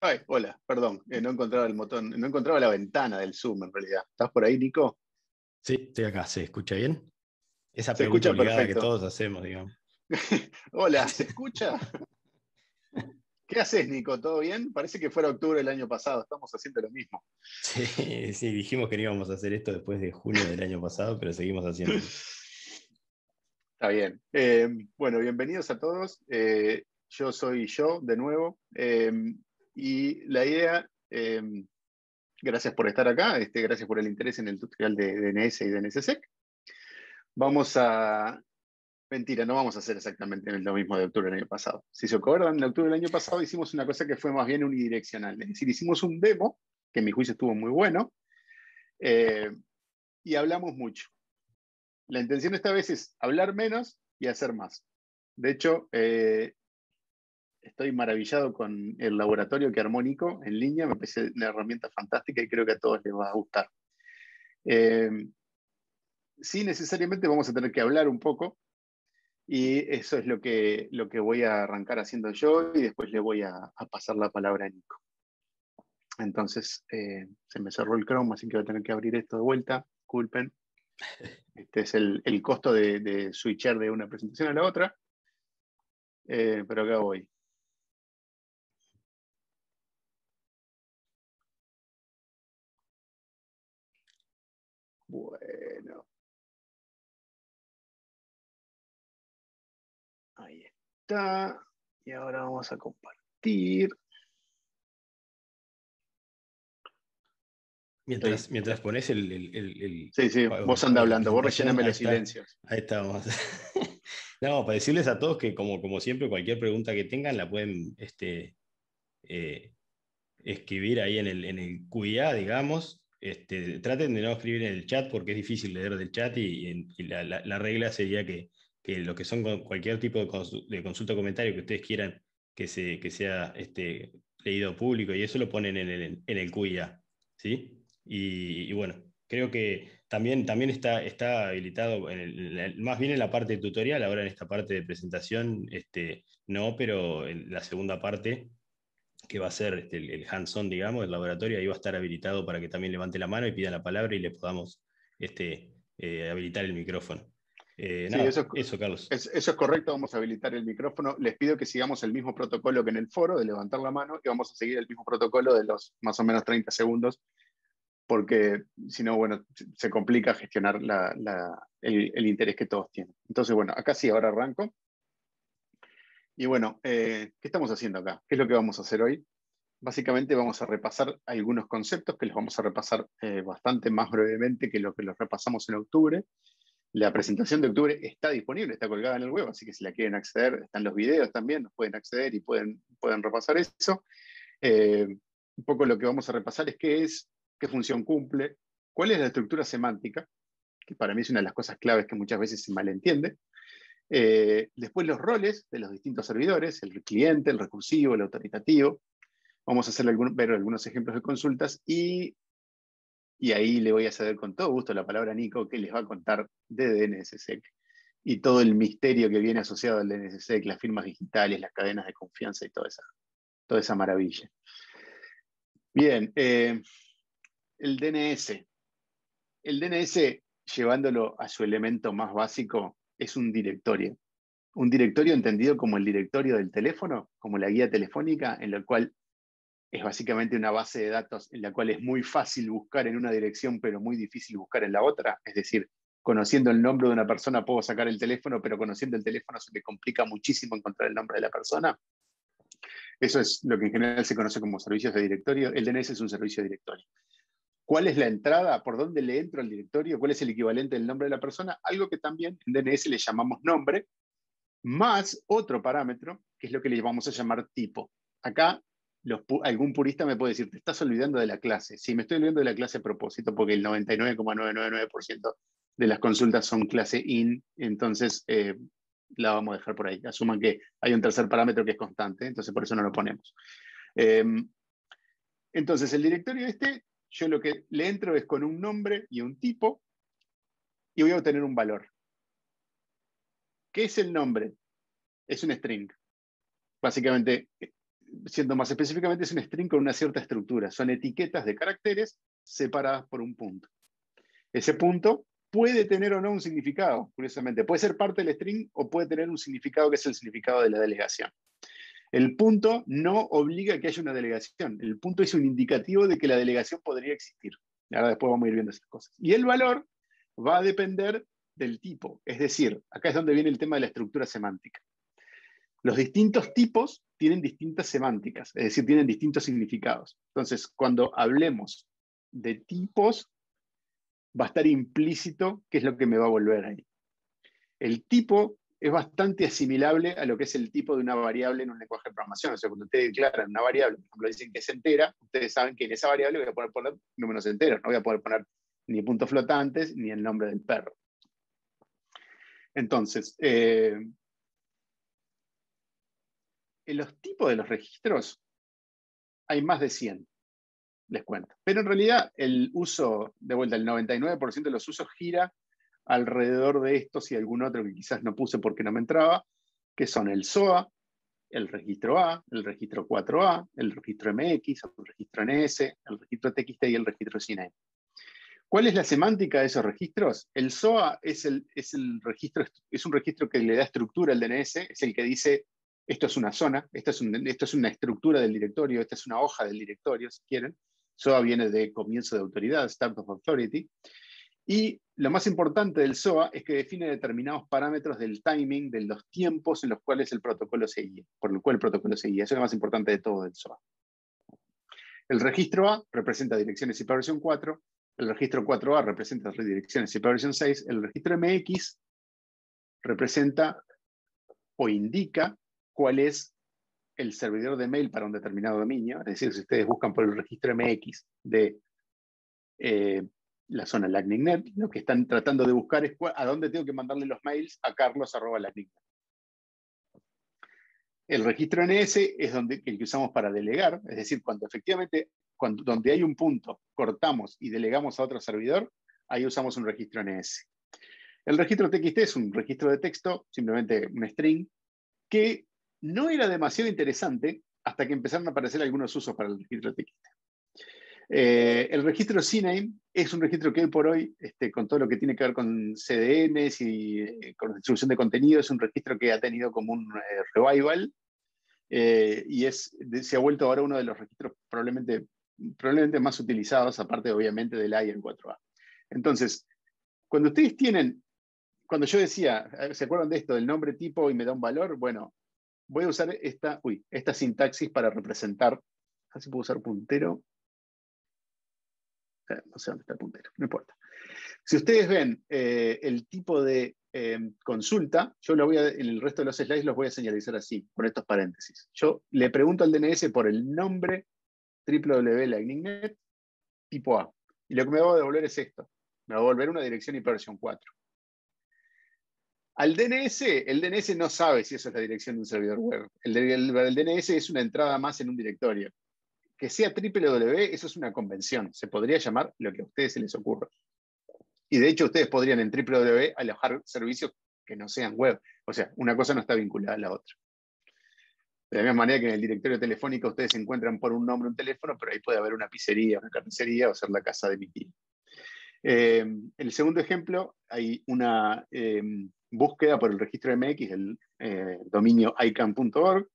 Ay, hola, perdón, eh, no encontraba el botón, no encontraba la ventana del Zoom en realidad. ¿Estás por ahí, Nico? Sí, estoy acá, ¿se escucha bien? Esa pregunta que todos hacemos, digamos. hola, ¿se escucha? ¿Qué haces, Nico? ¿Todo bien? Parece que fuera octubre del año pasado, estamos haciendo lo mismo. Sí, sí, dijimos que no íbamos a hacer esto después de junio del año pasado, pero seguimos haciendo. Está bien. Eh, bueno, bienvenidos a todos. Eh, yo soy yo, de nuevo. Y la idea, em, gracias por estar acá, este, gracias por el interés en el tutorial de DNS y DNSSEC. Vamos a... Mentira, no vamos a hacer exactamente lo mismo de octubre del año pasado. Si se acuerdan, en octubre del año pasado hicimos una cosa que fue más bien unidireccional. Es decir, hicimos un demo, que en mi juicio estuvo muy bueno, eh, y hablamos mucho. La intención esta vez es hablar menos y hacer más. De hecho, eh, estoy maravillado con el laboratorio que Armónico en línea, me parece una herramienta fantástica y creo que a todos les va a gustar. Eh, sí, necesariamente vamos a tener que hablar un poco y eso es lo que, lo que voy a arrancar haciendo yo y después le voy a, pasar la palabra a Nico. Entonces, eh, se me cerró el Chrome, así que voy a tener que abrir esto de vuelta, disculpen. Este es el, costo de, de, switchar de una presentación a la otra. Eh, pero acá voy. Bueno. Ahí está. Y ahora vamos a compartir. Mientras, pones el, Sí, sí, vos anda hablando, vos rellename los silencios. Ahí estamos. no, para decirles a todos que, como, como siempre, cualquier pregunta que tengan la pueden este, eh, escribir ahí en el, en el QIA, digamos, este, traten de no escribir en el chat porque es difícil leer del chat y, la, regla sería que, lo que son cualquier tipo de, consulta, o comentario que ustedes quieran que, se, sea este, leído público y eso lo ponen en el, en QIA. ¿sí? Y, bueno, creo que también, también está, está habilitado, más bien en la parte de tutorial, ahora en esta parte de presentación, este, no, pero en la segunda parte que va a ser este, el, Hanson, hands-on, digamos, el laboratorio, ahí va a estar habilitado para que también levante la mano y pida la palabra y le podamos este, eh, habilitar el micrófono. Eh, eso, es, correcto, vamos a habilitar el micrófono. Les pido que sigamos el mismo protocolo que en el foro de levantar la mano y vamos a seguir el mismo protocolo de los más o menos 30 segundos, porque si no, bueno, se complica gestionar el interés que todos tienen. Entonces, bueno, acá sí, ahora arranco. Y bueno, eh, ¿qué estamos haciendo acá? ¿Qué es lo que vamos a hacer hoy? Básicamente vamos a repasar algunos conceptos que los vamos a repasar eh, bastante más brevemente que lo que los repasamos en octubre. La presentación de octubre está disponible, está colgada en el web, así que si la quieren acceder, están los videos también, nos pueden acceder y pueden, pueden repasar eso. Eh, un poco lo que vamos a repasar es qué es, qué función cumple, cuál es la estructura semántica, que para mí es una de las cosas claves que muchas veces se malentiende, eh, después los roles de los distintos servidores, el cliente, el recursivo, el autoritativo. Vamos a hacer ver algunos ejemplos de consultas y, y ahí le voy a ceder con todo gusto la palabra a Nico, que les va a contar de DNSSEC y todo el misterio que viene asociado al DNSSEC, las firmas digitales, las cadenas de confianza y toda esa, toda esa maravilla. Bien, eh, el DNS. El DNS, e llevándolo a su elemento más básico, es un directorio. Un directorio entendido como el directorio del teléfono, como la guía telefónica, en la cual es básicamente una base de datos en la cual es muy fácil buscar en una dirección, pero muy difícil buscar en la otra. Es decir, conociendo el nombre de una persona puedo sacar el teléfono, pero conociendo el teléfono se me complica muchísimo encontrar el nombre de la persona. Eso es lo que en general se conoce como servicios de directorio. El DNS es un servicio de directorio cuál es la entrada, por dónde le entro al directorio, cuál es el equivalente del nombre de la persona, algo que también en DNS le llamamos nombre, más otro parámetro, que es lo que le vamos a llamar tipo. Acá algún purista me puede decir, te estás olvidando de la clase. Sí, me estoy olvidando de la clase a propósito, porque el 99,999% de las consultas son clase in, entonces eh, la vamos a dejar por ahí. Asuman que hay un tercer parámetro que es constante, entonces por eso no lo ponemos. Em, entonces, el directorio este yo lo que le entro es con un nombre y un tipo y voy a obtener un valor. ¿Qué es el nombre? Es un string. Básicamente, siendo más específicamente, es un string con una cierta estructura. Son etiquetas de caracteres separadas por un punto. Ese punto puede tener o no un significado, curiosamente. Puede ser parte del string o puede tener un significado que es el significado de la delegación. El punto no obliga a que haya una delegación. El punto es un indicativo de que la delegación podría existir. Ahora después vamos a ir viendo esas cosas. Y el valor va a depender del tipo. Es decir, acá es donde viene el tema de la estructura semántica. Los distintos tipos tienen distintas semánticas, es decir, tienen distintos significados. Entonces, cuando hablemos de tipos, va a estar implícito qué es lo que me va a volver ahí. El tipo es bastante asimilable a lo que es el tipo de una variable en un lenguaje de programación. O sea, cuando ustedes declaran una variable, por ejemplo, dicen que es entera, ustedes saben que en esa variable voy a poder poner números enteros, no voy a poder poner ni puntos flotantes ni el nombre del perro. Entonces, eh, en los tipos de los registros hay más de 100, les cuento. Pero en realidad el uso, de vuelta, el 99% de los usos gira alrededor de estos y algún otro que quizás no puse porque no me entraba, que son el SOA, el registro A, el registro 4A, el registro MX, el registro NS, el registro TXT y el registro CNAME ¿Cuál es la semántica de esos registros? El SOA es, el, es, el registro, es un registro que le da estructura al DNS, es el que dice esto es una zona, esto es, esto es una estructura del directorio, esta es una hoja del directorio, si quieren. SOA viene de comienzo de autoridad, Start of Authority. Y lo más importante del SOA es que define determinados parámetros del timing, de los tiempos en los cuales el protocolo se guía, por lo cual el protocolo se guía. Eso es lo más importante de todo del SOA. El registro A representa direcciones y versión 4, el registro 4A representa redirecciones y versión 6, el registro MX representa o indica cuál es el servidor de mail para un determinado dominio. Es decir, si ustedes buscan por el registro MX de eh, la zona LACNICNET, lo que están tratando de buscar es a dónde tengo que mandarle los mails a carlos.lacnicnet. El registro NS es donde, el que usamos para delegar, es decir, cuando efectivamente, cuando, donde hay un punto, cortamos y delegamos a otro servidor, ahí usamos un registro NS. El registro TXT es un registro de texto, simplemente un string, que no era demasiado interesante hasta que empezaron a aparecer algunos usos para el registro TXT. Eh, el registro CNAME es un registro que hoy por hoy, este, con todo lo que tiene que ver con CDNs y eh, con distribución de contenido, es un registro que ha tenido como un eh, revival y es, se ha vuelto ahora uno de los registros probablemente, probablemente más utilizados, aparte obviamente del AI en 4A. Entonces, cuando ustedes tienen, cuando yo decía, ¿se acuerdan de esto? Del nombre tipo y me da un valor, bueno, voy a usar esta, esta sintaxis para representar, así puedo usar puntero, eh, no sé dónde está el puntero, no importa. Si ustedes ven eh, el tipo de em, consulta, yo lo voy a, en el resto de los slides los voy a señalizar así, con estos paréntesis. Yo le pregunto al DNS por el nombre www.lightningnet tipo A. Y lo que me va a devolver es esto. Me va a devolver una dirección versión 4. Al DNS, el DNS no sabe si esa es la dirección de un servidor web. el DNS es una entrada más en un directorio que sea www, e, eso es una convención. Se podría llamar lo que a ustedes se les ocurra. Y de hecho, ustedes podrían en www e alojar servicios que no sean web. O sea, una cosa no está vinculada a la otra. De la misma manera que en el directorio telefónico ustedes encuentran por un nombre un teléfono, pero ahí puede haber una pizzería, una carnicería o ser la casa de mi tío. Eh, el segundo ejemplo, hay una em, búsqueda por el registro MX, el eh, dominio icam.org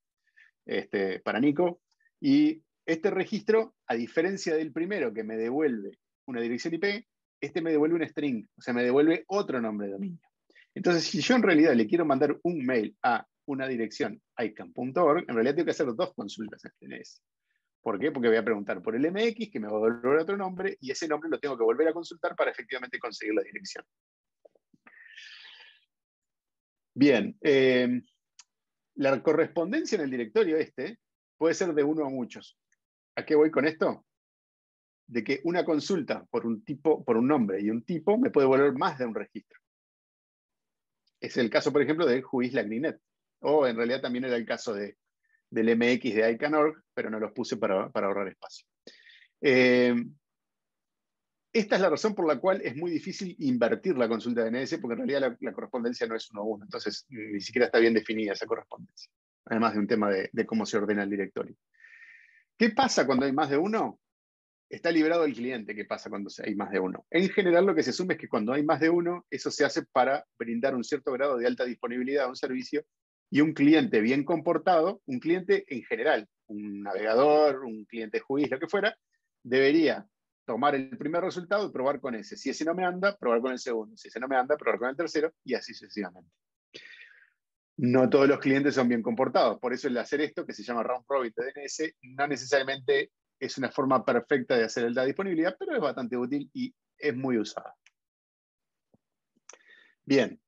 este, para Nico, y este registro, a diferencia del primero que me devuelve una dirección IP, este me devuelve un string, o sea, me devuelve otro nombre de dominio. Entonces, si yo en realidad le quiero mandar un mail a una dirección ICANN.org, en realidad tengo que hacer dos consultas en DNS. ¿Por qué? Porque voy a preguntar por el MX, que me va a devolver otro nombre, y ese nombre lo tengo que volver a consultar para efectivamente conseguir la dirección. Bien, eh, la correspondencia en el directorio este puede ser de uno a muchos. ¿A qué voy con esto? De que una consulta por un tipo, por un nombre y un tipo me puede volver más de un registro. Es el caso, por ejemplo, del Juiz Lagninet. O en realidad también era el caso del MX de ICANORG, pero no los puse para, ahorrar espacio. Eh, esta es la razón por la cual es muy difícil invertir la consulta de NS, porque en realidad la, correspondencia no es uno a uno, entonces ni siquiera está bien definida esa correspondencia, además de un tema de cómo se ordena el directorio. ¿Qué pasa cuando hay más de uno? Está liberado el cliente, ¿qué pasa cuando hay más de uno? En general lo que se asume es que cuando hay más de uno, eso se hace para brindar un cierto grado de alta disponibilidad a un servicio y un cliente bien comportado, un cliente en general, un navegador, un cliente juiz, lo que fuera, debería tomar el primer resultado y probar con ese. Si ese no me anda, probar con el segundo. Si ese no me anda, probar con el tercero y así sucesivamente no todos los clientes son bien comportados. Por eso el hacer esto, que se llama Round Robin DNS, no necesariamente es una forma perfecta de hacer la disponibilidad, pero es bastante útil y es muy usada. Bien,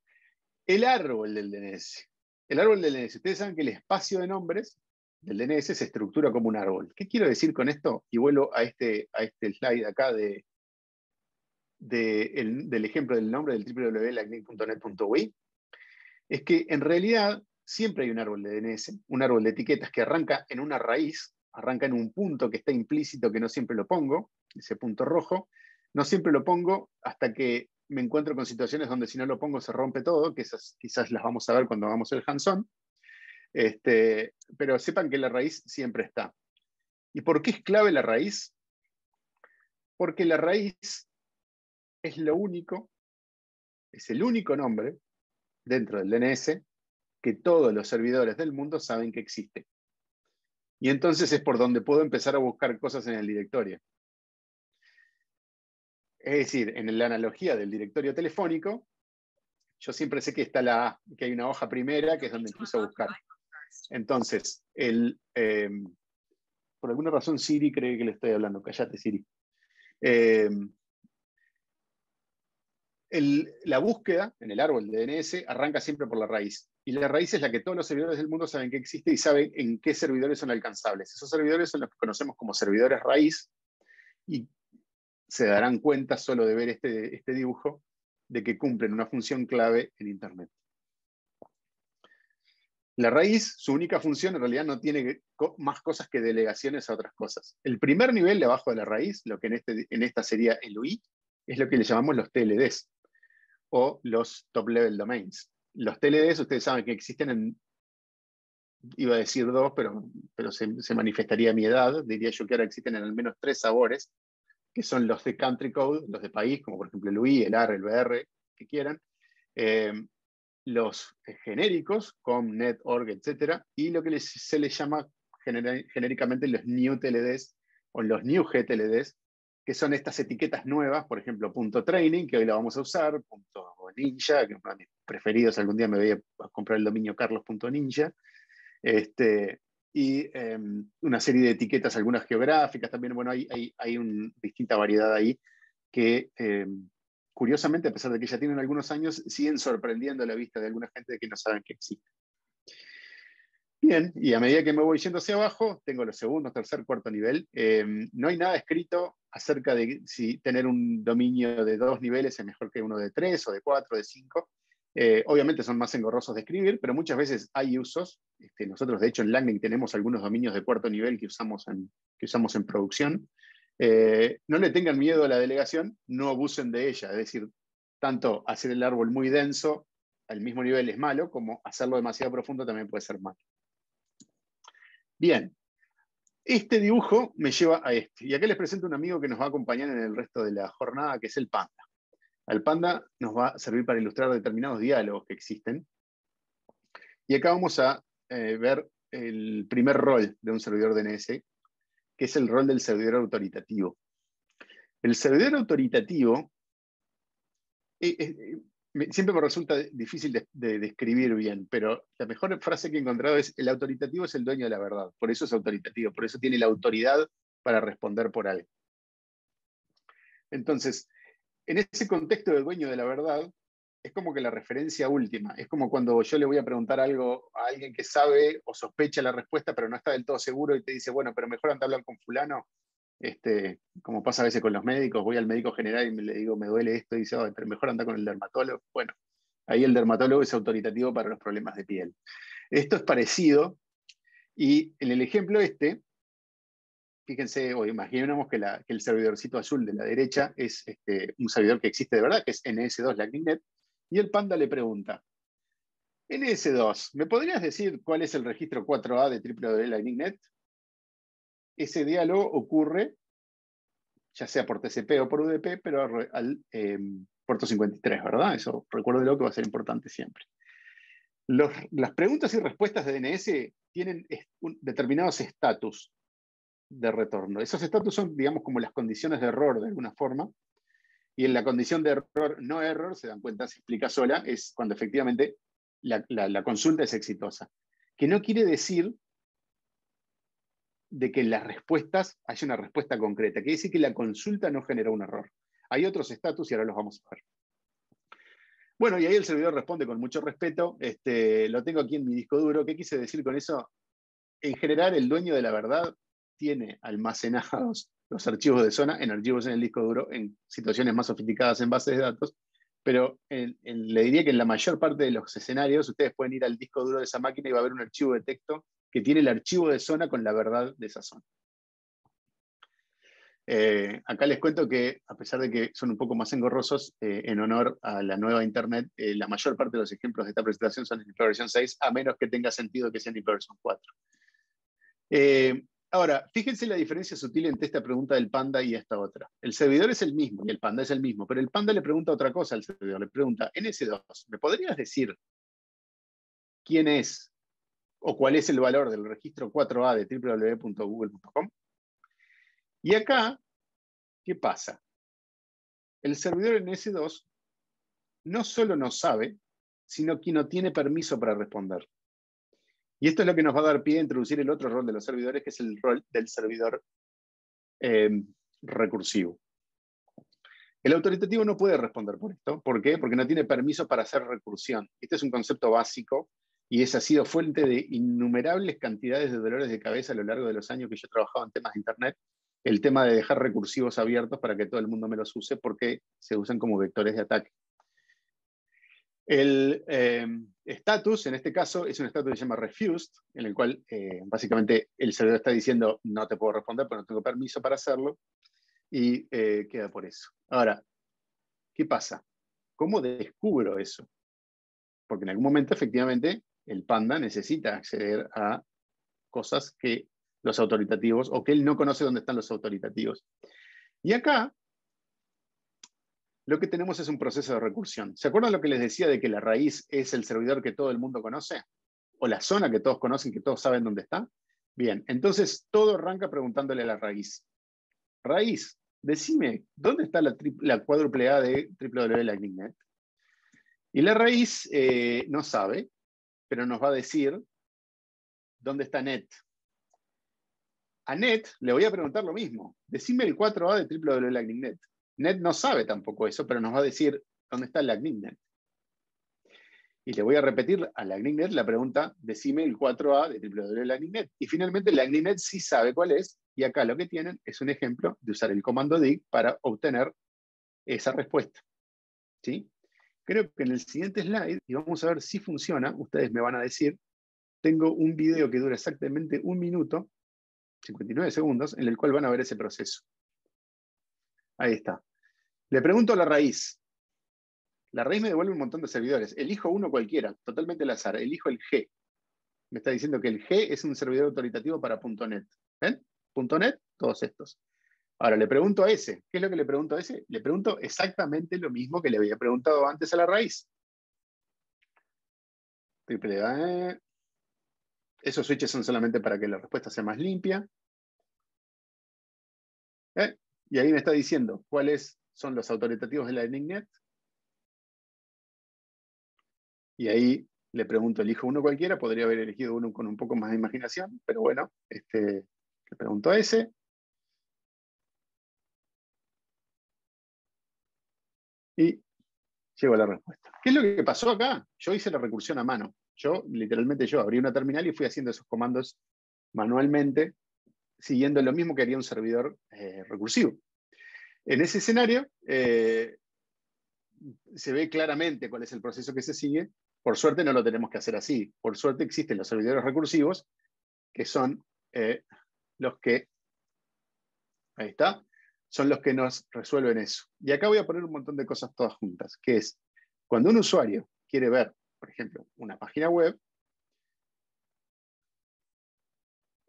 el árbol del DNS. El árbol del DNS. Ustedes saben que el espacio de nombres del DNS se estructura como un árbol. ¿Qué quiero decir con esto? Y vuelvo a este, a este slide acá de, del ejemplo del nombre del www.lagnic.net.ui es que en realidad siempre hay un árbol de DNS, un árbol de etiquetas que arranca en una raíz, arranca en un punto que está implícito que no siempre lo pongo, ese punto rojo, no siempre lo pongo hasta que me encuentro con situaciones donde si no lo pongo se rompe todo, que esas quizás las vamos a ver cuando hagamos el hands-on, este, pero sepan que la raíz siempre está. ¿Y por qué es clave la raíz? Porque la raíz es lo único, es el único nombre dentro del DNS que todos los servidores del mundo saben que existe. Y entonces es por donde puedo empezar a buscar cosas en el directorio. Es decir, en la analogía del directorio telefónico, yo siempre sé que está la, que hay una hoja primera que es donde empiezo a buscar. Entonces, el, eh, por alguna razón Siri cree que le estoy hablando. Cállate, Siri. Eh, la búsqueda en el árbol de DNS arranca siempre por la raíz. Y la raíz es la que todos los servidores del mundo saben que existe y saben en qué servidores son alcanzables. Esos servidores son los que conocemos como servidores raíz y se darán cuenta solo de ver este, este dibujo de que cumplen una función clave en Internet. La raíz, su única función en realidad no tiene más cosas que delegaciones a otras cosas. El primer nivel debajo de la raíz, lo que en, este, en esta sería el UI, es lo que le llamamos los TLDs o los top level domains. Los TLDs ustedes saben que existen en, iba a decir dos, pero, pero se, manifestaría mi edad, diría yo que ahora existen en al menos tres sabores, que son los de country code, los de país, como por ejemplo el UI, el AR, el BR, que quieran, eh, los genéricos, com, net, org, etc., y lo que se les llama genéricamente los new TLDs o los new GTLDs, que son estas etiquetas nuevas, por ejemplo, punto training, que hoy la vamos a usar, ninja, que es uno de mis preferidos, algún día me voy a comprar el dominio carlos.ninja, este, y em, una serie de etiquetas, algunas geográficas también, bueno, hay, hay, una distinta variedad ahí que... Em, curiosamente, a pesar de que ya tienen algunos años, siguen sorprendiendo la vista de alguna gente de que no saben que existen. Bien, y a medida que me voy yendo hacia abajo, tengo los segundos, tercer, cuarto nivel. Em, no hay nada escrito acerca de si tener un dominio de dos niveles es mejor que uno de tres o de cuatro, de cinco. Eh, obviamente son más engorrosos de escribir, pero muchas veces hay usos. Este, nosotros, de hecho, en Langning tenemos algunos dominios de cuarto nivel que usamos en, que usamos en producción. Eh, no le tengan miedo a la delegación, no abusen de ella. Es decir, tanto hacer el árbol muy denso al mismo nivel es malo, como hacerlo demasiado profundo también puede ser malo. Bien, este dibujo me lleva a este. Y acá les presento un amigo que nos va a acompañar en el resto de la jornada, que es el panda. El panda nos va a servir para ilustrar determinados diálogos que existen. Y acá vamos a eh, ver el primer rol de un servidor DNS, que es el rol del servidor autoritativo. El servidor autoritativo eh, eh, siempre me resulta difícil de, describir bien, pero la mejor frase que he encontrado es, el autoritativo es el dueño de la verdad, por eso es autoritativo, por eso tiene la autoridad para responder por algo. Entonces, en ese contexto del dueño de la verdad, es como que la referencia última. Es como cuando yo le voy a preguntar algo a alguien que sabe o sospecha la respuesta, pero no está del todo seguro y te dice, bueno, pero mejor anda a hablar con fulano. Este, como pasa a veces con los médicos, voy al médico general y le digo, me duele esto, y dice, pero mejor anda con el dermatólogo. Bueno, ahí el dermatólogo es autoritativo para los problemas de piel. Esto es parecido, y en el ejemplo este, fíjense, o imaginemos que, el servidorcito azul de la derecha es este, un servidor que existe de verdad, que es NS2 LACNINET, y el panda le pregunta, NS2, ¿me podrías decir cuál es el registro 4A de www.lightningnet? ese diálogo ocurre, ya sea por TCP o por UDP, pero al, em, puerto 53, ¿verdad? Eso recuerdo que va a ser importante siempre. las preguntas y respuestas de DNS tienen determinados estatus de retorno. Esos estatus son, digamos, como las condiciones de error de alguna forma. Y en la condición de error, no error, se dan cuenta, se explica sola, es cuando efectivamente la, la consulta es exitosa. Que no quiere decir de que las respuestas, haya una respuesta concreta. que dice que la consulta no generó un error. Hay otros estatus y ahora los vamos a ver. Bueno, y ahí el servidor responde con mucho respeto. Este, lo tengo aquí en mi disco duro. ¿Qué quise decir con eso? En general, el dueño de la verdad tiene almacenados los archivos de zona en archivos en el disco duro, en situaciones más sofisticadas en bases de datos, pero le diría que en la mayor parte de los escenarios ustedes pueden ir al disco duro de esa máquina y va a haber un archivo de texto que tiene el archivo de zona con la verdad de esa zona. Eh, acá les cuento que, a pesar de que son un poco más engorrosos, eh, en honor a la nueva Internet, eh, la mayor parte de los ejemplos de esta presentación son en versión 6, a menos que tenga sentido que sea en versión 4. Ahora, fíjense la diferencia sutil entre esta pregunta del panda y esta otra. El servidor es el mismo y el panda es el mismo, pero el panda le pregunta otra cosa al servidor. Le pregunta, NS2, ¿me podrías decir quién es o cuál es el valor del registro 4A de www.google.com? Y acá, ¿qué pasa? El servidor en NS2 no solo no sabe, sino que no tiene permiso para responder. Y esto es lo que nos va a dar pie a introducir el otro rol de los servidores, que es el rol del servidor eh, recursivo. El autoritativo no puede responder por esto. ¿Por qué? Porque no tiene permiso para hacer recursión. Este es un concepto básico y esa ha sido fuente de innumerables cantidades de dolores de cabeza a lo largo de los años que yo he trabajado en temas de Internet. El tema de dejar recursivos abiertos para que todo el mundo me los use porque se usan como vectores de ataque. El, eh, estatus, en este caso, es un estatus que se llama refused, en el cual eh, básicamente el servidor está diciendo no te puedo responder porque no tengo permiso para hacerlo y eh, queda por eso. Ahora, ¿qué pasa? ¿Cómo descubro eso? Porque en algún momento efectivamente el panda necesita acceder a cosas que los autoritativos o que él no conoce dónde están los autoritativos. Y acá lo que tenemos es un proceso de recursión. ¿Se acuerdan lo que les decía de que la raíz es el servidor que todo el mundo conoce? O la zona que todos conocen, que todos saben dónde está. Bien, entonces todo arranca preguntándole a la raíz. Raíz, decime, ¿dónde está la, la cuádruple A de net. Y la raíz eh, no sabe, pero nos va a decir dónde está net. A net le voy a preguntar lo mismo. Decime el 4A de net. NET no sabe tampoco eso, pero nos va a decir dónde está la Y le voy a repetir a la la pregunta, decime el 4A de www.lacnicnet. Y finalmente la sí sabe cuál es, y acá lo que tienen es un ejemplo de usar el comando dig para obtener esa respuesta. ¿Sí? Creo que en el siguiente slide, y vamos a ver si funciona, ustedes me van a decir, tengo un video que dura exactamente un minuto, 59 segundos, en el cual van a ver ese proceso. Ahí está. Le pregunto a la raíz. La raíz me devuelve un montón de servidores. Elijo uno cualquiera, totalmente al azar. Elijo el G. Me está diciendo que el G es un servidor autoritativo para .NET. Punto .NET, todos estos. Ahora le pregunto a ese. ¿Qué es lo que le pregunto a ese? Le pregunto exactamente lo mismo que le había preguntado antes a la raíz. Triple Esos switches son solamente para que la respuesta sea más limpia. ¿Eh? Y ahí me está diciendo cuáles son los autoritativos de la Net? Y ahí le pregunto, elijo uno cualquiera, podría haber elegido uno con un poco más de imaginación, pero bueno, este, le pregunto a ese. Y llego la respuesta. ¿Qué es lo que pasó acá? Yo hice la recursión a mano. Yo, literalmente yo, abrí una terminal y fui haciendo esos comandos manualmente siguiendo lo mismo que haría un servidor eh, recursivo. En ese escenario, eh, se ve claramente cuál es el proceso que se sigue. Por suerte no lo tenemos que hacer así. Por suerte existen los servidores recursivos, que son eh, los que, ahí está, son los que nos resuelven eso. Y acá voy a poner un montón de cosas todas juntas, que es, cuando un usuario quiere ver, por ejemplo, una página web,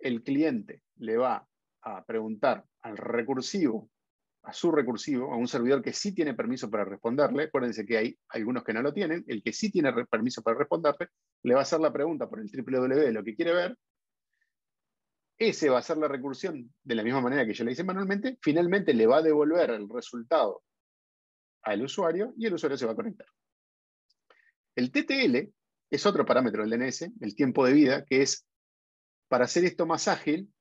el cliente le va a preguntar al recursivo, a su recursivo, a un servidor que sí tiene permiso para responderle, acuérdense que hay algunos que no lo tienen, el que sí tiene permiso para responderle, le va a hacer la pregunta por el www, lo que quiere ver, ese va a hacer la recursión de la misma manera que yo le hice manualmente, finalmente le va a devolver el resultado al usuario y el usuario se va a conectar. El TTL es otro parámetro del DNS, el tiempo de vida, que es para hacer esto más ágil,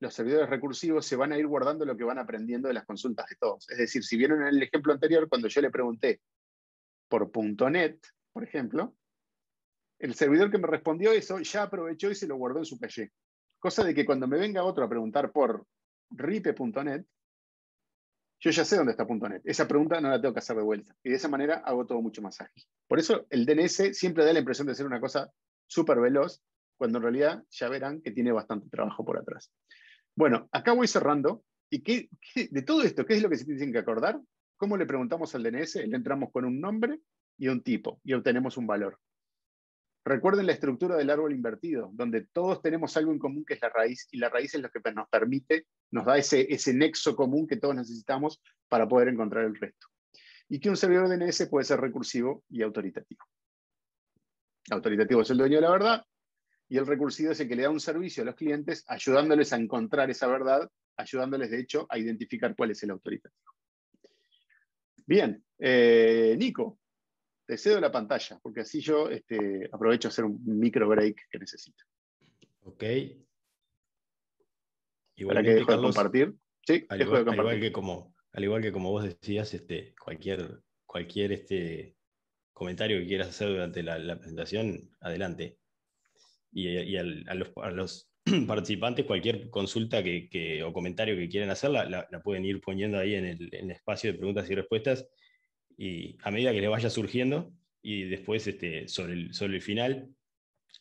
los servidores recursivos se van a ir guardando lo que van aprendiendo de las consultas de todos. Es decir, si vieron en el ejemplo anterior, cuando yo le pregunté por .NET, por ejemplo, el servidor que me respondió eso ya aprovechó y se lo guardó en su caché. Cosa de que cuando me venga otro a preguntar por ripe.net, yo ya sé dónde está .net. Esa pregunta no la tengo que hacer de vuelta. Y de esa manera hago todo mucho más ágil. Por eso el DNS siempre da la impresión de ser una cosa súper veloz, cuando en realidad ya verán que tiene bastante trabajo por atrás. Bueno, acá voy cerrando. ¿Y qué, de todo esto, qué es lo que se tienen que acordar? ¿Cómo le preguntamos al DNS? Le entramos con un nombre y un tipo y obtenemos un valor. Recuerden la estructura del árbol invertido, donde todos tenemos algo en común que es la raíz, y la raíz es lo que nos permite, nos da ese, ese nexo común que todos necesitamos para poder encontrar el resto. Y que un servidor DNS puede ser recursivo y autoritativo. Autoritativo es el dueño de la verdad, y el recursivo es el que le da un servicio a los clientes, ayudándoles a encontrar esa verdad, ayudándoles, de hecho, a identificar cuál es el autoritativo. Bien, eh, Nico, te cedo la pantalla, porque así yo este, aprovecho a hacer un micro break que necesito. Ok. Igual que dejo compartir. Sí, al igual, compartir. Al igual que como, al igual que como vos decías, este, cualquier, cualquier este, comentario que quieras hacer durante la presentación, adelante y, a, los, participantes cualquier consulta que, o comentario que quieran hacer la, pueden ir poniendo ahí en el, espacio de preguntas y respuestas y a medida que les vaya surgiendo y después este, sobre, el, sobre el final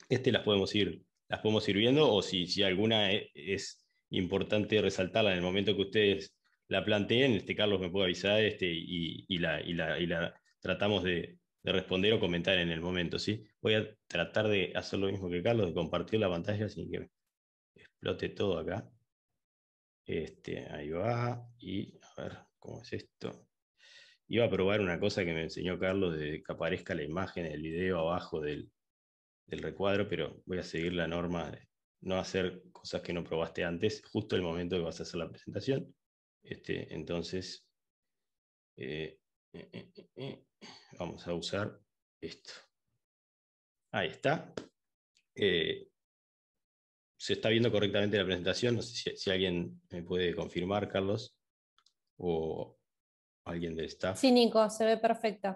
este las podemos ir las podemos ir viendo o si, si alguna e, es, importante resaltarla en el momento que ustedes la planteen, este Carlos me puede avisar este, y, y, la, y, la, y la tratamos de, de responder o comentar en el momento, ¿sí? Voy a tratar de hacer lo mismo que Carlos, de compartir la pantalla sin que explote todo acá. Este, ahí va, y a ver, ¿cómo es esto? Iba a probar una cosa que me enseñó Carlos de que aparezca la imagen del video abajo del, recuadro, pero voy a seguir la norma no hacer cosas que no probaste antes, justo el momento que vas a hacer la presentación. Este, entonces, eh, vamos a usar esto. Ahí está. Eh, ¿Se está viendo correctamente la presentación? No sé si, alguien me puede confirmar, Carlos, o alguien del staff. Sí, Nico, se ve perfecto.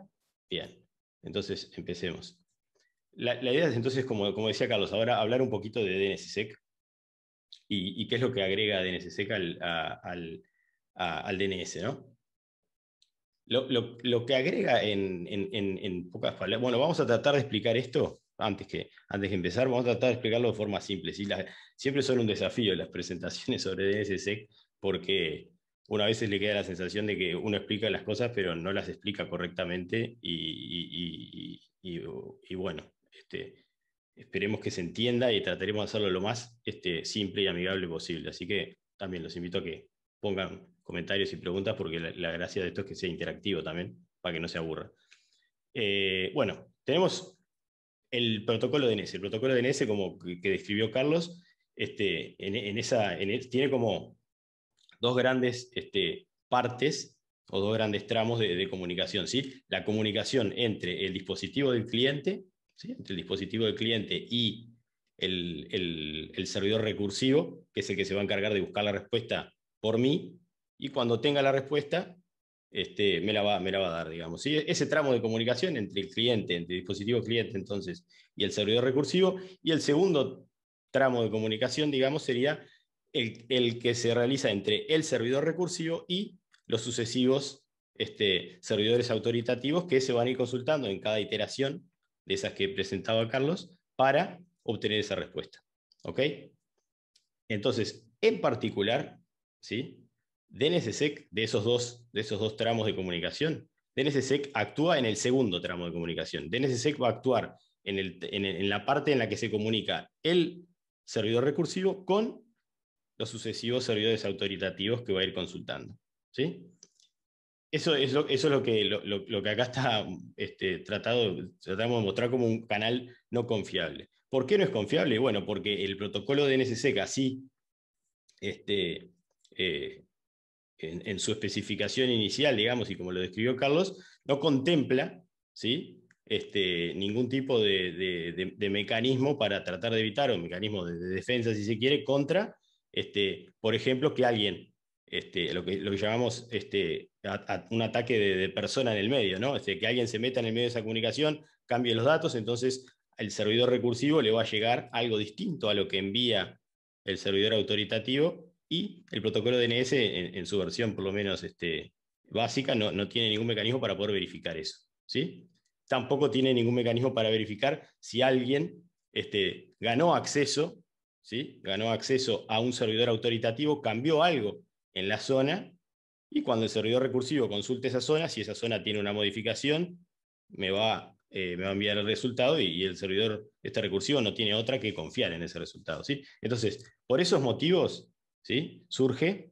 Bien, entonces empecemos. La, idea es entonces, como, decía Carlos, ahora hablar un poquito de DNSSEC y, y qué es lo que agrega DNSSEC al, al DNS, ¿no? Lo, que agrega en, pocas palabras, bueno, vamos a tratar de explicar esto antes que, antes empezar, vamos a tratar de explicarlo de forma simple. si siempre son un desafío las presentaciones sobre DNSSEC porque una veces le queda la sensación de que uno explica las cosas pero no las explica correctamente y, bueno, este, esperemos que se entienda y trataremos de hacerlo lo más este, simple y amigable posible. Así que también los invito a que pongan comentarios y preguntas, porque la, gracia de esto es que sea interactivo también, para que no se aburra. Eh, bueno, tenemos el protocolo DNS. E. El protocolo DNS, e, como que, describió Carlos, este, en, esa, tiene como dos grandes este, partes o dos grandes tramos de, comunicación. ¿sí? La comunicación entre el dispositivo del cliente, entre el dispositivo del cliente y el, servidor recursivo, que es el que se va a encargar de buscar la respuesta por mí, y cuando tenga la respuesta, este, me, la va, me la va a dar, digamos. Ese tramo de comunicación entre el cliente, entre dispositivo cliente entonces y el servidor recursivo. Y el segundo tramo de comunicación, digamos, sería el, que se realiza entre el servidor recursivo y los sucesivos este, servidores autoritativos que se van a ir consultando en cada iteración de esas que presentaba Carlos para obtener esa respuesta. ¿Ok? Entonces, en particular, ¿sí? DNSSEC, de esos dos, de esos dos tramos de comunicación, DNSSEC actúa en el segundo tramo de comunicación. DNSSEC va a actuar en, la parte en la que se comunica el servidor recursivo con los sucesivos servidores autoritativos que va a ir consultando. ¿sí? Eso es lo, eso es lo, que, lo, que acá está este, tratado, tratamos de mostrar como un canal no confiable. ¿Por qué no es confiable? Bueno, porque el protocolo DNSSEC así este, eh, en, su especificación inicial, digamos, y como lo describió Carlos, no contempla ¿sí? este, ningún tipo de, mecanismo para tratar de evitar, o mecanismo de, defensa, si se quiere, contra, este, por ejemplo, que alguien, este, lo, que, llamamos este, un ataque de, persona en el medio, ¿no? Este, que alguien se meta en el medio de esa comunicación, cambie los datos, entonces al servidor recursivo le va a llegar algo distinto a lo que envía el servidor autoritativo y el protocolo DNS, en, su versión por lo menos este, básica, no, no, tiene ningún mecanismo para poder verificar eso. ¿sí? Tampoco tiene ningún mecanismo para verificar si alguien este, ganó acceso, ¿sí? ganó acceso a un servidor autoritativo, cambió algo en la zona, y cuando el servidor recursivo consulte esa zona, si esa zona tiene una modificación, me va, eh, me va a enviar el resultado y, el servidor, este recursivo, no tiene otra que confiar en ese resultado. ¿sí? Entonces, por esos motivos, ¿sí? Surge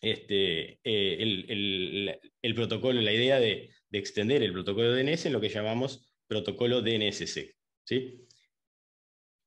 este, eh, el, el, el, protocolo, la idea de, de, extender el protocolo DNS en lo que llamamos protocolo DNSC ¿sí?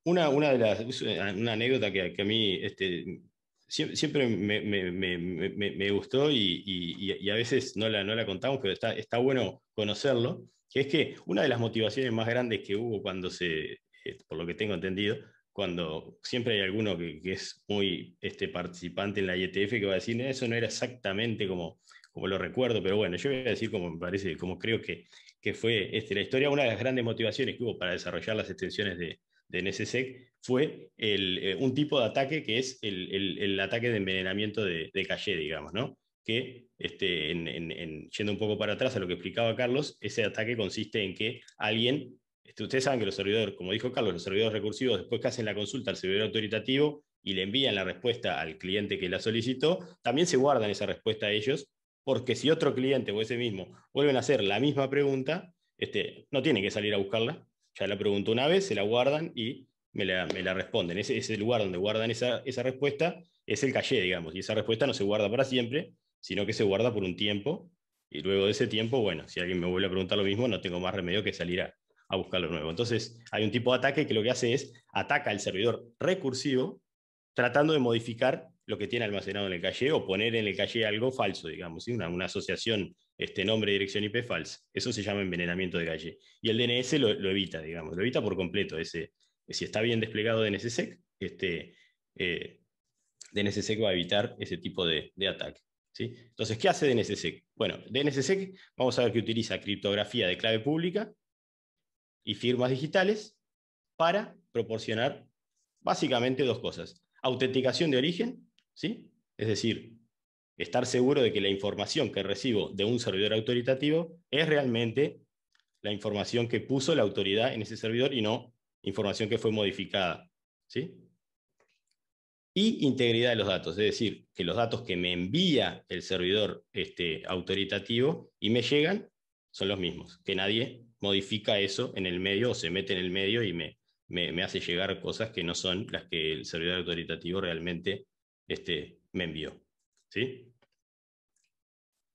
Una, una, de las, una anécdota que, que a mí este, siempre me, gustó y, a veces no la, no contamos, pero está, está, bueno conocerlo, que es que una de las motivaciones más grandes que hubo cuando se, eh, por lo que tengo entendido, cuando siempre hay alguno que, es muy este, participante en la IETF que va a decir, eso no era exactamente como, como lo recuerdo, pero bueno, yo voy a decir como me parece, como creo que, que fue este, la historia, una de las grandes motivaciones que hubo para desarrollar las extensiones de, de NSSEC fue eh, un tipo de ataque que es el, ataque de envenenamiento de, de calle, digamos, ¿no? que, este, yendo un poco para atrás a lo que explicaba Carlos, ese ataque consiste en que alguien este, ustedes saben que los servidores, como dijo Carlos, los servidores recursivos después que hacen la consulta al servidor autoritativo y le envían la respuesta al cliente que la solicitó, también se guardan esa respuesta a ellos, porque si otro cliente o ese mismo vuelven a hacer la misma pregunta, este, no tienen que salir a buscarla, ya la preguntó una vez, se la guardan y me la, responden. Ese, lugar donde guardan esa, esa respuesta es el caché, digamos, y esa respuesta no se guarda para siempre, sino que se guarda por un tiempo, y luego de ese tiempo, bueno, si alguien me vuelve a preguntar lo mismo, no tengo más remedio que salir a, a buscar nuevo. Entonces, hay un tipo de ataque que lo que hace es ataca al servidor recursivo tratando de modificar lo que tiene almacenado en el Calle o poner en el Calle algo falso, digamos, una, asociación, este nombre, dirección IP falsa. Eso se llama envenenamiento de calle. Y el DNS lo, evita, digamos, lo evita por completo. Ese, si está bien desplegado DNSSEC, este, eh, DNSSEC va a evitar ese tipo de, ataque. ¿sí? Entonces, ¿qué hace DNSSEC? Bueno, DNSSEC, vamos a ver que utiliza criptografía de clave pública y firmas digitales para proporcionar básicamente dos cosas. Autenticación de origen, ¿sí? es decir, estar seguro de que la información que recibo de un servidor autoritativo es realmente la información que puso la autoridad en ese servidor y no información que fue modificada. ¿sí? Y integridad de los datos, es decir, que los datos que me envía el servidor este, autoritativo y me llegan son los mismos, que nadie modifica eso en el medio o se mete en el medio y me, hace llegar cosas que no son las que el servidor autoritativo realmente este, me envió. ¿sí?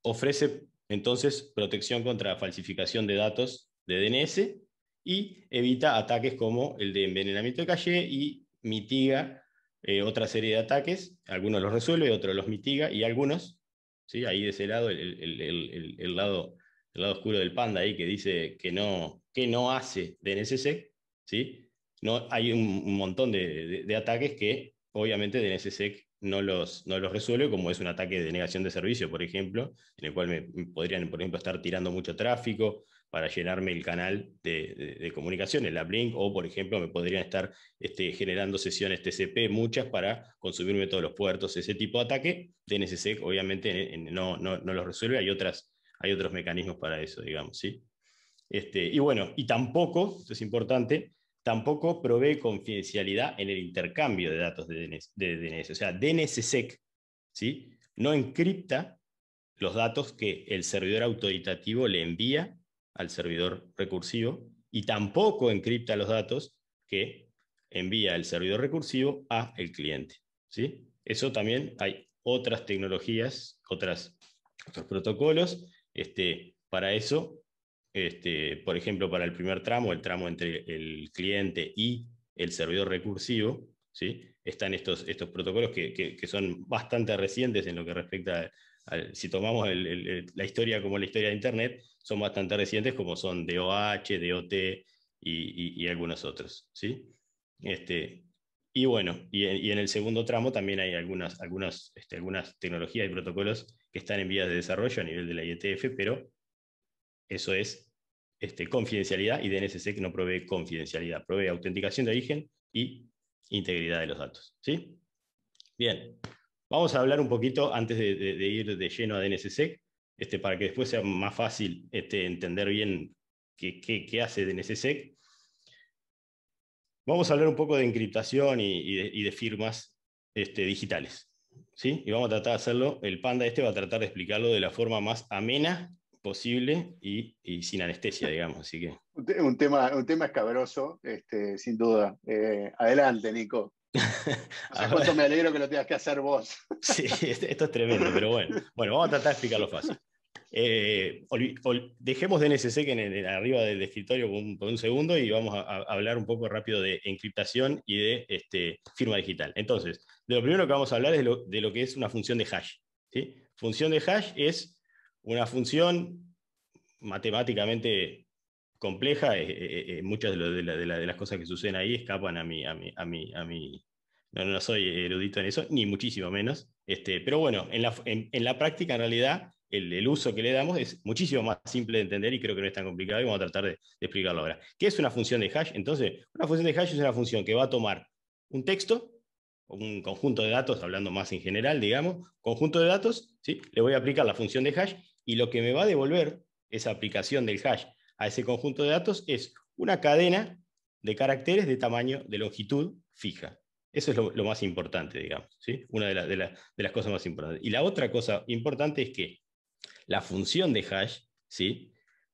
Ofrece entonces protección contra falsificación de datos de DNS y evita ataques como el de envenenamiento de calle y mitiga eh, otra serie de ataques. Algunos los resuelve, otros los mitiga y algunos, ¿sí? ahí de ese lado, el lado el lado oscuro del panda ahí, que dice que no, que no hace DNSSEC, ¿sí? No, hay un, montón de, ataques que obviamente DNSSEC no los, no los resuelve, como es un ataque de negación de servicio, por ejemplo, en el cual me, podrían, por ejemplo, estar tirando mucho tráfico para llenarme el canal de, comunicación, el uplink, o por ejemplo, me podrían estar este, generando sesiones TCP, muchas para consumirme todos los puertos, ese tipo de ataque, DNSSEC obviamente no, no, no los resuelve, hay otras hay otros mecanismos para eso, digamos, ¿sí? Este, y bueno, y tampoco, esto es importante, tampoco provee confidencialidad en el intercambio de datos de DNS, o sea, DNSSEC, ¿sí? No encripta los datos que el servidor autoritativo le envía al servidor recursivo y tampoco encripta los datos que envía el servidor recursivo a el cliente, ¿sí? Eso también hay otras tecnologías, otras, otros protocolos este, para eso, este, por ejemplo, para el primer tramo, el tramo entre el cliente y el servidor recursivo, ¿sí? están estos, estos protocolos que, son bastante recientes en lo que respecta a, si tomamos la historia como la historia de Internet, son bastante recientes como son DOH, DOT y, algunos otros. Este, y bueno, y en, el segundo tramo también hay algunas, algunas, este, algunas tecnologías y protocolos que están en vías de desarrollo a nivel de la IETF, pero eso es este, confidencialidad y DNSSEC no provee confidencialidad, provee autenticación de origen y integridad de los datos. ¿sí? Bien, vamos a hablar un poquito antes de, ir de lleno a DNSSEC, este, para que después sea más fácil este, entender bien qué, hace DNSSEC. Vamos a hablar un poco de encriptación y, de, firmas este, digitales. Y vamos a tratar de hacerlo, el panda este va a tratar de explicarlo de la forma más amena posible y, sin anestesia, digamos, así que... Un tema, un tema escabroso, este, sin duda. Eh, adelante, Nico. me alegro que lo tengas que hacer vos. sí, esto es tremendo, pero bueno. Bueno, vamos a tratar de explicarlo fácil. Eh, dejemos que en, arriba del escritorio por un, segundo y vamos a, hablar un poco rápido de encriptación y de este, firma digital. Entonces, de lo primero que vamos a hablar es de lo, que es una función de hash. Función de hash es una función matemáticamente compleja, muchas de, las cosas que suceden ahí escapan a mí. no, soy erudito en eso, ni muchísimo menos. Este, pero bueno, en la, práctica, en realidad, el, uso que le damos es muchísimo más simple de entender y creo que no es tan complicado y vamos a tratar de, explicarlo ahora. ¿Qué es una función de hash? Entonces, una función de hash es una función que va a tomar un texto un conjunto de datos, hablando más en general, digamos, conjunto de datos, ¿sí? le voy a aplicar la función de hash y lo que me va a devolver esa aplicación del hash a ese conjunto de datos es una cadena de caracteres de tamaño de longitud fija. Eso es lo, más importante, digamos, ¿sí? una de, las cosas más importantes. Y la otra cosa importante es que la función de hash, ¿sí?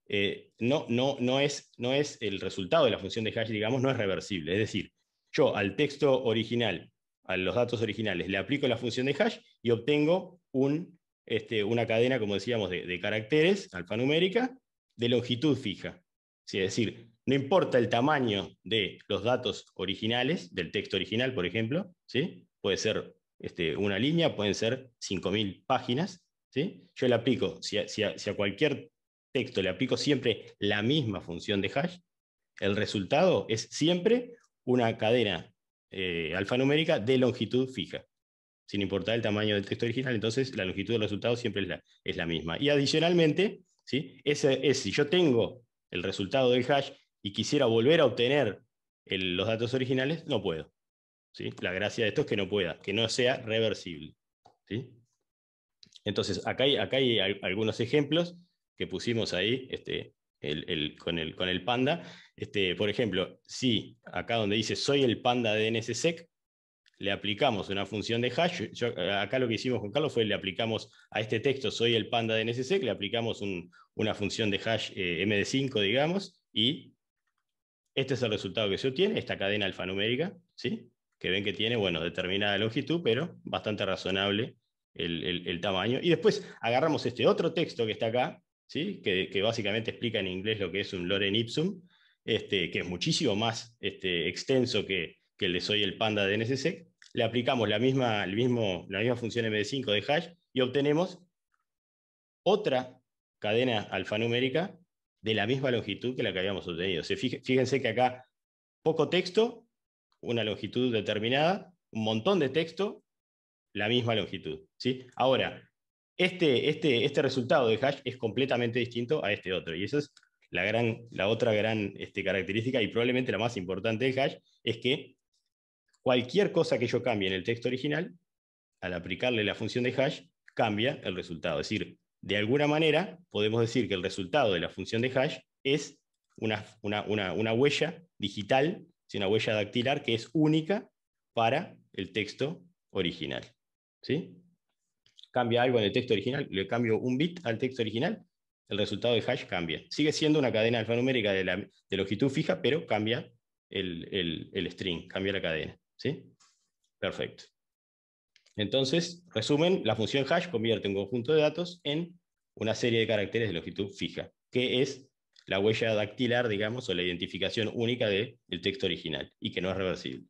Eh, no, no, no, es, no es el resultado de la función de hash, digamos, no es reversible. Es decir, yo al texto original a los datos originales, le aplico la función de hash y obtengo un, este, una cadena, como decíamos, de, caracteres alfanumérica de longitud fija. es decir, no importa el tamaño de los datos originales, del texto original, por ejemplo, ¿sí? puede ser este, una línea, pueden ser 5.000 páginas. ¿sí? Yo le aplico, si a cualquier texto le aplico siempre la misma función de hash, el resultado es siempre una cadena eh, alfanumérica de longitud fija, sin importar el tamaño del texto original. Entonces, la longitud del resultado siempre es la, es la misma. Y adicionalmente, si yo tengo el resultado del hash y quisiera volver a obtener los datos originales, no puedo. ¿sí? La gracia de esto es que no pueda, que no sea reversible. Entonces, acá hay, acá hay algunos ejemplos que pusimos ahí este, con, el, panda. Este, por ejemplo, si acá donde dice soy el panda de NSSEC, le aplicamos una función de hash. acá lo que hicimos con Carlos fue le aplicamos a este texto soy el panda de NSSEC, le aplicamos una función de hash eh, MD5, digamos, y este es el resultado que se obtiene, esta cadena alfanumérica, ¿sí? que ven que tiene, bueno, determinada longitud, pero bastante razonable el tamaño. Y después agarramos este otro texto que está acá, que, básicamente explica en inglés lo que es un lorem ipsum, este, que es muchísimo más este, extenso que, el de soy el panda de NSSEC, le aplicamos la misma, el mismo, la misma función MD5 de hash y obtenemos otra cadena alfanumérica de la misma longitud que la que habíamos obtenido. fíjense que acá poco texto, una longitud determinada, un montón de texto, la misma longitud. ¿sí? Ahora, este, este, este, resultado de hash es completamente distinto a este otro. Y esa es la, otra gran este, característica y probablemente la más importante de hash, es que cualquier cosa que yo cambie en el texto original, al aplicarle la función de hash, cambia el resultado. Es decir, de alguna manera podemos decir que el resultado de la función de hash es una, huella digital, una huella dactilar que es única para el texto original. ¿Sí? cambia algo en el texto original, le cambio un bit al texto original, el resultado de hash cambia. Sigue siendo una cadena alfanumérica de, longitud fija, pero cambia el, string, cambia la cadena. ¿sí? Perfecto. Entonces, resumen, la función hash convierte un conjunto de datos en una serie de caracteres de longitud fija, que es la huella dactilar, digamos, o la identificación única del el texto original, y que no es reversible.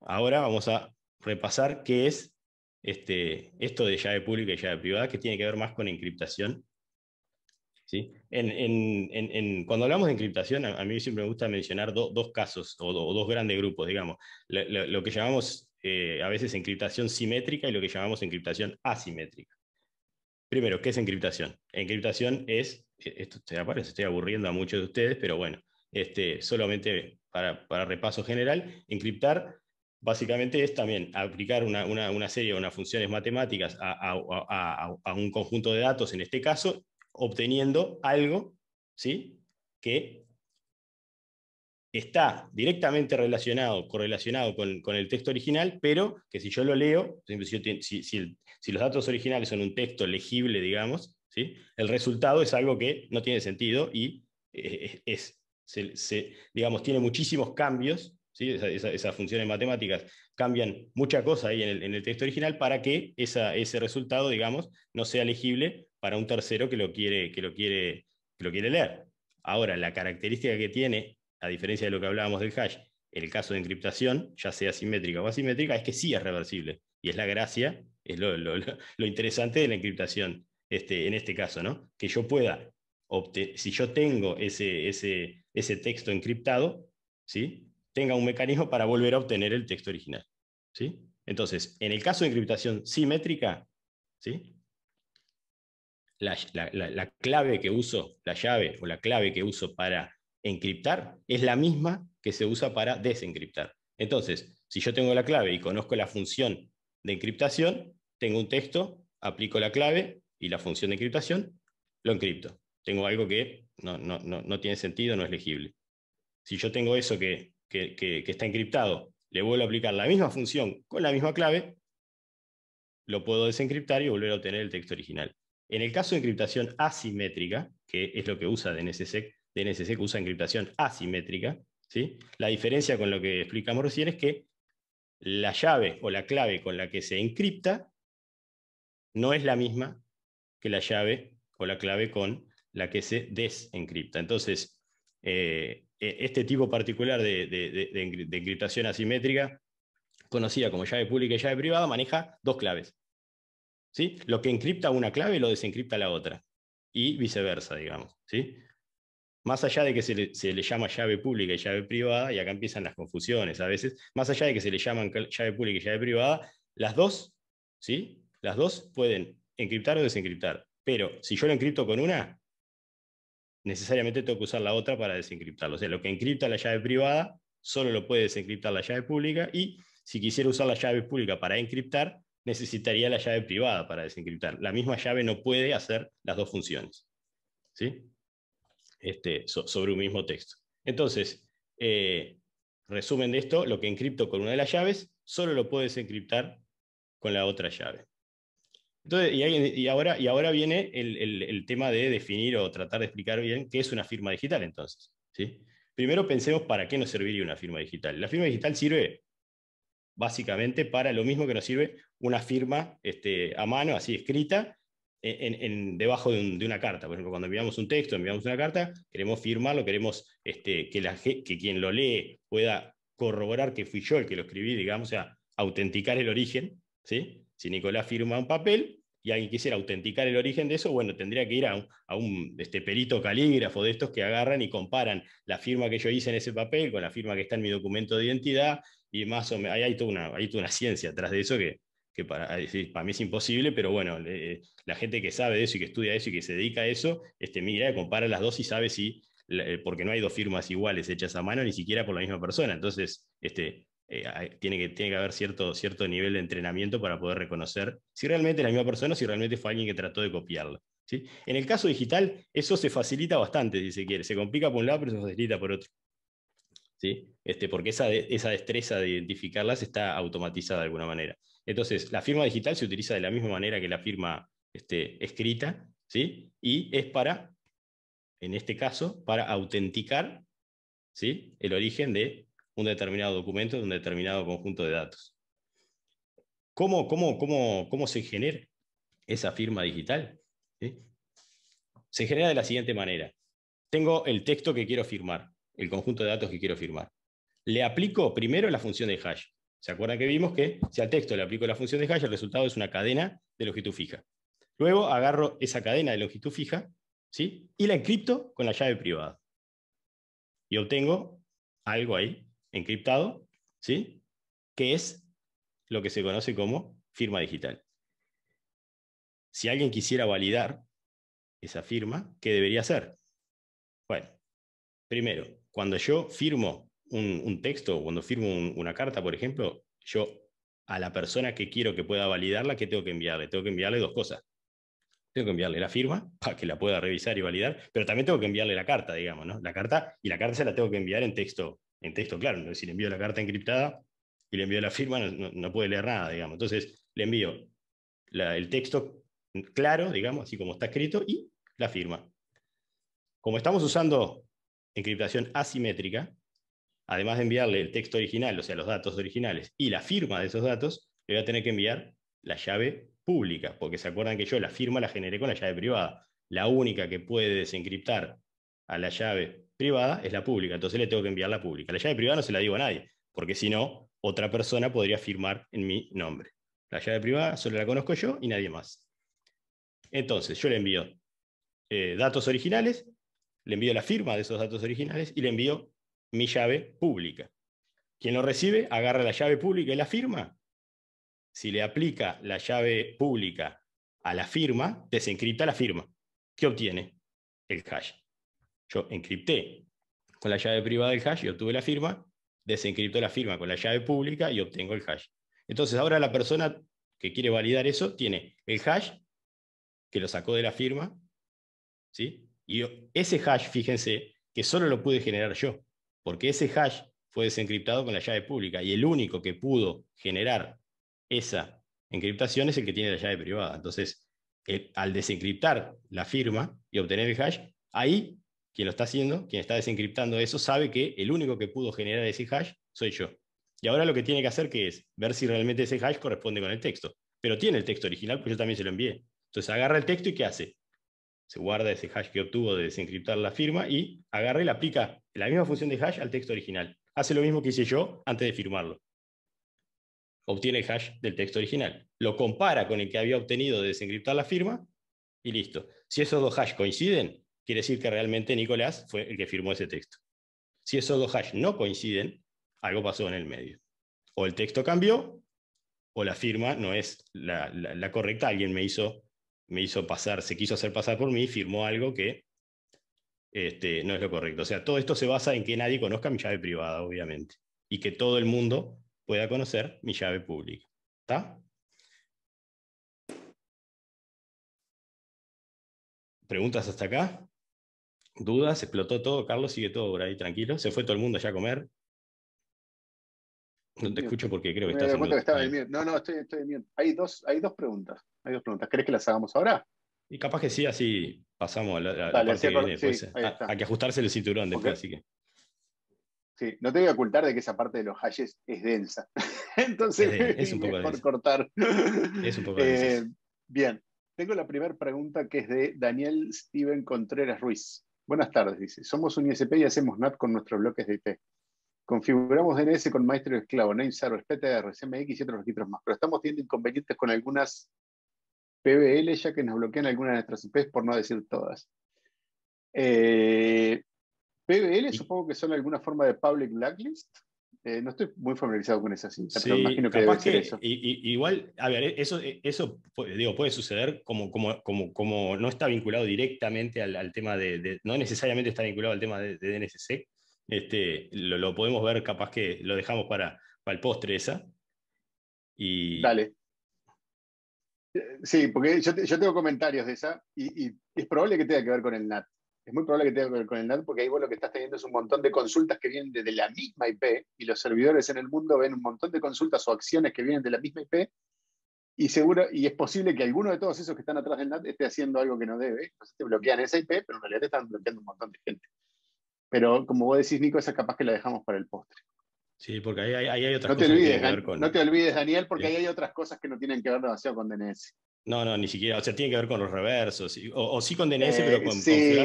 Ahora vamos a repasar qué es este, esto de llave pública y llave privada, que tiene que ver más con encriptación. ¿sí? En, en, en, cuando hablamos de encriptación, a, mí siempre me gusta mencionar dos casos o, dos grandes grupos, digamos, lo, que llamamos eh, a veces encriptación simétrica y lo que llamamos encriptación asimétrica. Primero, ¿qué es encriptación? Encriptación es, eh, esto te aparece, estoy aburriendo a muchos de ustedes, pero bueno, este, solamente para, para repaso general, encriptar básicamente es también aplicar una, serie de unas funciones matemáticas a, un conjunto de datos, en este caso, obteniendo algo ¿sí? que está directamente relacionado, correlacionado con, el texto original, pero que si yo lo leo, si, los datos originales son un texto legible, digamos, ¿sí? el resultado es algo que no tiene sentido y eh, es, digamos, tiene muchísimos cambios esas funciones matemáticas cambian mucha cosa ahí en el, texto original para que esa, ese resultado, digamos, no sea legible para un tercero que lo quiere, que lo quiere, que lo quiere leer. Ahora, la característica que tiene, a diferencia de lo que hablábamos del hash, el caso de encriptación, ya sea simétrica o asimétrica, es que sí es reversible. Y es la gracia, es lo, interesante de la encriptación este, en este caso, ¿no? Que yo pueda, si yo tengo ese, ese, ese texto encriptado, ¿sí? tenga un mecanismo para volver a obtener el texto original. ¿sí? Entonces, en el caso de encriptación simétrica, ¿sí? la, clave que uso, la llave o la clave que uso para encriptar es la misma que se usa para desencriptar. Entonces, si yo tengo la clave y conozco la función de encriptación, tengo un texto, aplico la clave y la función de encriptación, lo encripto. Tengo algo que no, no tiene sentido, no es legible. Si yo tengo eso que que, está encriptado, le vuelvo a aplicar la misma función con la misma clave, lo puedo desencriptar y volver a obtener el texto original. En el caso de encriptación asimétrica, que es lo que usa DNSSEC, DNSSEC usa encriptación asimétrica, ¿sí? la diferencia con lo que explicamos recién es que la llave o la clave con la que se encripta no es la misma que la llave o la clave con la que se desencripta. Entonces, eh, eh, este tipo particular de, encriptación asimétrica, conocida como llave pública y llave privada, maneja dos claves. ¿sí? Lo que encripta una clave lo desencripta la otra, y viceversa, digamos. ¿sí? Más allá de que se le, llama llave pública y llave privada, y acá empiezan las confusiones a veces, más allá de que se le llaman llave pública y llave privada, las dos, ¿sí? las dos pueden encriptar o desencriptar. Pero si yo lo encripto con una, necesariamente tengo que usar la otra para desencriptarlo. O sea, lo que encripta la llave privada solo lo puede desencriptar la llave pública y si quisiera usar la llave pública para encriptar, necesitaría la llave privada para desencriptar. La misma llave no puede hacer las dos funciones. ¿Sí? Este, sobre un mismo texto. Entonces, eh, resumen de esto, lo que encripto con una de las llaves, solo lo puedo desencriptar con la otra llave y, ahora, y ahora viene el, tema de definir o tratar de explicar bien qué es una firma digital entonces. ¿sí? Primero pensemos para qué nos serviría una firma digital. La firma digital sirve básicamente para lo mismo que nos sirve una firma este, a mano, así escrita, en, debajo de, una carta. Por ejemplo, cuando enviamos un texto, enviamos una carta, queremos firmarlo, queremos este, que, que, quien lo lee pueda corroborar que fui yo el que lo escribí, digamos, o sea, autenticar el origen, ¿sí? Si Nicolás firma un papel y alguien quisiera autenticar el origen de eso, bueno, tendría que ir a un, este, perito calígrafo de estos que agarran y comparan la firma que yo hice en ese papel con la firma que está en mi documento de identidad y más o menos, hay toda una, ciencia atrás de eso que, para, mí es imposible, pero bueno, la gente que sabe de eso y que estudia eso y que se dedica a eso, este, mira, compara las dos y sabe si, eh, porque no hay dos firmas iguales hechas a mano, ni siquiera por la misma persona. Entonces, este, eh, tiene, que, tiene que haber cierto, cierto nivel de entrenamiento para poder reconocer si realmente es la misma persona o si realmente fue alguien que trató de copiarlo. En el caso digital, eso se facilita bastante, si se quiere. Se complica por un lado, pero se facilita por otro. ¿Sí? Este, porque esa, esa destreza de identificarlas está automatizada de alguna manera. Entonces, la firma digital se utiliza de la misma manera que la firma este, escrita, ¿sí? y es para, en este caso, para autenticar el origen de un determinado documento de un determinado conjunto de datos. ¿Cómo, cómo, se genera esa firma digital? Se genera de la siguiente manera. Tengo el texto que quiero firmar, el conjunto de datos que quiero firmar. Le aplico primero la función de hash. ¿Se acuerdan que vimos que si al texto le aplico la función de hash, el resultado es una cadena de longitud fija? Luego agarro esa cadena de longitud fija ¿sí? y la encripto con la llave privada. Y obtengo algo ahí encriptado, ¿sí? Que es lo que se conoce como firma digital. Si alguien quisiera validar esa firma, ¿qué debería hacer? Bueno, primero, cuando yo firmo un, texto, cuando firmo una carta, por ejemplo, yo a la persona que quiero que pueda validarla, ¿qué tengo que enviarle? Tengo que enviarle dos cosas. Tengo que enviarle la firma para que la pueda revisar y validar, pero también tengo que enviarle la carta, digamos, ¿no? La carta, y la carta se la tengo que enviar en texto en texto, claro, si le envío la carta encriptada y le envío la firma, no, puede leer nada, digamos. Entonces, le envío el texto claro, digamos, así como está escrito, y la firma. Como estamos usando encriptación asimétrica, además de enviarle el texto original, o sea, los datos originales, y la firma de esos datos, le voy a tener que enviar la llave pública, porque se acuerdan que yo la firma la generé con la llave privada. La única que puede desencriptar a la llave privada es la pública, entonces le tengo que enviar la pública. La llave privada no se la digo a nadie, porque si no, otra persona podría firmar en mi nombre. La llave privada solo la conozco yo y nadie más. Entonces, yo le envío eh, datos originales, le envío la firma de esos datos originales y le envío mi llave pública. Quien lo recibe agarra la llave pública y la firma. Si le aplica la llave pública a la firma, desencripta la firma. ¿Qué obtiene? El hash. Yo encripté con la llave privada del hash y obtuve la firma, desencripto la firma con la llave pública y obtengo el hash. Entonces ahora la persona que quiere validar eso tiene el hash que lo sacó de la firma, ¿sí? Y ese hash, fíjense, que solo lo pude generar yo, porque ese hash fue desencriptado con la llave pública y el único que pudo generar esa encriptación es el que tiene la llave privada. Entonces, al desencriptar la firma y obtener el hash, ahí quien lo está haciendo, quien está desencriptando eso, sabe que el único que pudo generar ese hash soy yo. Y ahora lo que tiene que hacer que es ver si realmente ese hash corresponde con el texto. Pero tiene el texto original, pues yo también se lo envié. Entonces agarra el texto y ¿qué hace? Se guarda ese hash que obtuvo de desencriptar la firma y agarra y le aplica la misma función de hash al texto original. Hace lo mismo que hice yo antes de firmarlo. Obtiene el hash del texto original. Lo compara con el que había obtenido de desencriptar la firma y listo. Si esos dos hash coinciden, quiere decir que realmente Nicolás fue el que firmó ese texto. Si esos dos hash no coinciden, algo pasó en el medio. O el texto cambió, o la firma no es la, correcta. Alguien me hizo, me hizo pasar, se quiso hacer pasar por mí, firmó algo que este, no es lo correcto. O sea, todo esto se basa en que nadie conozca mi llave privada, obviamente, y que todo el mundo pueda conocer mi llave pública. ¿Está? ¿Preguntas hasta acá? dudas, explotó todo, Carlos sigue todo por ahí tranquilo, se fue todo el mundo allá a comer. No te escucho porque creo que estás. No, no, estoy, estoy en Hay dos, hay dos preguntas. Hay dos preguntas. ¿Crees que las hagamos ahora? Y capaz que sí, así pasamos a la, parte que viene, eh. que ajustarse el cinturón después, así que. Sí, no te voy a ocultar de que esa parte de los halles es densa. Entonces, es, un poco cortar. Es un poco eh, Bien, tengo la primera pregunta que es de Daniel Steven Contreras Ruiz. Buenas tardes, dice. Somos un ISP y hacemos NAT con nuestros bloques de IP. Configuramos DNS con Maestro y Esclavo, NameServer, PTR, CMX y otros registros más, pero estamos teniendo inconvenientes con algunas PBL ya que nos bloquean algunas de nuestras IPs, por no decir todas. Eh, PBL supongo que son alguna forma de public blacklist. Eh, no estoy muy familiarizado con esa cinta, imagino que debe eso. igual, a ver, e, eso, e, eso digo, puede suceder como, como, como, como no está vinculado directamente al, tema de, No necesariamente está vinculado al tema de, de Este, lo, podemos ver, capaz que lo dejamos para, para el postre esa. Y... Dale. Eh, sí, porque yo, tengo comentarios de esa y, es probable que tenga que ver con el NAT es muy probable que tenga que ver con el NAT, porque ahí vos lo que estás teniendo es un montón de consultas que vienen desde la misma IP, y los servidores en el mundo ven un montón de consultas o acciones que vienen de la misma IP, y, seguro, y es posible que alguno de todos esos que están atrás del NAT esté haciendo algo que no debe, entonces te bloquean esa IP, pero en realidad están bloqueando un montón de gente. Pero como vos decís, Nico, esa capaz que la dejamos para el postre. Sí, porque ahí, hay otras cosas que con... No te olvides, Daniel, porque ahí hay otras cosas que no tienen que ver demasiado con DNS. No, no, ni siquiera. O sea, tiene que ver con los reversos. O, sí con DNS, eh, pero con,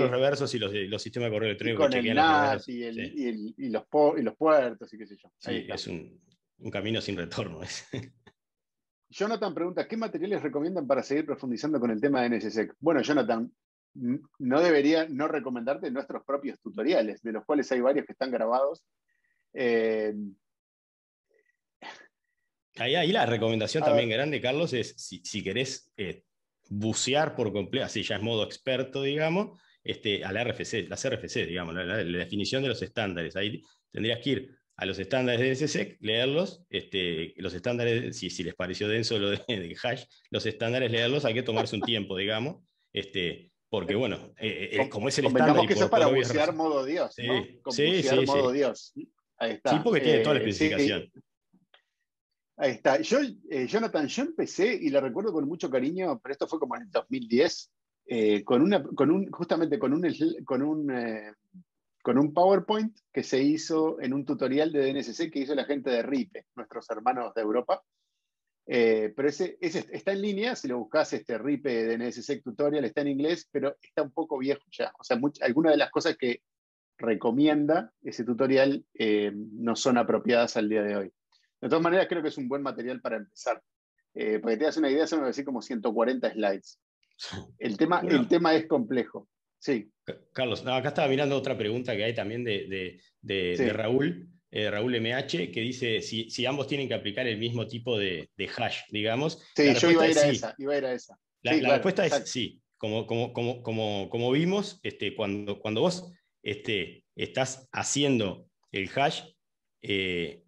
los reversos y los, sistemas de correo electrónico. Y con el y, los puertos y qué sé yo. Sí, es un, camino sin retorno. Jonathan pregunta, ¿qué materiales recomiendan para seguir profundizando con el tema de NSSEC? Bueno, Jonathan, no debería no recomendarte nuestros propios tutoriales, de los cuales hay varios que están grabados. Eh, Ahí, la recomendación también grande, Carlos, es si, querés eh, bucear por completo, así ya es modo experto, digamos, este, a la RFC, las RFC, digamos, la, definición de los estándares. Ahí tendrías que ir a los estándares de SEC leerlos, este, los estándares, si, si les pareció denso lo de, hash, los estándares, leerlos, hay que tomarse un tiempo, digamos, este, porque eh, bueno, eh, como es el estándar... que eso para bucear modo Dios, sí, sí, sí, modo Dios. Sí, porque tiene toda la especificación. Ahí está. Yo, eh, Jonathan, yo empecé y la recuerdo con mucho cariño, pero esto fue como en el 2010, eh, con una, con un, justamente con un, con un, eh, con un PowerPoint que se hizo en un tutorial de DNSC que hizo la gente de RIPE, nuestros hermanos de Europa. pero ese, está en línea, si lo buscas, este RIPE DNSC Tutorial está en inglés, pero está un poco viejo ya. O sea, algunas de las cosas que recomienda ese tutorial no son apropiadas al día de hoy. De todas maneras, creo que es un buen material para empezar. Eh, para que te hagas una idea, son así como 140 slides. El tema, el tema es complejo. Sí. Carlos, acá estaba mirando otra pregunta que hay también de, de, de, Raúl, eh, Raúl MH, que dice si, ambos tienen que aplicar el mismo tipo de, hash, digamos. Sí, yo iba a, ir a esa, La, respuesta es sí. Como, como, como, vimos, este, cuando, cuando vos este, estás haciendo el hash, eh,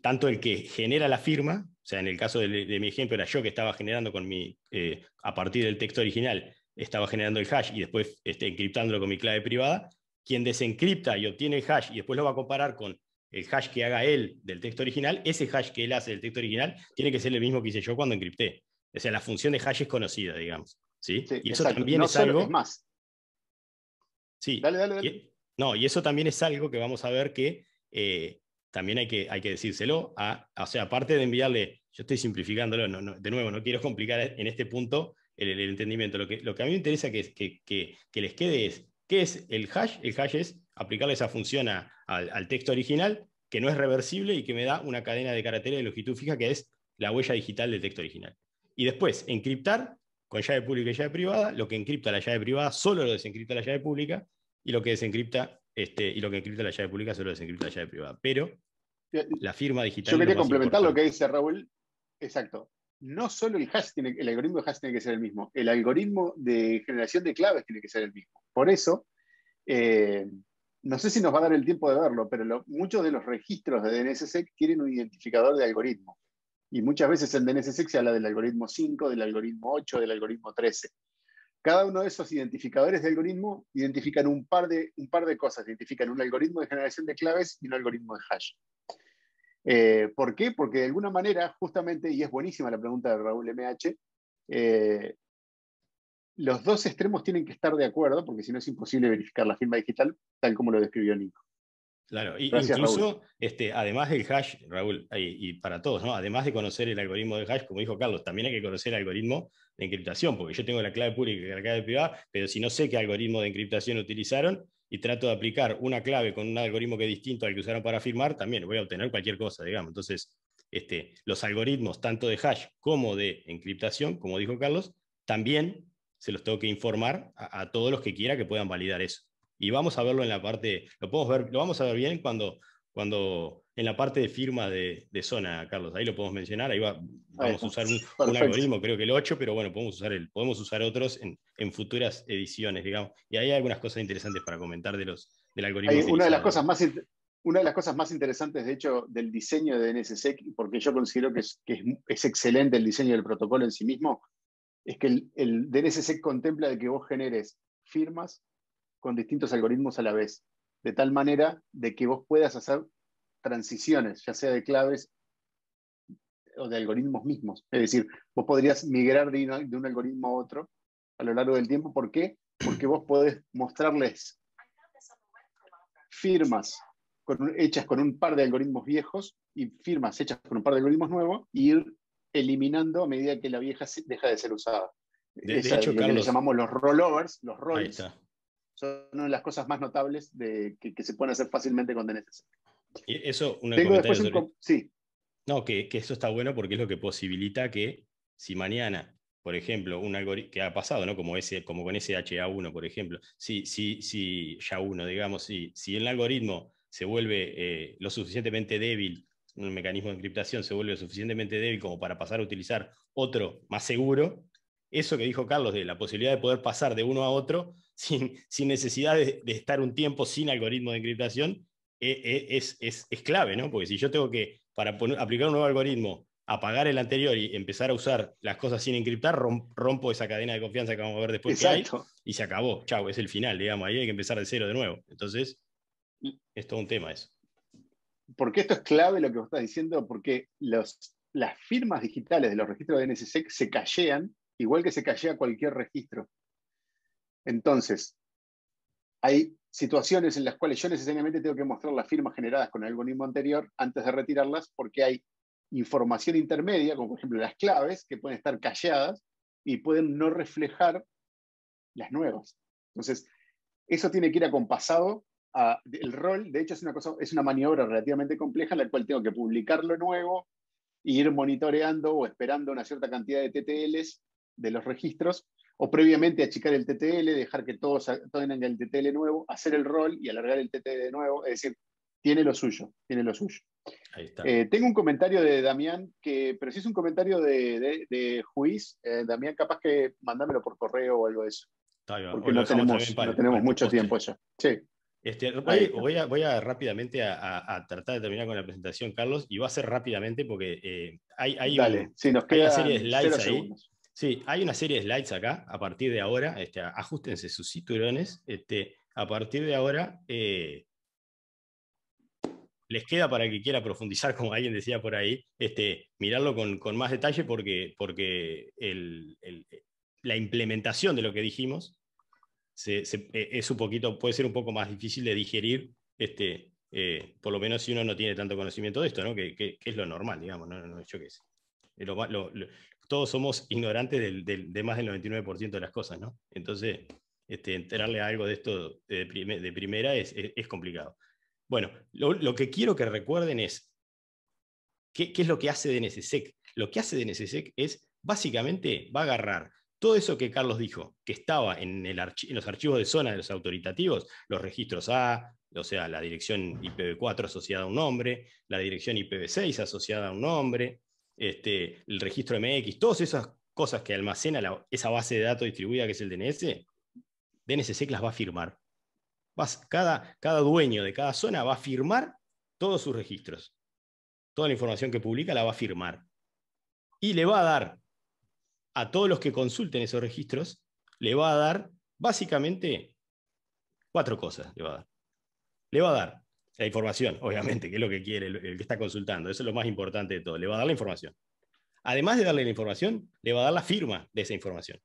tanto el que genera la firma, o sea, en el caso de, mi ejemplo era yo que estaba generando con mi, eh, a partir del texto original, estaba generando el hash y después este, encriptándolo con mi clave privada, quien desencripta y obtiene el hash y después lo va a comparar con el hash que haga él del texto original, ese hash que él hace del texto original tiene que ser el mismo que hice yo cuando encripté. O sea, la función de hash es conocida, digamos. ¿sí? y eso también es algo... más. Sí. no, y eso también es algo que vamos a ver que eh, también hay que, hay que decírselo, a, o sea, aparte de enviarle, yo estoy simplificándolo, de nuevo, no quiero complicar en este punto el, entendimiento, lo que, lo que, a mí me interesa que, que, que, les quede es, ¿qué es el hash? El hash es aplicarle esa función al, al texto original, que no es reversible y que me da una cadena de caracteres de longitud fija, que es la huella digital del texto original. Y después, encriptar con llave pública y llave privada, lo que encripta la llave privada solo lo desencripta la llave pública y lo que desencripta este, y lo que encripta la llave pública solo desencripta la llave privada. Pero eh, eh, la firma digital. Yo quería complementar lo que dice Raúl. Exacto. No solo el hash, tiene, el algoritmo de hash tiene que ser el mismo, el algoritmo de generación de claves tiene que ser el mismo. Por eso, eh, no sé si nos va a dar el tiempo de verlo, pero muchos de los registros de DNSSEC tienen un identificador de algoritmo. Y muchas veces en DNSSEC se habla del algoritmo 5, del algoritmo 8, del algoritmo 13. Cada uno de esos identificadores de algoritmo identifican un par de, un par de cosas. Identifican un algoritmo de generación de claves y un algoritmo de hash. Eh, ¿Por qué? Porque de alguna manera, justamente, y es buenísima la pregunta de Raúl MH, eh, los dos extremos tienen que estar de acuerdo, porque si no es imposible verificar la firma digital, tal como lo describió Nico. Claro, y incluso, este, además del hash, Raúl, y, para todos, además de conocer el algoritmo del hash, como dijo Carlos, también hay que conocer el algoritmo encriptación, porque yo tengo la clave pública y la clave privada, pero si no sé qué algoritmo de encriptación utilizaron y trato de aplicar una clave con un algoritmo que es distinto al que usaron para firmar, también voy a obtener cualquier cosa, digamos. Entonces, este, los algoritmos tanto de hash como de encriptación, como dijo Carlos, también se los tengo que informar a, todos los que quieran que puedan validar eso. Y vamos a verlo en la parte, lo podemos ver, lo vamos a ver bien cuando cuando en la parte de firma de, zona, Carlos, ahí lo podemos mencionar, ahí va, vamos a usar un, algoritmo, creo que el 8, pero bueno, podemos usar, el, podemos usar otros en, futuras ediciones, digamos. Y hay algunas cosas interesantes para comentar de los, del algoritmo. una, de las cosas más, una de las cosas más interesantes, de hecho, del diseño de NSSEC, porque yo considero que es, es, excelente el diseño del protocolo en sí mismo, es que el, el DNSSEC contempla de que vos generes firmas con distintos algoritmos a la vez de tal manera de que vos puedas hacer transiciones, ya sea de claves o de algoritmos mismos. Es decir, vos podrías migrar de, un algoritmo a otro a lo largo del tiempo. ¿Por qué? Porque vos podés mostrarles firmas hechas con un par de algoritmos viejos y firmas hechas con un par de algoritmos nuevos e ir eliminando a medida que la vieja deja de ser usada. eso que le llamamos los rollovers, los rolls son una de las cosas más notables de, que, se pueden hacer fácilmente con Y Eso, Tengo Sí. No, que, eso está bueno porque es lo que posibilita que si mañana, por ejemplo, un algoritmo que ha pasado, ¿no? Como, ese, como con SHA1, por ejemplo, si, si, si digamos, si, si el algoritmo se vuelve eh, lo suficientemente débil, un mecanismo de encriptación se vuelve lo suficientemente débil como para pasar a utilizar otro más seguro, eso que dijo Carlos de la posibilidad de poder pasar de uno a otro sin, necesidad de, estar un tiempo sin algoritmo de encriptación, eh, eh, es, es, clave, ¿no? Porque si yo tengo que, para aplicar un nuevo algoritmo, apagar el anterior y empezar a usar las cosas sin encriptar, rompo esa cadena de confianza que vamos a ver después que hay, y se acabó, chau, es el final, digamos, ahí hay que empezar de cero de nuevo. Entonces, es todo un tema eso. Porque esto es clave lo que vos estás diciendo, porque los, las firmas digitales de los registros de NSSEC se callean igual que se callea cualquier registro. Entonces, hay situaciones en las cuales yo necesariamente tengo que mostrar las firmas generadas con el algoritmo anterior antes de retirarlas porque hay información intermedia, como por ejemplo las claves, que pueden estar calladas y pueden no reflejar las nuevas. Entonces, eso tiene que ir acompasado a el rol. De hecho, es una, cosa, es una maniobra relativamente compleja en la cual tengo que publicar lo nuevo e ir monitoreando o esperando una cierta cantidad de TTLs de los registros o previamente achicar el TTL, dejar que todos, tengan el TTL nuevo, hacer el rol y alargar el TTL de nuevo. Es decir, tiene lo suyo, tiene lo suyo. Eh, tengo un comentario de Damián, que, pero si es un comentario de, Juiz, eh, Damián, capaz que mandámelo por correo o algo de eso. porque no tenemos, mucho tiempo este, ya. voy, a, rápidamente a, tratar de terminar con la presentación, Carlos, y va a ser rápidamente porque eh, hay, hay, nos queda una serie de slides ahí. Sí, hay una serie de slides acá, a partir de ahora, este, ajustense sus cinturones, este, a partir de ahora eh, les queda para que quiera profundizar, como alguien decía por ahí, este, mirarlo con, más detalle porque, porque eh, la implementación de lo que dijimos eh, es un poquito, puede ser un poco más difícil de digerir, este, por lo menos si uno no tiene tanto conocimiento de esto, que, es lo normal, digamos, ¿no? no, yo qué sé todos somos ignorantes del, de más del 99% de las cosas, ¿no? Entonces, este, enterarle algo de esto de, primera es, complicado. Bueno, lo, que quiero que recuerden es, ¿qué, es lo que hace DNSSEC? Lo que hace DNSSEC es, básicamente, va a agarrar todo eso que Carlos dijo, que estaba en, en, los archivos de zona de los autoritativos, los registros A, o sea, la dirección IPv4 asociada a un nombre, la dirección IPv6 asociada a un nombre, este, el registro MX, todas esas cosas que almacena esa base de datos distribuida que es el DNS, DNSSEC las va a firmar. cada, cada dueño de cada zona va a firmar todos sus registros. Toda la información que publica la va a firmar. Y le va a dar a todos los que consulten esos registros, le va a dar básicamente cuatro cosas. Le va a dar. Le va a dar la información, obviamente, que es lo que quiere el, que está consultando. Eso es lo más importante de todo. Le va a dar la información. Además de darle la información, le va a dar la firma de esa información.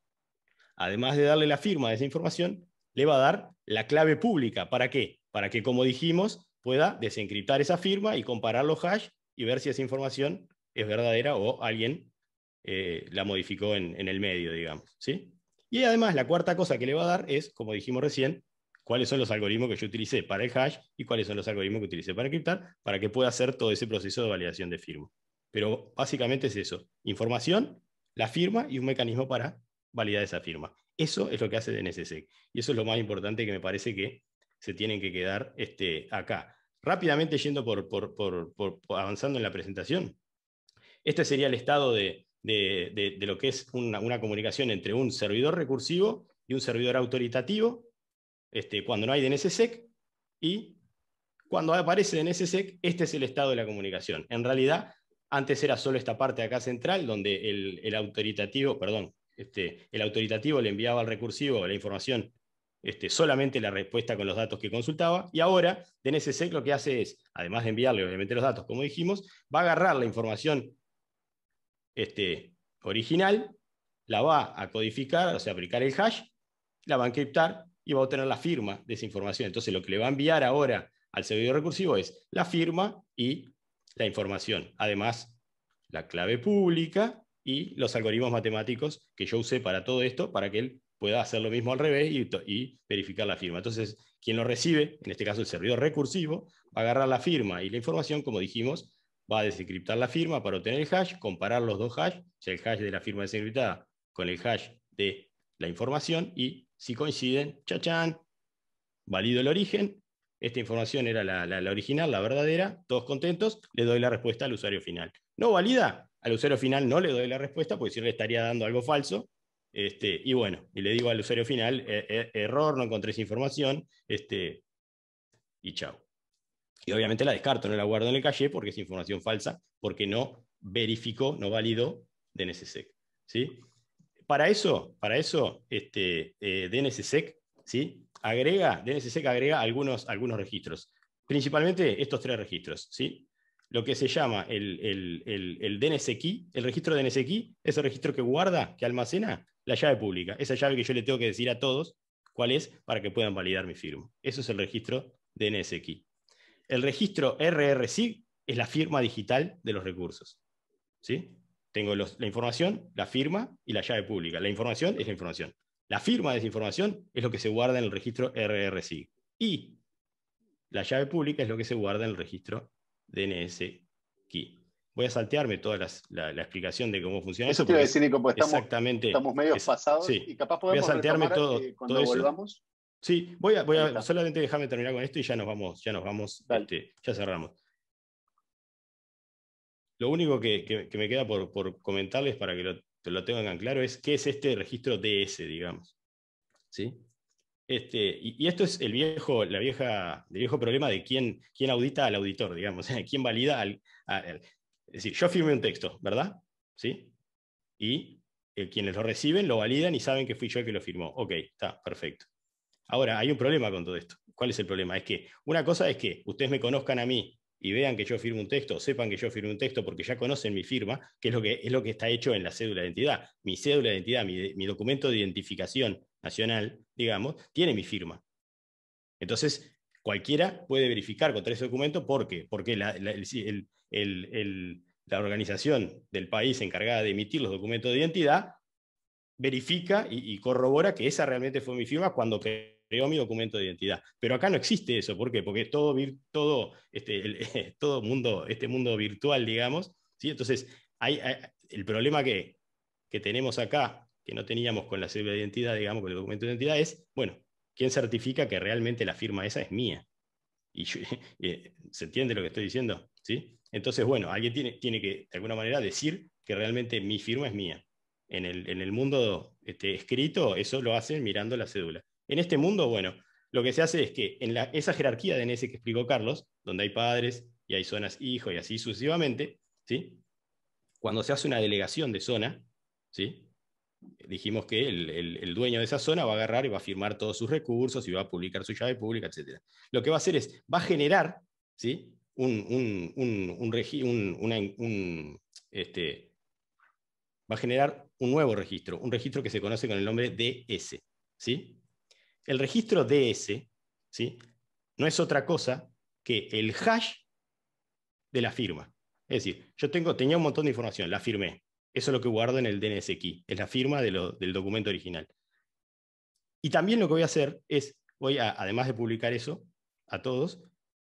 Además de darle la firma de esa información, le va a dar la clave pública. ¿Para qué? Para que, como dijimos, pueda desencriptar esa firma y comparar los hash y ver si esa información es verdadera o alguien eh, la modificó en, en, el medio, digamos. ¿sí? Y además, la cuarta cosa que le va a dar es, como dijimos recién, cuáles son los algoritmos que yo utilicé para el hash y cuáles son los algoritmos que utilicé para encriptar, para que pueda hacer todo ese proceso de validación de firma. Pero básicamente es eso, información, la firma y un mecanismo para validar esa firma. Eso es lo que hace DNSSEC. Y eso es lo más importante que me parece que se tienen que quedar este, acá. Rápidamente yendo por, avanzando en la presentación, este sería el estado de, lo que es una, comunicación entre un servidor recursivo y un servidor autoritativo. Este, cuando no hay DNSSEC y cuando aparece DNSSEC, este es el estado de la comunicación. En realidad, antes era solo esta parte acá central donde el, autoritativo, perdón, este, el autoritativo le enviaba al recursivo la información, este, solamente la respuesta con los datos que consultaba, y ahora DNSSEC lo que hace es, además de enviarle obviamente los datos, como dijimos, va a agarrar la información este, original, la va a codificar, o sea, aplicar el hash, la va a encriptar y va a obtener la firma de esa información. Entonces, lo que le va a enviar ahora al servidor recursivo es la firma y la información. Además, la clave pública y los algoritmos matemáticos que yo usé para todo esto, para que él pueda hacer lo mismo al revés y, y, verificar la firma. Entonces, quien lo recibe, en este caso el servidor recursivo, va a agarrar la firma y la información, como dijimos, va a desencriptar la firma para obtener el hash, comparar los dos hash, o sea, el hash de la firma desencriptada con el hash de la información y si coinciden, chachán, valido el origen, esta información era la, original, la verdadera, todos contentos, le doy la respuesta al usuario final. No valida, al usuario final no le doy la respuesta porque si le estaría dando algo falso. Este, y bueno, y le digo al usuario final, e, e, error, no encontré esa información, este, y chao. Y obviamente la descarto, no la guardo en el caché porque es información falsa, porque no verificó, no validó DNSSEC. ¿sí? Para eso, para eso este, eh, DNSSEC ¿sí? agrega, DNSSEC agrega algunos, algunos registros, principalmente estos tres registros. ¿sí? Lo que se llama el, el, el, el registro de DNSKey es el registro que guarda, que almacena la llave pública, esa llave que yo le tengo que decir a todos cuál es para que puedan validar mi firma. Eso es el registro DNSKey. El registro RRSIG es la firma digital de los recursos. ¿sí? Tengo la información, la firma y la llave pública. La información es la información. La firma de esa información es lo que se guarda en el registro RRC. Y la llave pública es lo que se guarda en el registro DNS Key. Voy a saltearme toda la, explicación de cómo funciona eso. Pues estamos, exactamente, estamos medio pasados y capaz podemos voy a todo, eh, cuando eso. volvamos. Sí, voy a, solamente dejarme terminar con esto y ya nos vamos, ya nos vamos, este, ya cerramos. Lo único que, me queda por, comentarles para que lo, tengan claro es qué es este registro DS, digamos. ¿Sí? Este, y, esto es el viejo, la vieja, el viejo problema de quién, audita al auditor, digamos, quién valida al, Es decir, yo firmé un texto, ¿verdad? ¿Sí? Y eh, quienes lo reciben lo validan y saben que fui yo el que lo firmó. Ok, está, perfecto. Ahora, hay un problema con todo esto. ¿Cuál es el problema? Es que una cosa es que ustedes me conozcan a mí y vean que yo firmo un texto, sepan que yo firmo un texto porque ya conocen mi firma, que es lo que, es lo que está hecho en la cédula de identidad. Mi cédula de identidad, mi, documento de identificación nacional, digamos, tiene mi firma. Entonces, cualquiera puede verificar contra ese documento ¿por qué? porque la, organización del país encargada de emitir los documentos de identidad verifica y, corrobora que esa realmente fue mi firma cuando creó mi documento de identidad. Pero acá no existe eso, ¿por qué? Porque todo, todo, este, todo mundo, este mundo virtual, digamos, ¿sí? entonces hay, el problema que, tenemos acá, que no teníamos con la cédula de identidad, digamos, con el documento de identidad, es, bueno, ¿quién certifica que realmente la firma esa es mía? Eh, ¿Se entiende lo que estoy diciendo? ¿Sí? Entonces, bueno, alguien tiene, tiene que, de alguna manera, decir que realmente mi firma es mía. En el, en el, mundo este, escrito, eso lo hacen mirando la cédula. En este mundo, bueno, lo que se hace es que en esa jerarquía de NS que explicó Carlos, donde hay padres y hay zonas hijos y así sucesivamente, ¿sí? cuando se hace una delegación de zona, ¿sí? dijimos que el, dueño de esa zona va a agarrar y va a firmar todos sus recursos y va a publicar su llave pública, etc. Lo que va a hacer es, va a generar ¿sí? un, un, un, este, va a generar un nuevo registro, un registro que se conoce con el nombre DS. ¿sí? El registro DS ¿sí? no es otra cosa que el hash de la firma. Es decir, yo tengo, tenía un montón de información, la firmé. Eso es lo que guardo en el DNS key, es la firma del documento original. Y también lo que voy a hacer es, voy además de publicar eso a todos,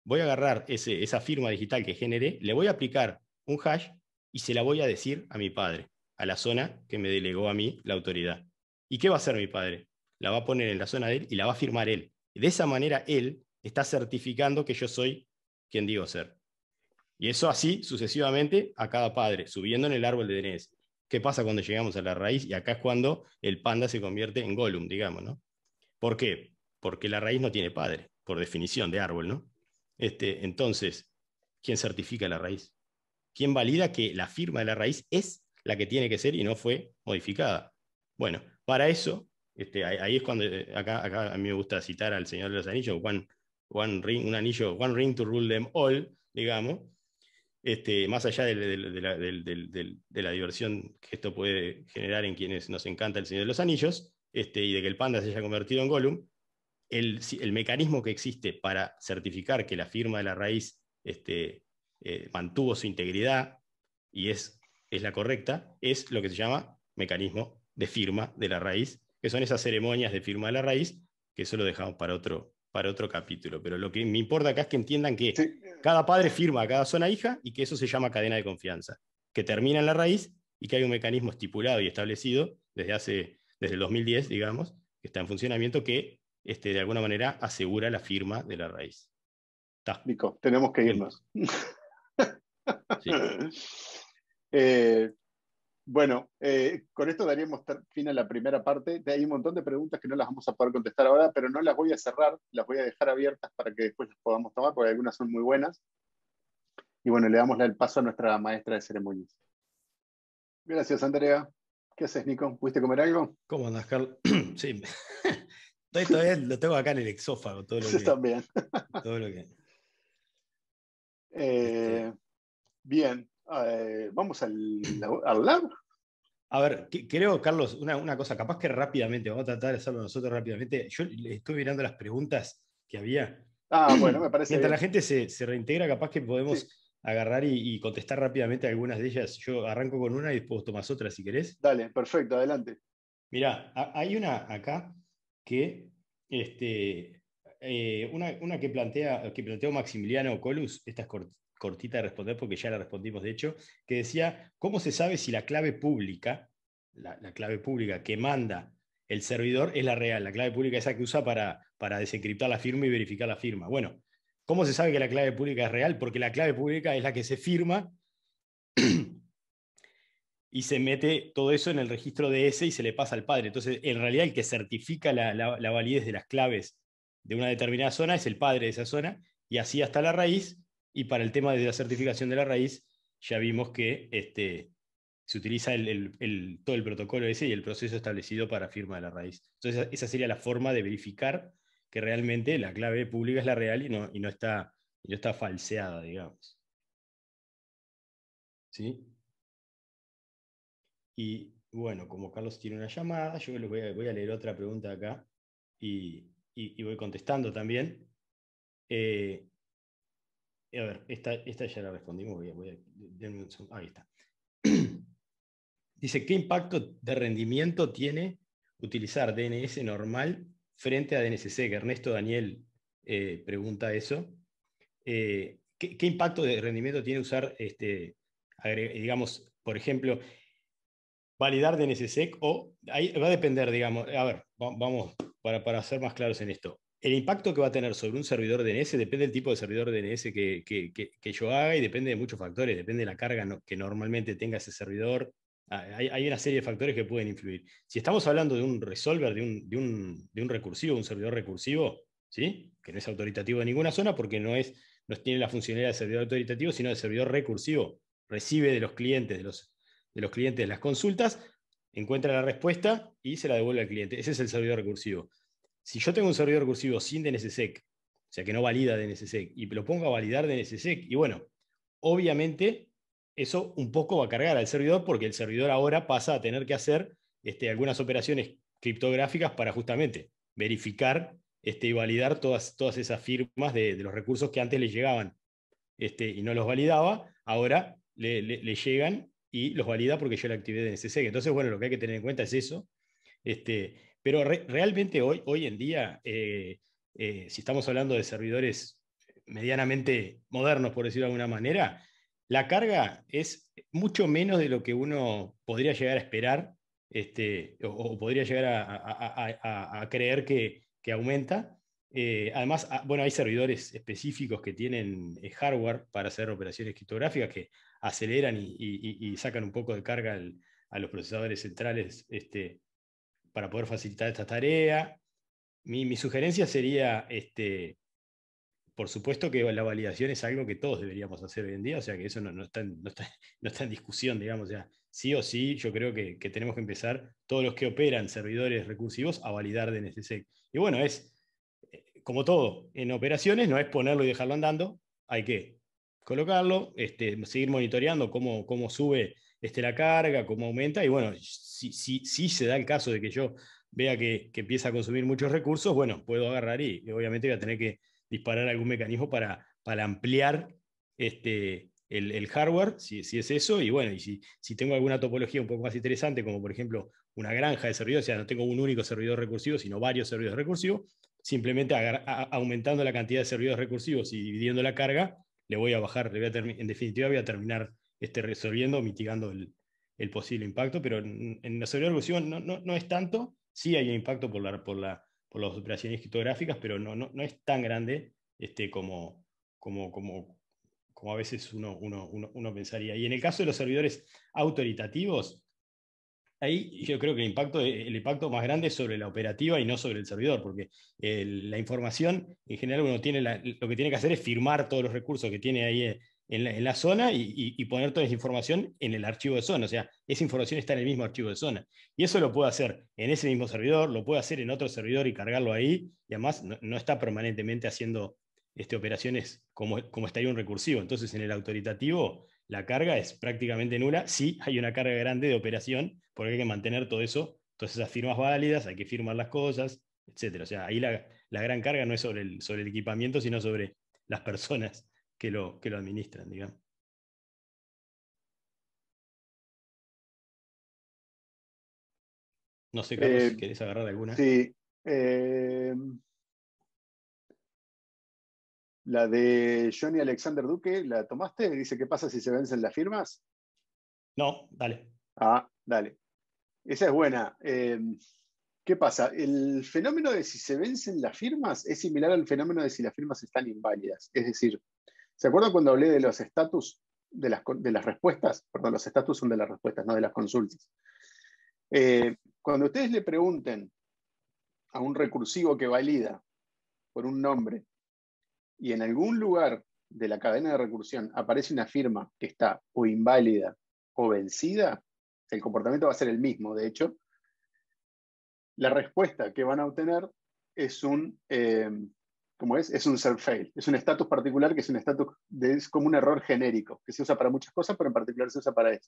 voy a agarrar esa firma digital que generé, le voy a aplicar un hash y se la voy a decir a mi padre, a la zona que me delegó a mí la autoridad. ¿Y qué va a hacer mi padre? la va a poner en la zona de él y la va a firmar él. De esa manera él está certificando que yo soy quien digo ser. Y eso así sucesivamente a cada padre, subiendo en el árbol de DNS. ¿Qué pasa cuando llegamos a la raíz? Y acá es cuando el panda se convierte en Gollum, digamos, ¿no? ¿Por qué? Porque la raíz no tiene padre, por definición de árbol, ¿no? Este, entonces, ¿quién certifica la raíz? ¿Quién valida que la firma de la raíz es la que tiene que ser y no fue modificada? Bueno, para eso este, ahí es cuando, eh, acá, a mí me gusta citar al Señor de los Anillos, one, ring, un anillo, one ring to rule them all, digamos, este, más allá de, la, diversión que esto puede generar en quienes nos encanta el Señor de los Anillos, este, y de que el panda se haya convertido en Gollum, el, mecanismo que existe para certificar que la firma de la raíz eh, mantuvo su integridad y es la correcta, es lo que se llama mecanismo de firma de la raíz que son esas ceremonias de firma de la raíz, que eso lo dejamos para otro, para otro capítulo. Pero lo que me importa acá es que entiendan que cada padre firma a cada zona hija y que eso se llama cadena de confianza, que termina en la raíz y que hay un mecanismo estipulado y establecido desde hace, desde el 2010, digamos, que está en funcionamiento, que este, de alguna manera asegura la firma de la raíz. táctico tenemos que irnos. Sí. Eh, bueno, eh, con esto daríamos fin a la primera parte. Hay un montón de preguntas que no las vamos a poder contestar ahora, pero no las voy a cerrar, las voy a dejar abiertas para que después las podamos tomar, porque algunas son muy buenas. Y bueno, le damos el paso a nuestra maestra de ceremonias. Gracias, Andrea. ¿Qué haces, Nico? ¿Pudiste comer algo? ¿Cómo andas, Carlos? sí. lo tengo acá en el exófago, todo lo que. También. todo lo que. Eh, este- bien, eh, vamos al, al A ver, creo, Carlos, una, cosa, capaz que rápidamente, vamos a tratar de hacerlo nosotros rápidamente. Yo estoy mirando las preguntas que había. Ah, bueno, me parece. Mientras la gente se, reintegra, capaz que podemos agarrar y, contestar rápidamente algunas de ellas. Yo arranco con una y después tomas otra si querés. Dale, perfecto, adelante. Mirá, hay una acá que, este, eh, una, una, que plantea que planteó Maximiliano Colus, esta es corta cortita de responder porque ya la respondimos de hecho, que decía, ¿cómo se sabe si la clave pública, la, clave pública que manda el servidor es la real, la clave pública es la que usa para, para desencriptar la firma y verificar la firma? Bueno, ¿cómo se sabe que la clave pública es real? Porque la clave pública es la que se firma y se mete todo eso en el registro de ese y se le pasa al padre. Entonces, en realidad el que certifica la validez de las claves de una determinada zona es el padre de esa zona y así hasta la raíz y para el tema de la certificación de la raíz, ya vimos que este, se utiliza el, todo el protocolo ese y el proceso establecido para firma de la raíz. Entonces, esa sería la forma de verificar que realmente la clave pública es la real y no, y no, está, no está falseada, digamos. ¿Sí? Y bueno, como Carlos tiene una llamada, yo voy a, voy a leer otra pregunta acá y, y voy contestando también. Eh, a ver, esta, esta ya la respondimos, Ahí está. Dice, ¿qué impacto de rendimiento tiene utilizar DNS normal frente a DNSSEC? Ernesto Daniel eh, pregunta eso. Eh, ¿qué, impacto de rendimiento tiene usar, este, digamos, por ejemplo, validar DNSSEC o va a depender, digamos, a ver, vamos para, para ser más claros en esto el impacto que va a tener sobre un servidor DNS depende del tipo de servidor DNS que, yo haga y depende de muchos factores, depende de la carga que normalmente tenga ese servidor. Ah, hay, una serie de factores que pueden influir. Si estamos hablando de un resolver, de un, de de un recursivo, un servidor recursivo, ¿sí? que no es autoritativo en ninguna zona porque no, es, no tiene la funcionalidad de servidor autoritativo, sino de servidor recursivo. Recibe de los clientes, de los, de los clientes las consultas, encuentra la respuesta y se la devuelve al cliente. Ese es el servidor recursivo. Si yo tengo un servidor recursivo sin DNSSEC, o sea que no valida DNSSEC, y lo pongo a validar DNSSEC, y bueno, obviamente eso un poco va a cargar al servidor porque el servidor ahora pasa a tener que hacer este, algunas operaciones criptográficas para justamente verificar este, y validar todas, todas esas firmas de, los recursos que antes le llegaban este, y no los validaba, ahora le, llegan y los valida porque yo le activé DNSSEC. Entonces, bueno, lo que hay que tener en cuenta es eso. Este, pero realmente hoy, hoy en día, eh, eh, si estamos hablando de servidores medianamente modernos, por decirlo de alguna manera, la carga es mucho menos de lo que uno podría llegar a esperar este, o, podría llegar a, creer que, aumenta. Eh, además, ah, bueno, hay servidores específicos que tienen hardware para hacer operaciones criptográficas que aceleran y, sacan un poco de carga a los procesadores centrales este, para poder facilitar esta tarea. Mi, sugerencia sería, este, por supuesto que la validación es algo que todos deberíamos hacer hoy en día, o sea que eso no, no, está, en, discusión, digamos, sí o sí, yo creo que, tenemos que empezar todos los que operan servidores recursivos a validar de Y bueno, es eh, como todo, en operaciones no es ponerlo y dejarlo andando, hay que colocarlo, este, seguir monitoreando cómo, cómo sube este, la carga, cómo aumenta. Y bueno, si, si, se da el caso de que yo vea que, que empieza a consumir muchos recursos, bueno, puedo agarrar y, obviamente voy a tener que disparar algún mecanismo para, para ampliar este, el, hardware, si, es eso, y bueno, y si, si, tengo alguna topología un poco más interesante, como por ejemplo una granja de servidores, o sea, no tengo un único servidor recursivo, sino varios servidores recursivos, simplemente aumentando la cantidad de servidores recursivos y dividiendo la carga, le voy a bajar, en definitiva voy a terminar resolviendo mitigando el, posible impacto, pero en, la seguridad no, no, no, es tanto, sí hay un impacto por, por, la, por las operaciones criptográficas, pero no, no, no es tan grande este, como, como, como, como a veces uno, uno, uno, pensaría. Y en el caso de los servidores autoritativos, ahí yo creo que el impacto, el impacto más grande es sobre la operativa y no sobre el servidor, porque la información en general uno tiene lo que tiene que hacer es firmar todos los recursos que tiene ahí eh, en la, zona y, poner toda esa información en el archivo de zona. O sea, esa información está en el mismo archivo de zona. Y eso lo puedo hacer en ese mismo servidor, lo puedo hacer en otro servidor y cargarlo ahí. Y además no, está permanentemente haciendo este, operaciones como, como estaría un recursivo. Entonces, en el autoritativo, la carga es prácticamente nula. Sí, hay una carga grande de operación, porque hay que mantener todo eso, todas esas firmas válidas, hay que firmar las cosas, etc. O sea, ahí la, la gran carga no es sobre el, sobre el equipamiento, sino sobre las personas que lo, que lo administran, digamos. No sé, Carlos, eh, querés agarrar alguna. Sí. Eh, la de Johnny Alexander Duque, ¿la tomaste? Dice, ¿qué pasa si se vencen las firmas? No, dale. Ah, dale. Esa es buena. Eh, ¿Qué pasa? El fenómeno de si se vencen las firmas es similar al fenómeno de si las firmas están inválidas. Es decir, ¿Se acuerdan cuando hablé de los estatus, de las, respuestas? Perdón, los estatus son de las respuestas, no de las consultas. Eh, cuando ustedes le pregunten a un recursivo que valida por un nombre y en algún lugar de la cadena de recursión aparece una firma que está o inválida o vencida, el comportamiento va a ser el mismo, de hecho, la respuesta que van a obtener es un, eh, como es, es un self-fail. Es un estatus particular que es un estatus, es como un error genérico, que se usa para muchas cosas, pero en particular se usa para esto.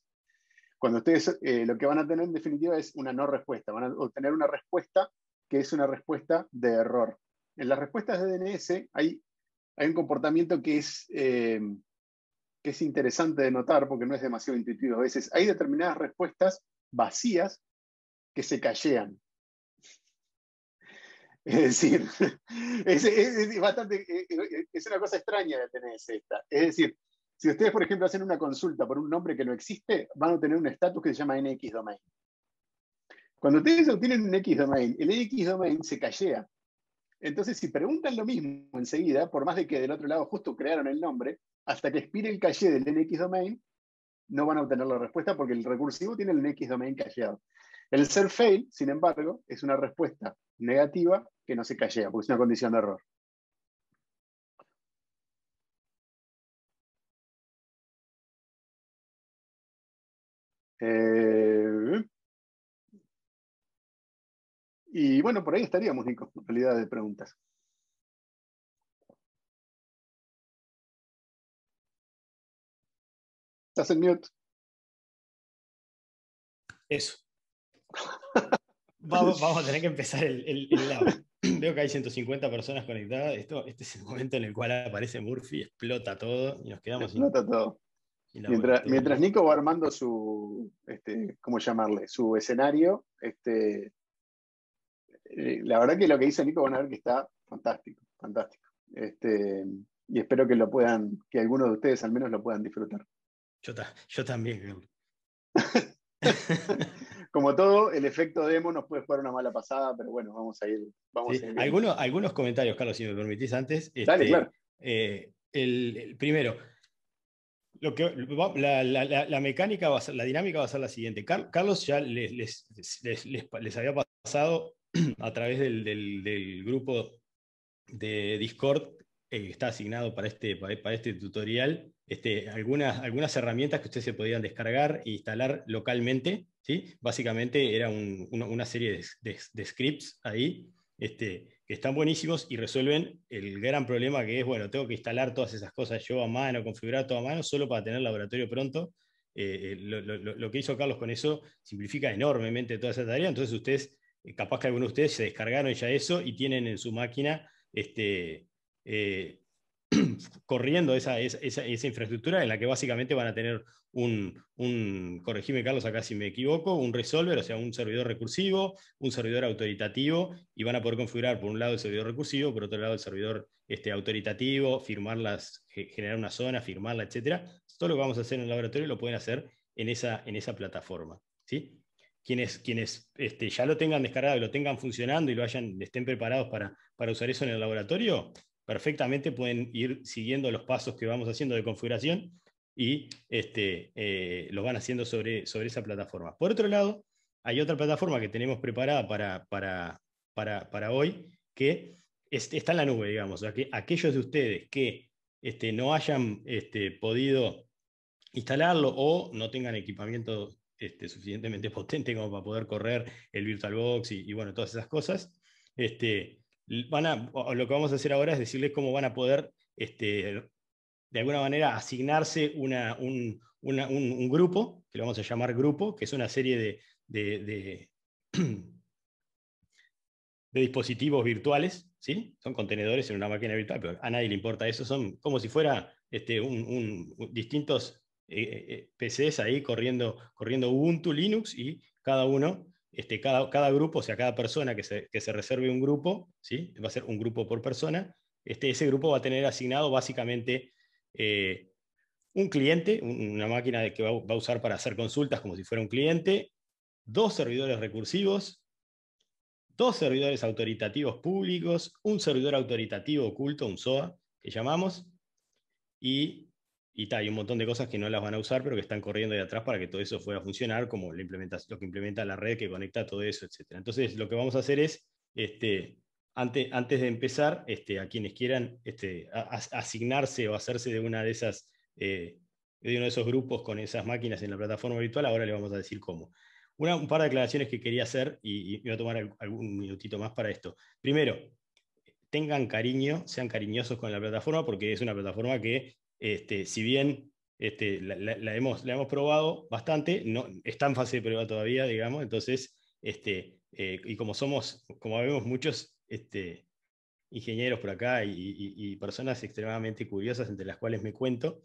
Cuando ustedes eh, lo que van a tener en definitiva es una no respuesta, van a obtener una respuesta que es una respuesta de error. En las respuestas de DNS hay, hay un comportamiento que es, eh, que es interesante de notar porque no es demasiado intuitivo a veces. Hay determinadas respuestas vacías que se callean, es decir, es, bastante, eh, eh, es una cosa extraña de tener esta. Es decir, si ustedes, por ejemplo, hacen una consulta por un nombre que no existe, van a tener un estatus que se llama NX domain. Cuando ustedes obtienen un X domain, el NX domain se callea. Entonces, si preguntan lo mismo enseguida, por más de que del otro lado justo crearon el nombre, hasta que expire el calle del NX domain, no van a obtener la respuesta porque el recursivo tiene el NX domain calleado. El ser fail, sin embargo, es una respuesta negativa que no se callea, porque es una condición de error. Eh, y bueno, por ahí estaríamos, Nico, en realidad de preguntas. ¿Estás en mute? Eso. vamos, vamos, a tener que empezar el, el, el lado. Veo que hay 150 personas conectadas. Esto, este es el momento en el cual aparece Murphy, explota todo y nos quedamos Explota todo. Mientras, Nico va armando su, este, ¿cómo llamarle? Su escenario, este, eh, la verdad que lo que hizo Nico van a ver que está fantástico, fantástico. Este, y espero que lo puedan, que algunos de ustedes al menos lo puedan disfrutar. yo también. como todo, el efecto demo nos puede jugar una mala pasada, pero bueno, vamos a ir. algunos, algunos comentarios, Carlos, si me permitís antes. Dale, este, claro. Eh, el, primero, lo que, la, mecánica, va a la dinámica va a ser la siguiente. Carlos ya les, les, había pasado a través del, del grupo de Discord eh, está asignado para este, para este tutorial, este, algunas, algunas herramientas que ustedes se podían descargar e instalar localmente. ¿sí? Básicamente era una, serie de, scripts ahí este, que están buenísimos y resuelven el gran problema que es, bueno, tengo que instalar todas esas cosas yo a mano, configurar todo a mano, solo para tener el laboratorio pronto. Eh, eh, lo, que hizo Carlos con eso simplifica enormemente toda esa tarea. Entonces ustedes, capaz que algunos de ustedes se descargaron ya eso y tienen en su máquina este, eh, corriendo esa, esa, infraestructura en la que básicamente van a tener un, un, corregime Carlos acá si me equivoco, un resolver, o sea, un servidor recursivo, un servidor autoritativo, y van a poder configurar por un lado el servidor recursivo, por otro lado el servidor este, autoritativo, firmarlas, generar una zona, firmarla, etc. Todo lo que vamos a hacer en el laboratorio lo pueden hacer en esa, en esa plataforma. ¿sí? Quienes, quienes este, ya lo tengan descargado y lo tengan funcionando y lo hayan, estén preparados para, para usar eso en el laboratorio, perfectamente pueden ir siguiendo los pasos que vamos haciendo de configuración y este, eh, los van haciendo sobre, sobre esa plataforma. Por otro lado, hay otra plataforma que tenemos preparada para, para, hoy que está en la nube, digamos. O sea, que aquellos de ustedes que este, no hayan este, podido instalarlo o no tengan equipamiento este, suficientemente potente como para poder correr el VirtualBox y, y bueno, todas esas cosas, este, van a, lo que vamos a hacer ahora es decirles cómo van a poder, este, de alguna manera, asignarse un, grupo, que lo vamos a llamar grupo, que es una serie de, dispositivos virtuales, ¿sí? son contenedores en una máquina virtual, pero a nadie le importa eso, son como si fuera este, un, distintos eh, eh, eh, PCs ahí corriendo, corriendo Ubuntu, Linux y cada uno este, cada, grupo, o sea, cada persona que se, reserve un grupo, ¿sí? va a ser un grupo por persona, este, ese grupo va a tener asignado básicamente eh, un cliente, una máquina que va, va, a usar para hacer consultas como si fuera un cliente, dos servidores recursivos, dos servidores autoritativos públicos, un servidor autoritativo oculto, un SOA, que llamamos, y y hay un montón de cosas que no las van a usar, pero que están corriendo de atrás para que todo eso pueda funcionar, como la lo que implementa la red que conecta todo eso, etc. Entonces, lo que vamos a hacer es, este, antes, antes de empezar, este, a quienes quieran este, asignarse o hacerse de una de esas, eh, uno de esos grupos con esas máquinas en la plataforma virtual, ahora le vamos a decir cómo. Una, un par de aclaraciones que quería hacer y, y voy a tomar algún minutito más para esto. Primero, tengan cariño, sean cariñosos con la plataforma, porque es una plataforma que este, si bien este, la, hemos, probado bastante, no, está en fase de prueba todavía, digamos, entonces, este, eh, y como somos, como vemos muchos ingenieros por acá y, personas extremadamente curiosas entre las cuales me cuento,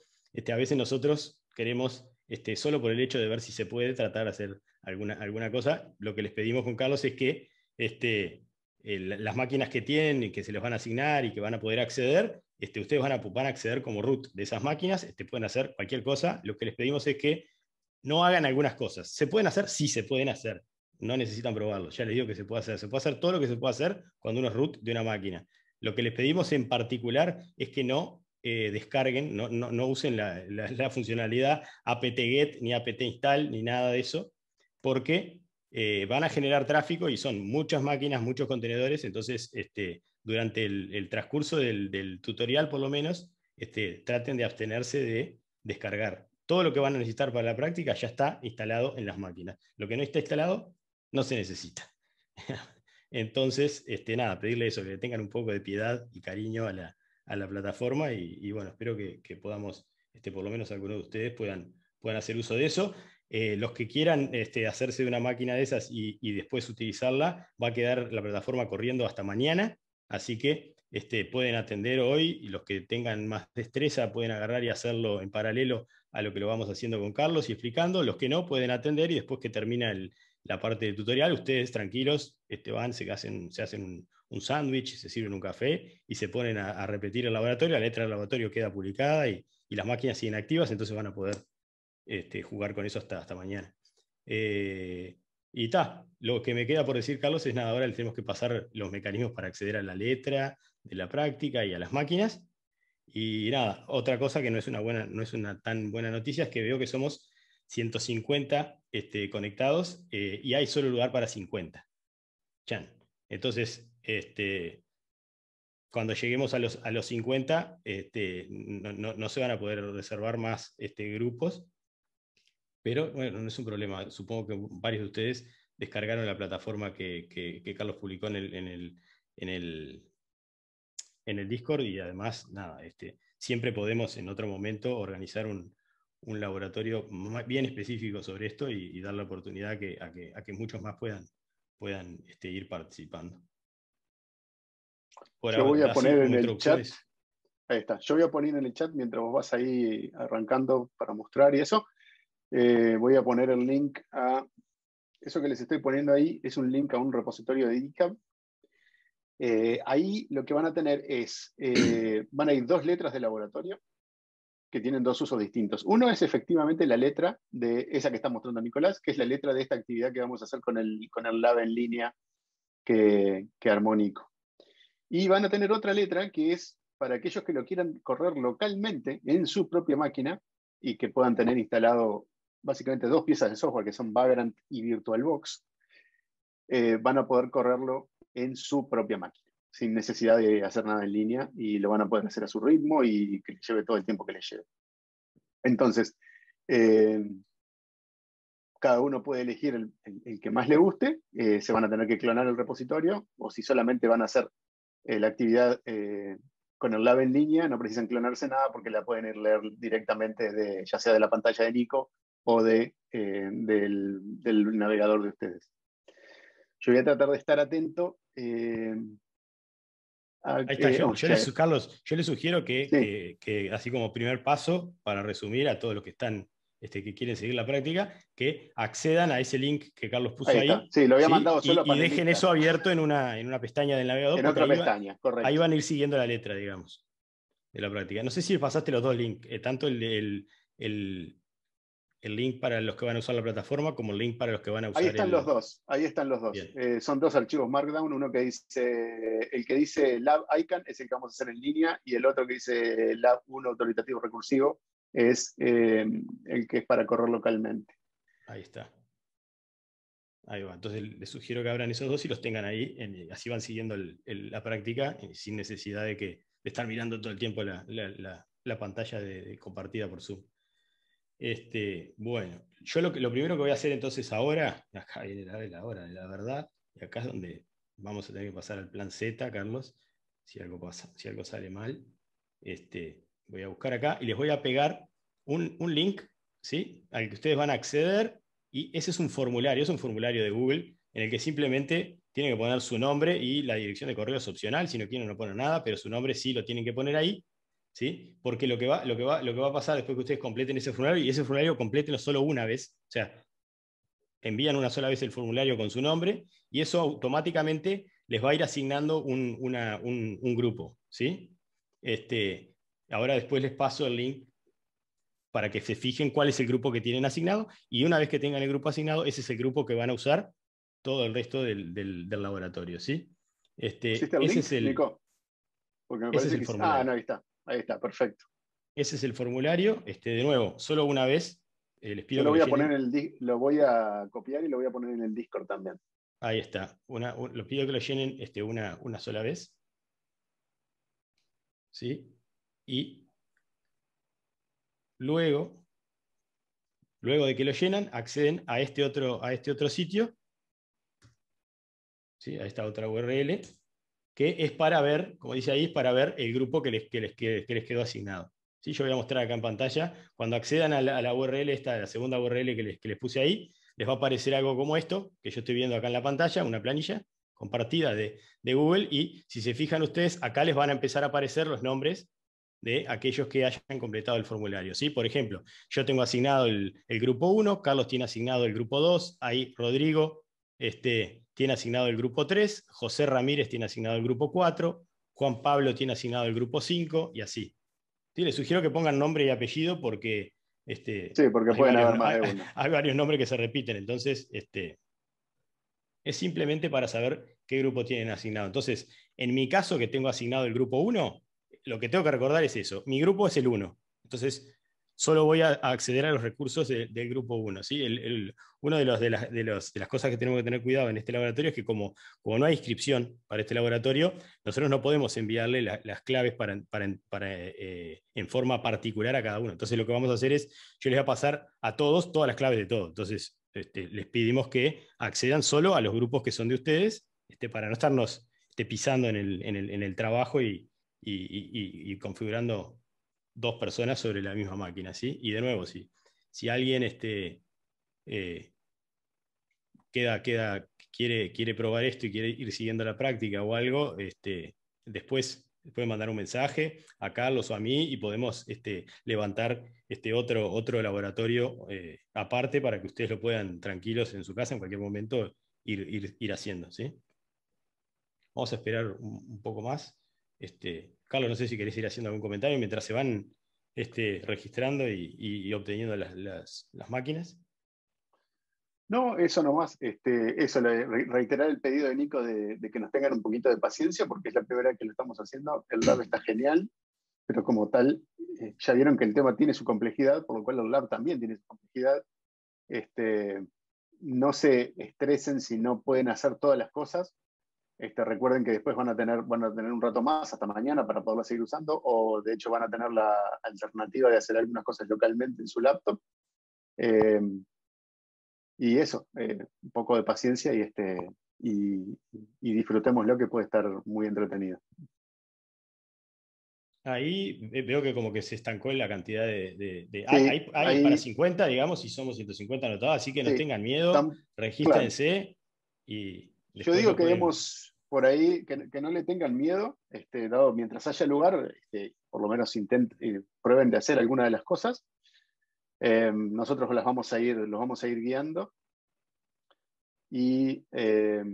a veces nosotros queremos, solo por el hecho de ver si se puede tratar de hacer alguna, cosa, lo que les pedimos con Carlos es que eh, las máquinas que tienen y que se les van a asignar y que van a poder acceder, este, ustedes van a, acceder como root de esas máquinas, este, pueden hacer cualquier cosa. Lo que les pedimos es que no hagan algunas cosas. ¿Se pueden hacer? Sí, se pueden hacer. No necesitan probarlo. Ya les digo que se puede hacer. Se puede hacer todo lo que se puede hacer cuando uno es root de una máquina. Lo que les pedimos en particular es que no eh, descarguen, no, usen la, funcionalidad apt-get ni apt-install ni nada de eso, porque eh, van a generar tráfico y son muchas máquinas, muchos contenedores, entonces este, durante el, transcurso del, tutorial, por lo menos, este, traten de abstenerse de descargar. Todo lo que van a necesitar para la práctica ya está instalado en las máquinas. Lo que no está instalado no se necesita. Entonces, este, nada, pedirle eso, que tengan un poco de piedad y cariño a la, plataforma y, bueno, espero que, podamos, este, por lo menos algunos de ustedes puedan, hacer uso de eso. Eh, los que quieran este, hacerse de una máquina de esas y, después utilizarla, va a quedar la plataforma corriendo hasta mañana. Así que este, pueden atender hoy y los que tengan más destreza pueden agarrar y hacerlo en paralelo a lo que lo vamos haciendo con Carlos y explicando. Los que no pueden atender y después que termina la parte de tutorial, ustedes tranquilos este, van, se hacen, se hacen un, sándwich, se sirven un café y se ponen a, repetir el laboratorio. La letra del laboratorio queda publicada y, las máquinas siguen activas, entonces van a poder este, jugar con eso hasta, mañana. Eh, y está, lo que me queda por decir, Carlos, es nada, ahora le tenemos que pasar los mecanismos para acceder a la letra de la práctica y a las máquinas. Y nada, otra cosa que no es una, buena, no es una tan buena noticia es que veo que somos 150 este, conectados eh, y hay solo lugar para 50. Chan. Entonces, este, cuando lleguemos a los, a los 50, este, no, no, se van a poder reservar más este, grupos pero bueno, no es un problema. Supongo que varios de ustedes descargaron la plataforma que, Carlos publicó en el, en, el, en, el, en el Discord y además, nada, este, siempre podemos en otro momento organizar un, laboratorio bien específico sobre esto y, dar la oportunidad que, a, que, muchos más puedan, puedan este, ir participando. voy a poner en el Ahí está. Yo voy a poner en el chat mientras vos vas ahí arrancando para mostrar y eso. Eh, voy a poner el link a... Eso que les estoy poniendo ahí es un link a un repositorio de GitHub. Eh, ahí lo que van a tener es, eh, van a ir dos letras de laboratorio que tienen dos usos distintos. Uno es efectivamente la letra de esa que está mostrando Nicolás, que es la letra de esta actividad que vamos a hacer con el, con el lab en línea que, que armónico. Y van a tener otra letra que es para aquellos que lo quieran correr localmente en su propia máquina y que puedan tener instalado básicamente dos piezas de software que son Vagrant y VirtualBox, eh, van a poder correrlo en su propia máquina, sin necesidad de hacer nada en línea y lo van a poder hacer a su ritmo y que lleve todo el tiempo que le lleve. Entonces, eh, cada uno puede elegir el, que más le guste, eh, se van a tener que clonar el repositorio o si solamente van a hacer la actividad con el lab en línea, no precisan clonarse nada porque la pueden ir leer directamente de, ya sea de la pantalla de Nico o de, eh, del, navegador de ustedes. Yo voy a tratar de estar atento. Eh, ahí está, yo, les, Carlos, yo les sugiero que, así como primer paso, para resumir a todos los que están este, que quieren seguir la práctica, que accedan a ese link que Carlos puso ahí. sí, lo había mandado solo y, para. Y dejen eso abierto en una, en una pestaña del navegador. En otra pestaña, correcto. Ahí van a ir siguiendo la letra, digamos, de la práctica. No sé si pasaste los dos links, eh, tanto el, el, el link para los que van a usar la plataforma como el link para los que van a usar. Ahí están los dos, ahí están los dos. Eh, son dos archivos Markdown, uno que dice, el que dice Lab Icon es el que vamos a hacer en línea y el otro que dice Lab 1 autoritativo recursivo es eh, el que es para correr localmente. Ahí está. Ahí va. Entonces les sugiero que abran esos dos y los tengan ahí, así van siguiendo la práctica sin necesidad de que estar mirando todo el tiempo la, pantalla compartida por Zoom. Este, bueno, yo lo, lo, primero que voy a hacer entonces ahora, acá viene la, hora de la verdad, y acá es donde vamos a tener que pasar al plan Z, Carlos, si algo, pasa, si algo sale mal. Este, voy a buscar acá y les voy a pegar un, link al que ustedes van a acceder y ese es un formulario, es un formulario de Google en el que simplemente tienen que poner su nombre y la dirección de correo es opcional, si no quieren no ponen nada, pero su nombre sí lo tienen que poner ahí ¿sí? Porque lo que, va, lo, que va, lo que va a pasar después que ustedes completen ese formulario, y ese formulario completenlo solo una vez, o sea, envían una sola vez el formulario con su nombre, y eso automáticamente les va a ir asignando un, grupo, ¿sí? Este, ahora después les paso el link para que se fijen cuál es el grupo que tienen asignado, y una vez que tengan el grupo asignado, ese es el grupo que van a usar todo el resto del, laboratorio, ¿sí? Este, ese es el, Porque Ah, no, ahí está. Ahí está, perfecto. Ese es el formulario. Este, de nuevo, solo una vez. Eh, les pido lo voy, a el, lo voy a copiar y lo voy a poner en el Discord también. Ahí está. Una, pido que lo llenen este, una, una sola vez. ¿Sí? Y luego, luego de que lo llenan, acceden a este otro, a este otro sitio, ¿sí? a esta otra URL, que es para ver, como dice ahí, es para ver el grupo que les, que les, que les quedó asignado. Yo voy a mostrar acá en pantalla. Cuando accedan a la, URL, esta, la segunda URL que les, les puse ahí, les va a aparecer algo como esto, que yo estoy viendo acá en la pantalla, una planilla compartida de, Google, y si se fijan ustedes, acá les van a empezar a aparecer los nombres de aquellos que hayan completado el formulario. ¿sí? Por ejemplo, yo tengo asignado el, el grupo 1, Carlos tiene asignado el grupo 2, ahí Rodrigo, este, tiene asignado el grupo 3, José Ramírez tiene asignado el grupo 4, Juan Pablo tiene asignado el grupo 5 y así. les sugiero que pongan nombre y apellido porque... Este, sí, porque pueden haber más de uno. Hay, varios nombres que se repiten, entonces este, es simplemente para saber qué grupo tienen asignado. Entonces, en mi caso que tengo asignado el grupo 1, lo que tengo que recordar es eso. Mi grupo es el 1. Entonces, solo voy a, acceder a los recursos del grupo 1. ¿sí? El, uno de, los, de, las, cosas que tenemos que tener cuidado en este laboratorio es que como, no hay inscripción para este laboratorio, nosotros no podemos enviarle las claves para, eh, en forma particular a cada uno. Entonces lo que vamos a hacer es, yo les voy a pasar a todos todas las claves de todo. Entonces este, les pedimos que accedan solo a los grupos que son de ustedes, este, para no estarnos este, pisando en el, trabajo y, y configurando dos personas sobre la misma máquina, ¿sí? Y de nuevo, sí, si alguien este, eh, queda, queda, quiere, quiere probar esto y quiere ir siguiendo la práctica o algo, este, después puede mandar un mensaje a Carlos o a mí y podemos este, levantar este otro, otro laboratorio eh, aparte para que ustedes lo puedan tranquilos en su casa en cualquier momento ir, ir, haciendo. ¿sí? Vamos a esperar un, poco más. Este, Carlos, no sé si querés ir haciendo algún comentario mientras se van este, registrando y, obteniendo las, máquinas. No, eso nomás, este, eso, reiterar el pedido de Nico de, que nos tengan un poquito de paciencia, porque es la primera vez que lo estamos haciendo. El lab está genial, pero como tal, eh, ya vieron que el tema tiene su complejidad, por lo cual el lab también tiene su complejidad. Este, no se estresen si no pueden hacer todas las cosas, este, recuerden que después van a, tener, van a tener un rato más hasta mañana para poderla seguir usando o de hecho van a tener la alternativa de hacer algunas cosas localmente en su laptop. Em, y eso, eh, un poco de paciencia y, este, y, disfrutemos lo que puede estar muy entretenido. Ahí eh, veo que como que se estancó en la cantidad de... Ah, hay, para 50, digamos, y somos 150 anotados, así que no tengan miedo, regístrense y yo digo que vemos por ahí, que, no le tengan miedo, este, dado mientras haya lugar, este, por lo menos intenten, eh, prueben de hacer alguna de las cosas. Eh, nosotros las vamos a ir, los vamos a ir guiando. Y eh,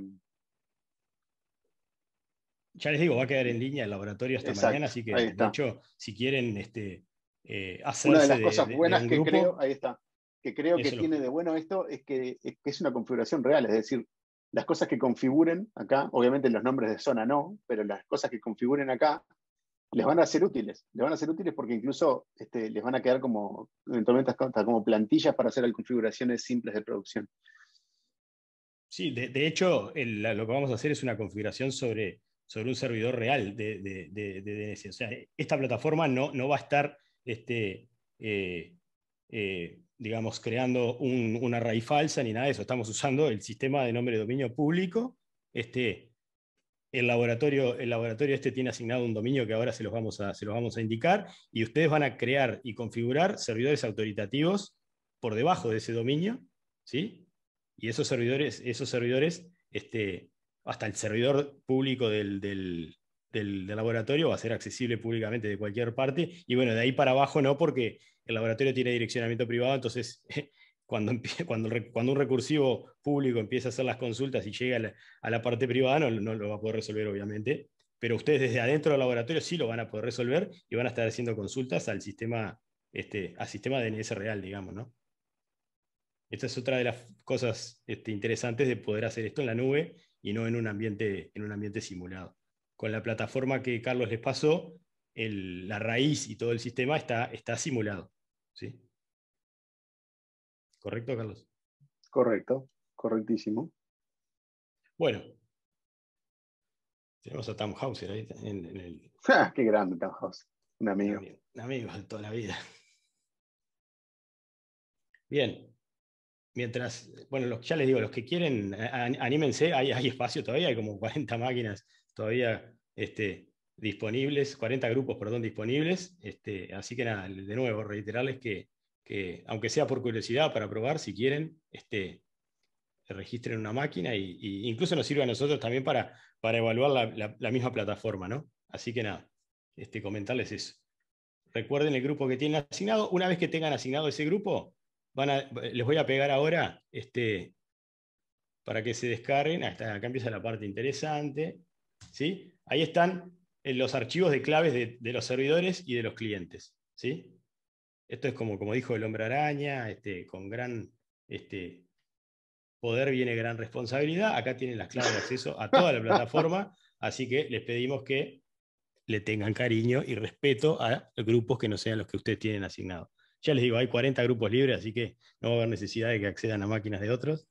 ya les digo, va a quedar en línea el laboratorio hasta mañana, así que de hecho, si quieren este, eh, Una de las cosas buenas que creo, ahí está, que creo que tiene de bueno esto es que, es una configuración real, es decir, las cosas que configuren acá, obviamente los nombres de zona no, pero las cosas que configuren acá les van a ser útiles, les van a ser útiles porque incluso este, les van a quedar como, como plantillas para hacer configuraciones simples de producción. Sí, de, hecho, lo que vamos a hacer es una configuración sobre, sobre un servidor real de, DNS. O sea, esta plataforma no, no va a estar este, eh, eh, digamos, creando una raíz falsa ni nada de eso. Estamos usando el sistema de nombre de dominio público. Este, el, laboratorio, el laboratorio este tiene asignado un dominio que ahora se los, vamos a, se los vamos a indicar y ustedes van a crear y configurar servidores autoritativos por debajo de ese dominio. ¿sí? Y esos servidores, esos servidores este, hasta el servidor público del, del, del, laboratorio va a ser accesible públicamente de cualquier parte. Y bueno, de ahí para abajo no, porque el laboratorio tiene direccionamiento privado, entonces cuando, un recursivo público empieza a hacer las consultas y llega a la, parte privada, no, lo va a poder resolver, obviamente, pero ustedes desde adentro del laboratorio sí lo van a poder resolver y van a estar haciendo consultas al sistema, este, DNS real, digamos, ¿no? Esta es otra de las cosas este, interesantes de poder hacer esto en la nube y no en un ambiente, en un ambiente simulado. Con la plataforma que Carlos les pasó, la raíz y todo el sistema está, está simulado. ¿sí? ¿Correcto, Carlos? Correcto, correctísimo. Bueno, tenemos a Tom Hauser ahí ¡Qué grande Tom Hauser! Un amigo. Un amigo de toda la vida. Bien. Mientras, bueno, los, ya les digo, los que quieren, anímense, hay, hay espacio todavía, hay como 40 máquinas todavía este, disponibles, 40 grupos, perdón, disponibles. Este, así que nada, de nuevo, reiterarles que, aunque sea por curiosidad, para probar, si quieren, este, registren una máquina e incluso nos sirve a nosotros también para, para evaluar la, misma plataforma, ¿no? Así que nada, este, comentarles eso. Recuerden el grupo que tienen asignado. Una vez que tengan asignado ese grupo, van a, les voy a pegar ahora este, para que se descarguen. acá empieza la parte interesante. ¿sí? Ahí están en los archivos de claves de, los servidores y de los clientes. ¿sí? Esto es como, como dijo el hombre araña, este, con gran este, poder viene gran responsabilidad. Acá tienen las claves de acceso a toda la plataforma, así que les pedimos que le tengan cariño y respeto a grupos que no sean los que ustedes tienen asignados. Ya les digo, hay 40 grupos libres, así que no va a haber necesidad de que accedan a máquinas de otros.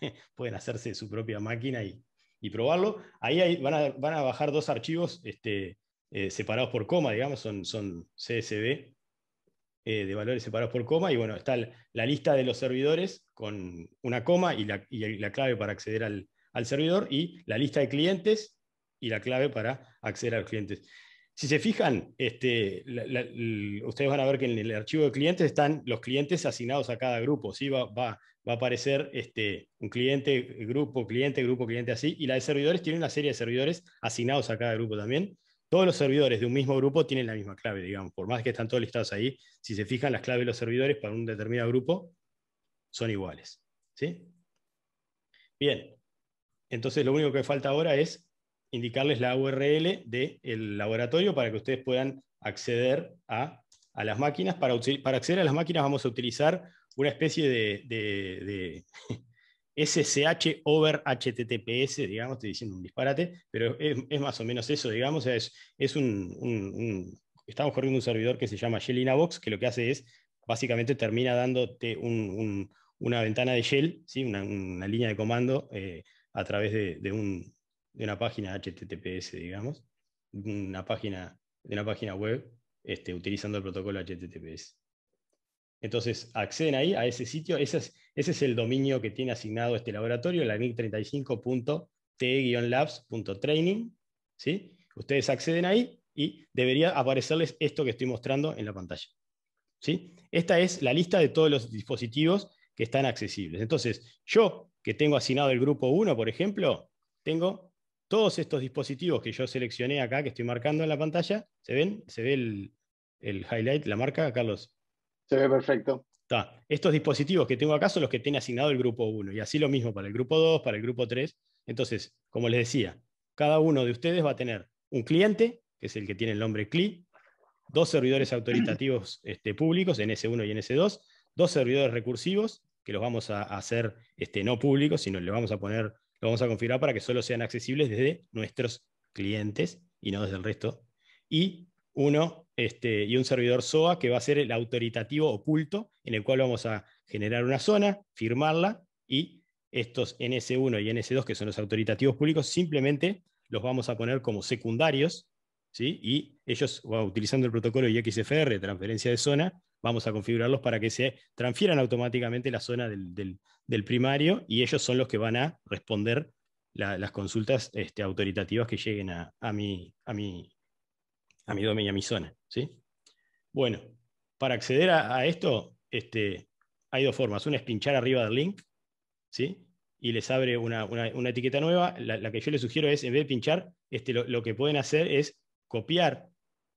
Pueden hacerse su propia máquina y y probarlo. Ahí van, a, bajar dos archivos este, eh, separados por coma, digamos, son, son CSV eh, de valores separados por coma. Y bueno, está la lista de los servidores con una coma y la, clave para acceder al, servidor y la lista de clientes y la clave para acceder a los clientes. Si se fijan, este, ustedes van a ver que en el archivo de clientes están los clientes asignados a cada grupo. ¿sí? Va, va, va a aparecer este, un cliente, eh, grupo, cliente, grupo, cliente así, y la de servidores tiene una serie de servidores asignados a cada grupo también. Todos los servidores de un mismo grupo tienen la misma clave, digamos, por más que están todos listados ahí, si se fijan las claves de los servidores para un determinado grupo son iguales. ¿sí? Bien, entonces lo único que falta ahora es indicarles la URL del laboratorio para que ustedes puedan acceder a, las máquinas. Para, para acceder a las máquinas vamos a utilizar una especie de, SSH over HTTPS, digamos, estoy diciendo un disparate, pero es, más o menos eso, digamos, es, un, Estamos corriendo un servidor que se llama Shell Box, que lo que hace es, básicamente termina dándote una ventana de Shell, ¿sí? una, línea de comando eh, a través de, una página HTTPS, digamos, una página, de una página web, este, utilizando el protocolo HTTPS. Entonces acceden ahí a ese sitio, ese es, el dominio que tiene asignado este laboratorio, la NIC35.t-labs.training. ¿sí? Ustedes acceden ahí y debería aparecerles esto que estoy mostrando en la pantalla. ¿sí? Esta es la lista de todos los dispositivos que están accesibles. Entonces, yo que tengo asignado el grupo 1, por ejemplo, tengo todos estos dispositivos que yo seleccioné acá, que estoy marcando en la pantalla. ¿Se ven? ¿Se ve el, el highlight, la marca, Carlos? Se ve perfecto. Estos dispositivos que tengo acá son los que tiene asignado el grupo 1 y así lo mismo para el grupo 2, para el grupo 3. Entonces, como les decía, cada uno de ustedes va a tener un cliente, que es el que tiene el nombre CLI, dos servidores autoritativos este, públicos en 1 y en S2, dos servidores recursivos, que los vamos a hacer este, no públicos, sino le vamos a poner, lo vamos a configurar para que solo sean accesibles desde nuestros clientes y no desde el resto. Y uno este, y un servidor SOA que va a ser el autoritativo oculto, en el cual vamos a generar una zona, firmarla y estos NS1 y NS2, que son los autoritativos públicos, simplemente los vamos a poner como secundarios, ¿sí? y ellos, utilizando el protocolo IXFR, transferencia de zona, vamos a configurarlos para que se transfieran automáticamente la zona del, del, primario y ellos son los que van a responder las consultas este, autoritativas que lleguen a, a, a mi a mi dominio, a mi zona. ¿sí? Bueno, para acceder a, esto este, hay dos formas. Una es pinchar arriba del link ¿sí? y les abre una, etiqueta nueva. La, que yo les sugiero es, en vez de pinchar, este, lo, que pueden hacer es copiar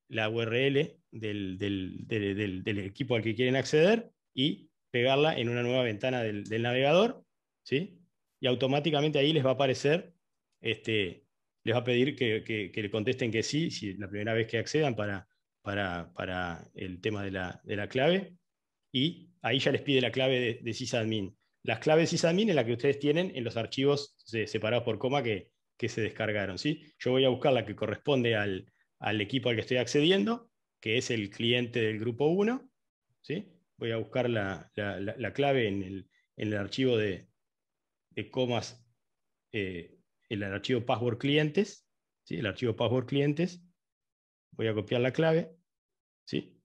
la URL del, equipo al que quieren acceder y pegarla en una nueva ventana del, navegador. ¿sí? Y automáticamente ahí les va a aparecer este, les va a pedir que, le contesten que sí, si la primera vez que accedan para, el tema de la, clave. Y ahí ya les pide la clave de, de sysadmin. Las claves sysadmin es la que ustedes tienen en los archivos separados por coma que, se descargaron. ¿sí? Yo voy a buscar la que corresponde al, equipo al que estoy accediendo, que es el cliente del grupo 1. ¿sí? Voy a buscar la, clave en el, archivo de, comas eh, el archivo password clientes, ¿sí? el archivo password clientes, voy a copiar la clave, ¿sí?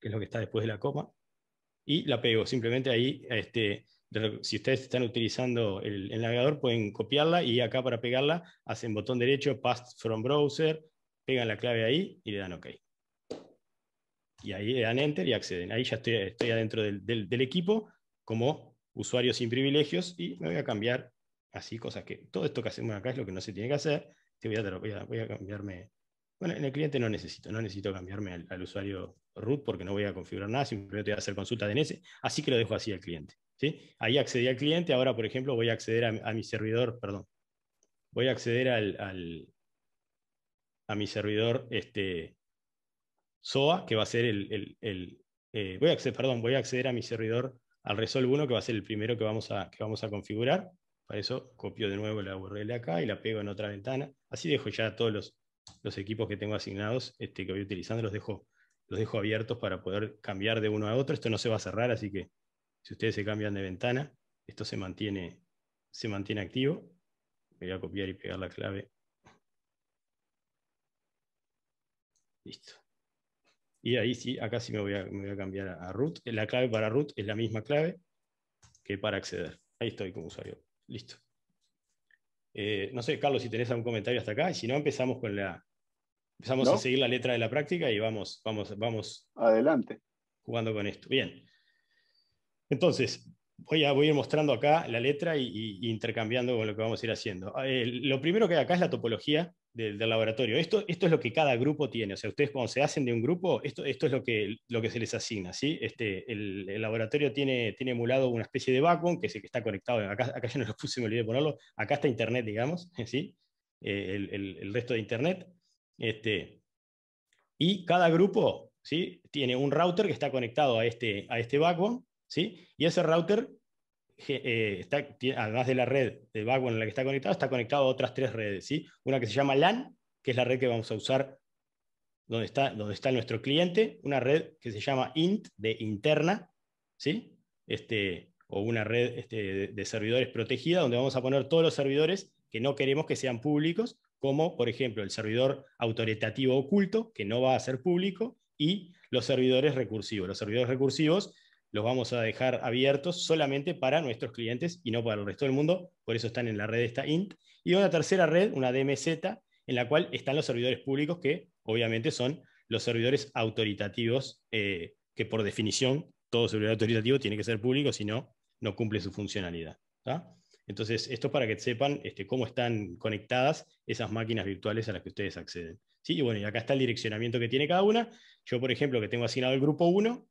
que es lo que está después de la coma, y la pego. Simplemente ahí, este, si ustedes están utilizando el, navegador, pueden copiarla y acá para pegarla hacen botón derecho, Pass from Browser, pegan la clave ahí y le dan OK. Y ahí le dan Enter y acceden. Ahí ya estoy, adentro del equipo como usuario sin privilegios y me voy a cambiar así, cosas que todo esto que hacemos acá es lo que no se tiene que hacer. voy, a, cambiarme. Bueno, en el cliente no necesito, no necesito cambiarme al, usuario root porque no voy a configurar nada, simplemente voy a hacer consulta DNS, así que lo dejo así al cliente. ¿sí? Ahí accedí al cliente, ahora por ejemplo voy a acceder a, mi servidor, perdón, voy a acceder al, a mi servidor este, SOA, que va a ser el, eh, voy a acceder, perdón, voy a acceder a mi servidor al Resolve 1, que va a ser el primero que vamos a, que vamos a configurar. Para eso copio de nuevo la URL acá y la pego en otra ventana. Así dejo ya todos los, equipos que tengo asignados, este, que voy utilizando, los dejo, los dejo abiertos para poder cambiar de uno a otro. Esto no se va a cerrar, así que si ustedes se cambian de ventana, esto se mantiene, se mantiene activo. Voy a copiar y pegar la clave. Listo. Y ahí sí, acá sí me voy a, cambiar a root. La clave para root es la misma clave que para acceder. Ahí estoy como usuario. Listo. Eh, no sé, Carlos, si tenés algún comentario hasta acá, y si no, empezamos con la. Empezamos a seguir la letra de la práctica y vamos, vamos, vamos. Adelante. Jugando con esto. Bien. Entonces, voy a, voy ir mostrando acá la letra e intercambiando con lo que vamos a ir haciendo. Eh, lo primero que hay acá es la topología, del, laboratorio. Esto, esto es lo que cada grupo tiene. O sea, ustedes cuando se hacen de un grupo, esto, esto es lo que, lo que se les asigna. ¿sí? Este, el, laboratorio tiene, tiene emulado una especie de vacuum, que es el que está conectado. Acá, acá no lo puse, me olvidé de ponerlo. Acá está Internet, digamos, ¿sí? Eh, el, resto de Internet. Este, y cada grupo ¿sí? tiene un router que está conectado a este, a este backbone. ¿sí? Y ese router eh, está, además de la red de backbone en la que está conectado, está conectado a otras tres redes. ¿sí? Una que se llama LAN, que es la red que vamos a usar donde está, donde está nuestro cliente, una red que se llama INT, de interna, ¿sí? este, o una red este, de, de servidores protegida, donde vamos a poner todos los servidores que no queremos que sean públicos, como por ejemplo el servidor autoritativo oculto, que no va a ser público, y los servidores recursivos. Los servidores recursivos los vamos a dejar abiertos solamente para nuestros clientes y no para el resto del mundo. Por eso están en la red esta INT. Y una tercera red, una DMZ, en la cual están los servidores públicos, que obviamente son los servidores autoritativos, eh, que por definición todo servidor autoritativo tiene que ser público, si no, no cumple su funcionalidad. Entonces, esto es para que sepan este, cómo están conectadas esas máquinas virtuales a las que ustedes acceden. ¿sí? Y bueno, y acá está el direccionamiento que tiene cada una. Yo, por ejemplo, que tengo asignado el grupo 1,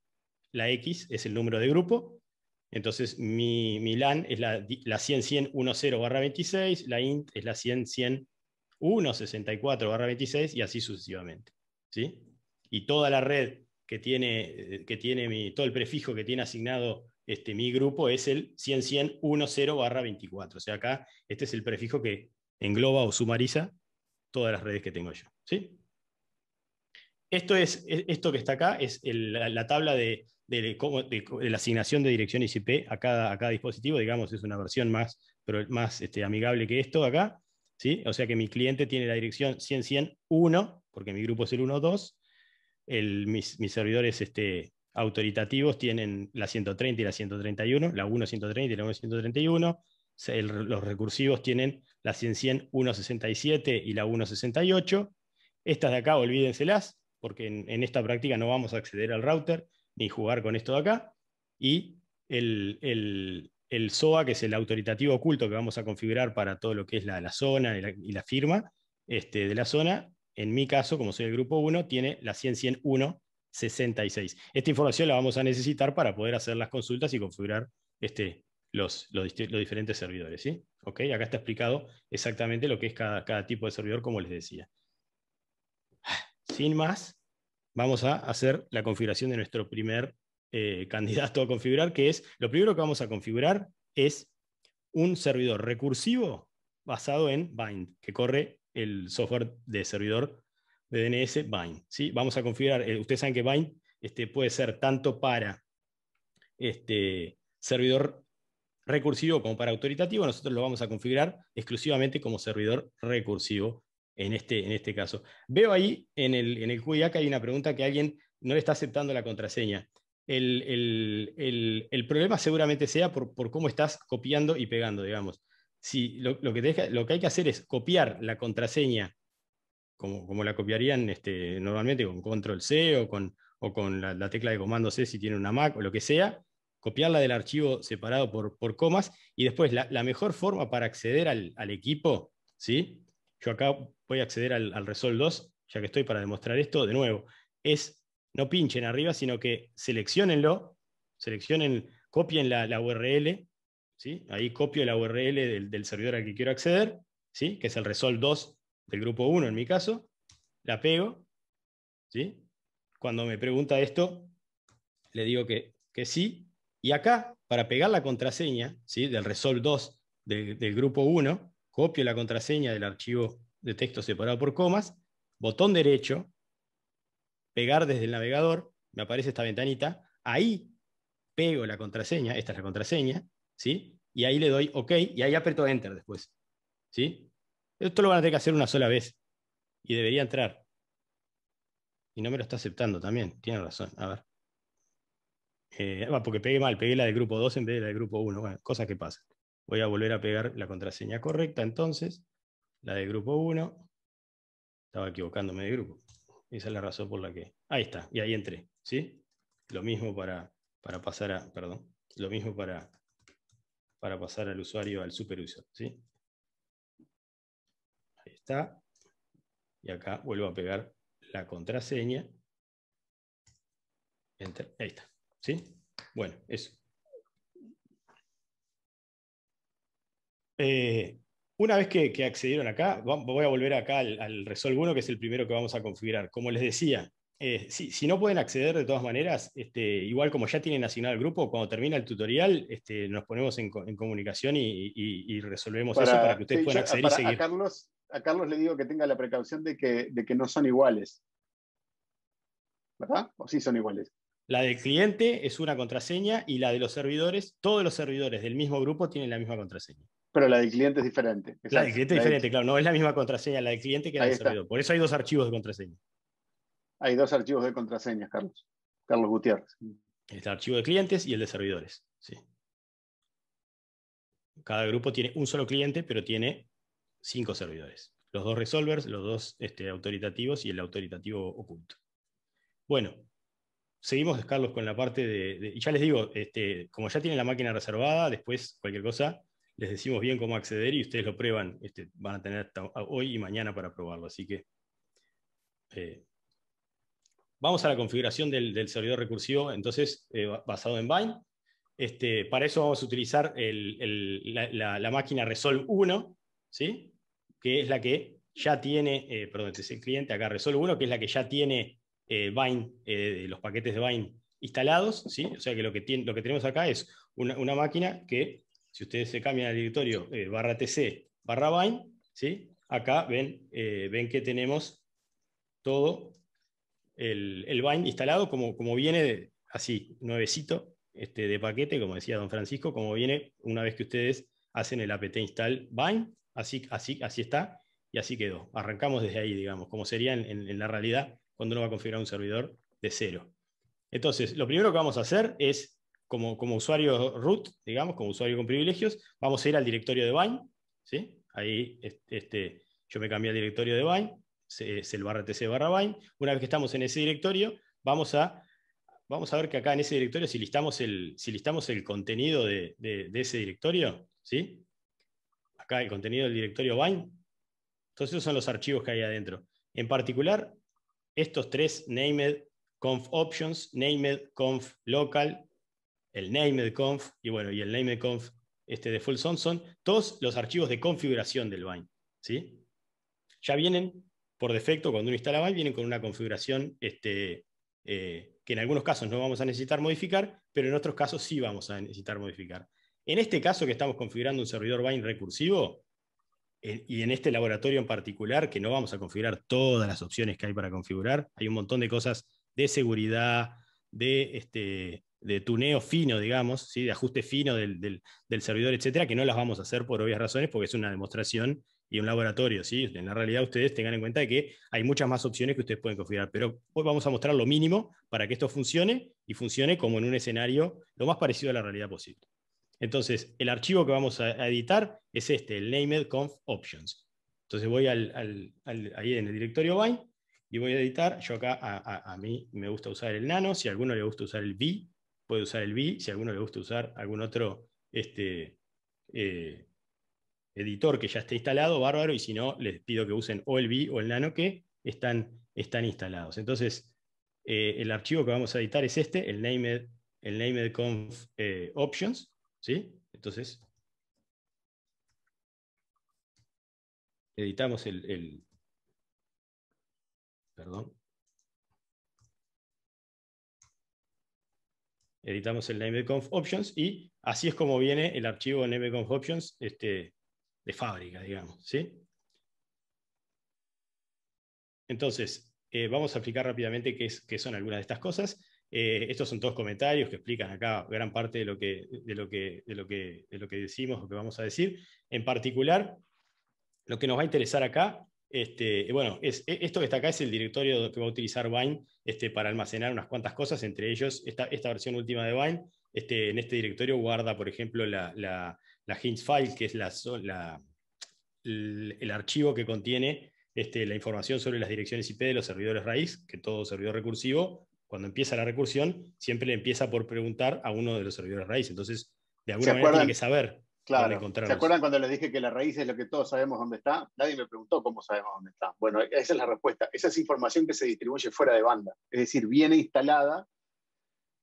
la X es el número de grupo, entonces mi, mi LAN es la, la 100-100-10-26, la INT es la 100-100-164-26 y así sucesivamente. ¿sí? Y toda la red que tiene, eh, que tiene mi, todo el prefijo que tiene asignado este, mi grupo es el 100-100-10-24. O sea, acá este es el prefijo que engloba o sumariza todas las redes que tengo yo. ¿sí? Esto, es, e, esto que está acá es la tabla de de, la asignación de dirección IP a cada, dispositivo, digamos, es una versión más, pero más este, amigable que esto acá. O sea que mi cliente tiene la dirección 100-100-1, porque mi grupo es el 1-2. Mis, servidores este, autoritativos tienen la 130 y la 131, la 1-130 y la 1-131. los recursivos tienen la 100 167 y la 168 Estas de acá, olvídenselas, porque en esta práctica no vamos a acceder al router ni jugar con esto de acá. Y el, el, SOA, que es el autoritativo oculto que vamos a configurar para todo lo que es la, zona y la, firma este, de la zona, en mi caso, como soy el grupo 1, tiene la 100-101 66. Esta información la vamos a necesitar para poder hacer las consultas y configurar este, los, los, diferentes servidores. ¿sí? Okay, acá está explicado exactamente lo que es cada, cada tipo de servidor, como les decía. Ah, sin más, vamos a hacer la configuración de nuestro primer eh, candidato a configurar, que es, lo primero que vamos a configurar es un servidor recursivo basado en bind, que corre el software de servidor de DNS bind. ¿sí? Vamos a configurar, eh, ustedes saben que bind este, puede ser tanto para este, servidor recursivo como para autoritativo, nosotros lo vamos a configurar exclusivamente como servidor recursivo en este, en este caso. Veo ahí en el, en el que hay una pregunta que alguien no le está aceptando la contraseña. El, el, el, el problema seguramente sea por, por, cómo estás copiando y pegando, digamos. Si lo, que deja lo, que hay que hacer es copiar la contraseña como, como la copiarían este, normalmente con control C o con, o con la, tecla de comando C si tiene una Mac o lo que sea, copiarla del archivo separado por, por comas y después la, mejor forma para acceder al, al equipo, ¿sí? yo acá voy a acceder al, Resolve 2, ya que estoy para demostrar esto, de nuevo, es no pinchen arriba, sino que seleccionenlo, seleccionen, copien la, la URL, ahí copio la URL del, servidor al que quiero acceder, ¿sí? que es el Resolve 2 del grupo 1 en mi caso, la pego, ¿sí? cuando me pregunta esto, le digo que, que sí, y acá, para pegar la contraseña ¿sí? del Resolve 2 del grupo 1, copio la contraseña del archivo de texto separado por comas, botón derecho, pegar desde el navegador, me aparece esta ventanita, ahí pego la contraseña, esta es la contraseña, ¿sí? Y ahí le doy OK y ahí aprieto Enter después, Esto lo van a tener que hacer una sola vez y debería entrar. Y no me lo está aceptando también, tiene razón, a ver. Eh, porque pegué mal, pegué la del grupo 2 en vez de la del grupo 1, bueno, cosas que pasan. Voy a volver a pegar la contraseña correcta entonces, la de grupo 1. Estaba equivocándome de grupo. Esa es la razón por la que... Ahí está, y ahí entré, ¿sí? Lo mismo para, para pasar a... Perdón, lo mismo para, para pasar al usuario, al superusuario, ¿sí? Ahí está. Y acá vuelvo a pegar la contraseña. Enter. Ahí está. ¿Sí? Bueno, eso. Eh, una vez que, accedieron acá, voy a volver acá al, al, Resolve 1, que es el primero que vamos a configurar. Como les decía, eh, si, no pueden acceder de todas maneras, este, igual como ya tienen asignado el grupo, cuando termina el tutorial este, nos ponemos en, comunicación y, resolvemos eso para que ustedes puedan acceder y seguir. A Carlos, le digo que tenga la precaución de que, de que no son iguales. ¿Verdad? ¿O sí son iguales? La del cliente es una contraseña y la de los servidores, todos los servidores del mismo grupo tienen la misma contraseña. Pero la del cliente es diferente. La del cliente es diferente, claro, no es la misma contraseña, la del cliente que la del servidor. Por eso hay dos archivos de contraseña. Hay dos archivos de contraseñas, Carlos. Carlos Gutiérrez. El archivo de clientes y el de servidores, sí. Cada grupo tiene un solo cliente, pero tiene cinco servidores. Los dos resolvers, los dos este, autoritativos y el autoritativo oculto. Bueno, seguimos, Carlos, con la parte de... y ya les digo, este, como ya tienen la máquina reservada, después cualquier cosa, les decimos bien cómo acceder y ustedes lo prueban. Este, van a tener hasta hoy y mañana para probarlo. Así que eh, vamos a la configuración del, servidor recursivo, entonces, eh, basado en Bind. Este, para eso vamos a utilizar la, máquina Resolve 1, ¿sí? que es la que ya tiene, eh, perdón, este cliente acá, Resolve 1, que es la que ya tiene Bind, los paquetes de Bind instalados. ¿sí? O sea que lo que, lo que tenemos acá es una máquina que si ustedes se cambian al directorio eh, barra tc barra bind, ¿sí? acá ven, eh, ven que tenemos todo el, bind instalado como, como viene así, nuevecito, este, de paquete, como decía don Francisco, como viene una vez que ustedes hacen el apt install bind, así, así, así está, y así quedó. Arrancamos desde ahí, digamos, como sería en la realidad cuando uno va a configurar un servidor de cero. Entonces, lo primero que vamos a hacer es como, usuario root, digamos, como usuario con privilegios, vamos a ir al directorio de Vine. ¿sí? Ahí este, yo me cambié al directorio de Vine, es el barra tc barra Vine. Una vez que estamos en ese directorio, vamos a, vamos a ver que acá en ese directorio, si listamos el, si listamos el contenido de, ese directorio, ¿sí? acá el contenido del directorio Vine, entonces esos son los archivos que hay adentro. En particular, estos tres named conf options, named conf local el name.conf, y bueno, y el name.conf este de Full son todos los archivos de configuración del bind. ¿sí? Ya vienen por defecto, cuando uno instala bind, vienen con una configuración este, eh, que en algunos casos no vamos a necesitar modificar, pero en otros casos sí vamos a necesitar modificar. En este caso que estamos configurando un servidor bind recursivo, y en este laboratorio en particular, que no vamos a configurar todas las opciones que hay para configurar, hay un montón de cosas de seguridad, de este, de tuneo fino, digamos, ¿sí? de ajuste fino del, servidor, etcétera, que no las vamos a hacer por obvias razones, porque es una demostración y un laboratorio. ¿sí? En la realidad, ustedes tengan en cuenta que hay muchas más opciones que ustedes pueden configurar, pero hoy vamos a mostrar lo mínimo para que esto funcione y funcione como en un escenario lo más parecido a la realidad posible. Entonces, el archivo que vamos a, editar es este, el named options. Entonces voy al, ahí en el directorio by y voy a editar. Yo acá a, mí me gusta usar el nano, si a alguno le gusta usar el v, puede usar el vi si a alguno le gusta usar algún otro este, eh, editor que ya esté instalado, bárbaro, y si no, les pido que usen o el vi o el Nano que están, están instalados. Entonces, eh, el archivo que vamos a editar es este, el named, el conf, eh, options, ¿sí? Entonces, editamos el, el perdón, editamos el nameconf options y así es como viene el archivo nameconf options este, de fábrica, digamos. Entonces, eh, vamos a explicar rápidamente qué, es, qué, son algunas de estas cosas. Eh, estos son todos comentarios que explican acá gran parte de lo que, de lo que, de lo que, de lo que decimos o que vamos a decir. En particular, lo que nos va a interesar acá este, bueno, es, e, esto que está acá es el directorio que va a utilizar Vine este, para almacenar unas cuantas cosas, entre ellos esta, versión última de Vine. Este, en este directorio guarda, por ejemplo, la, hints file, que es el archivo que contiene este, la información sobre las direcciones IP de los servidores raíz, que todo servidor recursivo, cuando empieza la recursión, siempre le empieza por preguntar a uno de los servidores raíz. Entonces, de alguna manera tiene que saber Claro. ¿Se acuerdan cuando les dije que la raíz es lo que todos sabemos dónde está? Nadie me preguntó cómo sabemos dónde está. Bueno, esa es la respuesta. Esa es información que se distribuye fuera de banda. Es decir, viene instalada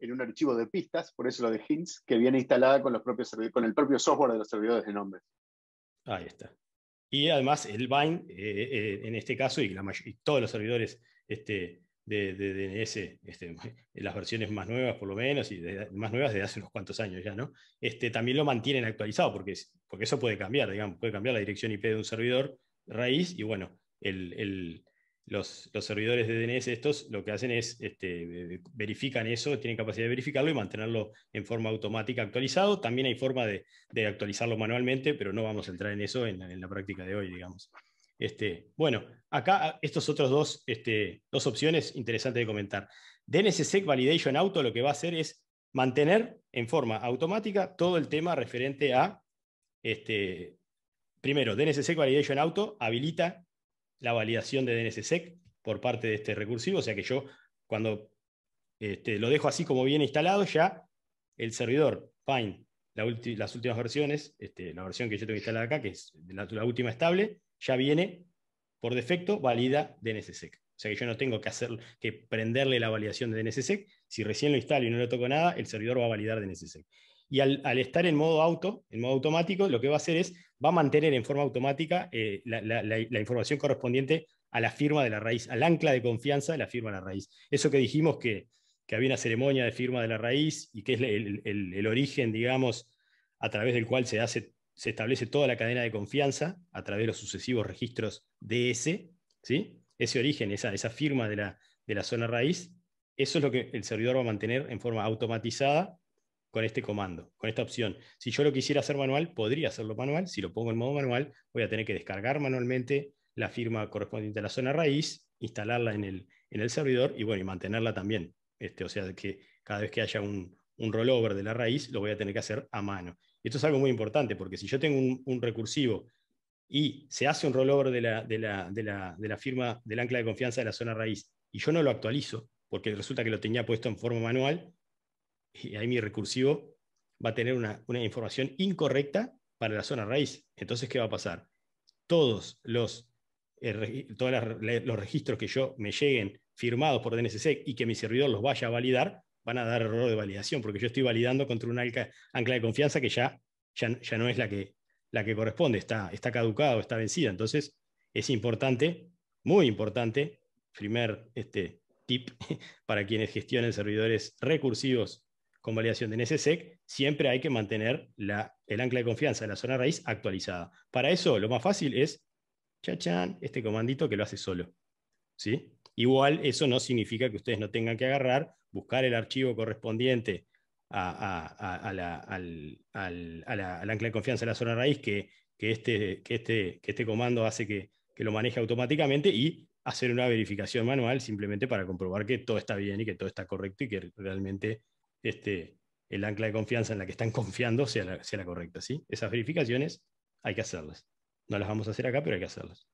en un archivo de pistas, por eso lo de hints, que viene instalada con, los propios, con el propio software de los servidores de nombres. Ahí está. Y además el Bind, eh, eh, en este caso, y, la todos los servidores este, de, DNS, este, las versiones más nuevas por lo menos, y más nuevas desde hace unos cuantos años ya, ¿no? Este, también lo mantienen actualizado, porque, porque eso puede cambiar, digamos, puede cambiar la dirección IP de un servidor raíz, y bueno, los, servidores de DNS estos lo que hacen es, este, verifican eso, tienen capacidad de verificarlo y mantenerlo en forma automática actualizado. También hay forma de, actualizarlo manualmente, pero no vamos a entrar en eso en la práctica de hoy, digamos. Este, bueno, acá estos otros dos, este, opciones interesantes de comentar. DNSSEC Validation Auto lo que va a hacer es mantener en forma automática todo el tema referente a, este, primero, DNSSEC Validation Auto habilita la validación de DNSSEC por parte de este recursivo, o sea que yo cuando lo dejo así como viene instalado, ya el servidor fine las últimas versiones, la versión que yo tengo instalada acá, que es la última estable, ya viene por defecto valida DNSSEC. O sea que yo no tengo que, hacer, que prenderle la validación de DNSSEC. Si recién lo instalo y no le toco nada, el servidor va a validar DNSSEC. Y al, estar en modo auto, en modo automático, lo que va a hacer es, va a mantener en forma automática eh, la, información correspondiente a la firma de la raíz, al ancla de confianza de la firma de la raíz. Eso que dijimos que, había una ceremonia de firma de la raíz y que es el origen, digamos, a través del cual se hace se establece toda la cadena de confianza a través de los sucesivos registros de ese, ¿sí? ese origen, esa, esa firma de la, de la zona raíz, eso es lo que el servidor va a mantener en forma automatizada con este comando, con esta opción. Si yo lo quisiera hacer manual, podría hacerlo manual. Si lo pongo en modo manual, voy a tener que descargar manualmente la firma correspondiente a la zona raíz, instalarla en el, en el servidor y, bueno, y mantenerla también. Este, o sea, que cada vez que haya un, un rollover de la raíz, lo voy a tener que hacer a mano esto es algo muy importante, porque si yo tengo un, recursivo y se hace un rollover de la, de, la, firma del ancla de confianza de la zona raíz y yo no lo actualizo, porque resulta que lo tenía puesto en forma manual, y ahí mi recursivo va a tener una, información incorrecta para la zona raíz. Entonces, ¿qué va a pasar? Todos los, eh, todos los registros que yo me lleguen firmados por DNSSEC y que mi servidor los vaya a validar, van a dar error de validación, porque yo estoy validando contra un ancla, de confianza que ya, ya, ya, no es la que, la que corresponde, está, está caducado, está vencida. Entonces, es importante, muy importante, primer este, tip para quienes gestionen servidores recursivos con validación de NSSEC, siempre hay que mantener la, el ancla de confianza de la zona raíz actualizada. Para eso, lo más fácil es, chachan, este comandito que lo hace solo. ¿Sí? Igual eso no significa que ustedes no tengan que agarrar, buscar el archivo correspondiente al, ancla de confianza de la zona raíz que, que, este, que, este, que este, comando hace que, lo maneje automáticamente y hacer una verificación manual simplemente para comprobar que todo está bien y que todo está correcto y que realmente este, el ancla de confianza en la que están confiando sea la, sea correcta. ¿sí? Esas verificaciones hay que hacerlas. No las vamos a hacer acá, pero hay que hacerlas.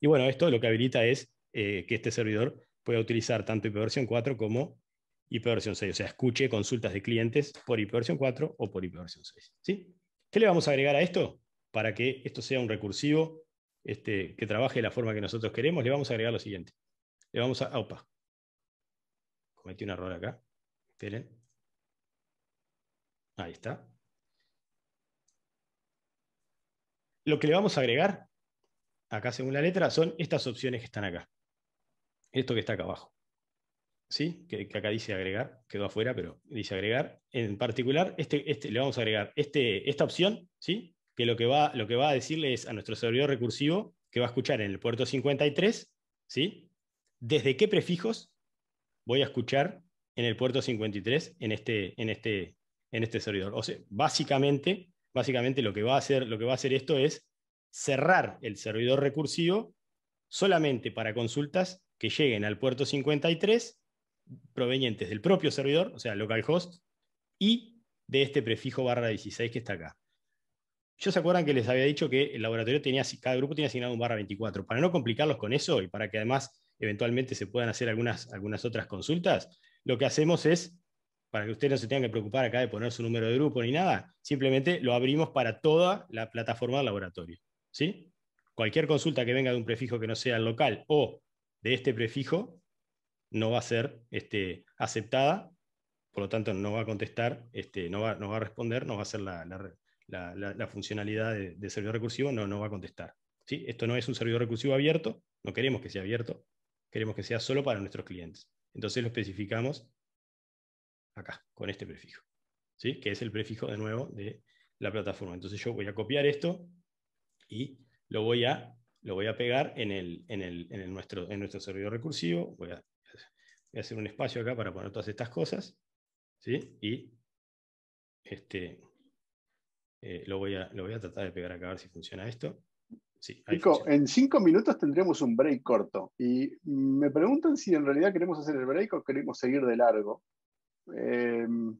Y bueno, esto lo que habilita es eh, que este servidor pueda utilizar tanto IPv 4 como IPv 6. O sea, escuche consultas de clientes por IPv 4 o por IPv 6. ¿sí? ¿Qué le vamos a agregar a esto? Para que esto sea un recursivo este, que trabaje de la forma que nosotros queremos, le vamos a agregar lo siguiente. Le vamos a... Opa. Cometí un error acá. Esperen. Ahí está. Lo que le vamos a agregar, acá según la letra, son estas opciones que están acá esto que está acá abajo. ¿Sí? Que, acá dice agregar, quedó afuera, pero dice agregar. En particular, este, este, le vamos a agregar este, esta opción, ¿sí? que, lo que, va, lo que va a decirle es a nuestro servidor recursivo que va a escuchar en el puerto 53, ¿sí? desde qué prefijos voy a escuchar en el puerto 53 en este, en este, en este servidor. O sea, básicamente, básicamente lo, que va a hacer, lo que va a hacer esto es cerrar el servidor recursivo solamente para consultas que lleguen al puerto 53 provenientes del propio servidor, o sea, localhost, y de este prefijo barra 16 que está acá. Yo se acuerdan que les había dicho que el laboratorio tenía, cada grupo tenía asignado un barra 24. Para no complicarlos con eso y para que además eventualmente se puedan hacer algunas, algunas otras consultas, lo que hacemos es, para que ustedes no se tengan que preocupar acá de poner su número de grupo ni nada, simplemente lo abrimos para toda la plataforma del laboratorio. ¿sí? Cualquier consulta que venga de un prefijo que no sea local o de este prefijo no va a ser este, aceptada, por lo tanto no va a contestar, este, no, va, a responder, no va a ser la, funcionalidad de, servidor recursivo, no, va a contestar. Esto no es un servidor recursivo abierto, no queremos que sea abierto, queremos que sea solo para nuestros clientes. Entonces lo especificamos acá, con este prefijo, ¿sí? que es el prefijo de nuevo de la plataforma. Entonces yo voy a copiar esto y lo voy a lo voy a pegar en, en, nuestro, en nuestro servidor recursivo. Voy a, hacer un espacio acá para poner todas estas cosas. ¿sí? Y este, eh, lo, voy a, lo voy a tratar de pegar acá a ver si funciona esto. en cinco minutos tendremos un break corto. Y me preguntan si en realidad queremos hacer el break o queremos seguir de largo. Em,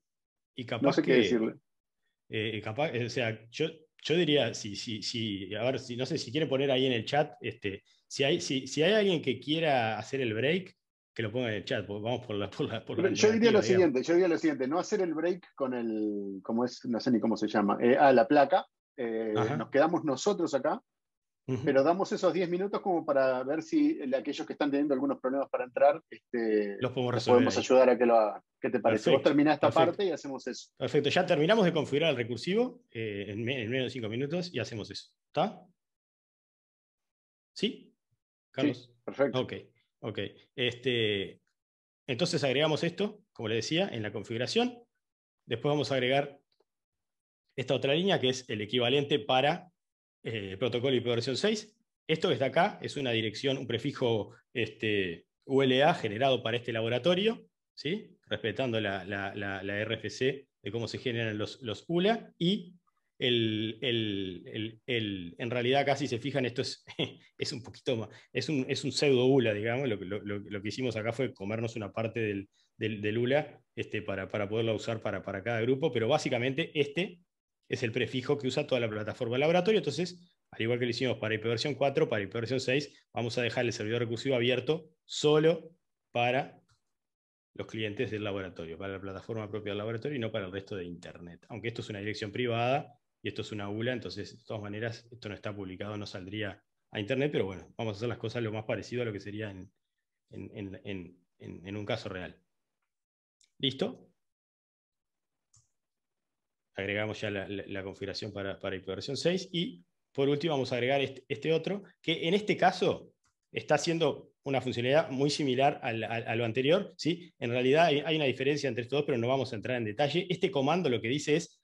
y capaz no sé qué decirle. Eh, capaz, o sea, yo yo diría, si, si, si, a ver, si, no sé, si quiere poner ahí en el chat, este, si, hay, si, si hay alguien que quiera hacer el break, que lo ponga en el chat, vamos por la... Por la, por yo diría lo siguiente, yo diría lo siguiente, no hacer el break con el, como es, no sé ni cómo se llama, eh, a la placa, eh, nos quedamos nosotros acá pero damos esos 10 minutos como para ver si aquellos que están teniendo algunos problemas para entrar, este, los podemos, ayudar a que lo hagan. ¿Qué te parece? Vos terminás esta parte y hacemos eso. Perfecto, ya terminamos de configurar el recursivo eh, en, menos de 5 minutos y hacemos eso. ¿Está? ¿Sí? Carlos. Sí, perfecto. Ok, ok. Este, entonces agregamos esto, como le decía, en la configuración. Después vamos a agregar esta otra línea que es el equivalente para eh, protocolo protocolo versión 6. Esto que está acá es una dirección, un prefijo este, ULA generado para este laboratorio, ¿sí? respetando la, RFC de cómo se generan los, ULA, y el, en realidad casi se fijan, esto es, es un poquito más, es un, pseudo ULA, digamos, lo, que hicimos acá fue comernos una parte del, del, ULA este, para, para, poderla usar para, para cada grupo, pero básicamente este es el prefijo que usa toda la plataforma de laboratorio. Entonces, al igual que lo hicimos para hiperversión 4, para hiperversión 6, vamos a dejar el servidor recursivo abierto solo para los clientes del laboratorio, para la plataforma propia del laboratorio y no para el resto de Internet. Aunque esto es una dirección privada y esto es una ULA, entonces de todas maneras esto no está publicado, no saldría a Internet, pero bueno, vamos a hacer las cosas lo más parecido a lo que sería en, en un caso real. ¿Listo? agregamos ya la, configuración para, para 6 y por último vamos a agregar este, este, otro, que en este caso está haciendo una funcionalidad muy similar a, lo anterior. ¿sí? En realidad hay, una diferencia entre estos dos, pero no vamos a entrar en detalle. Este comando lo que dice es,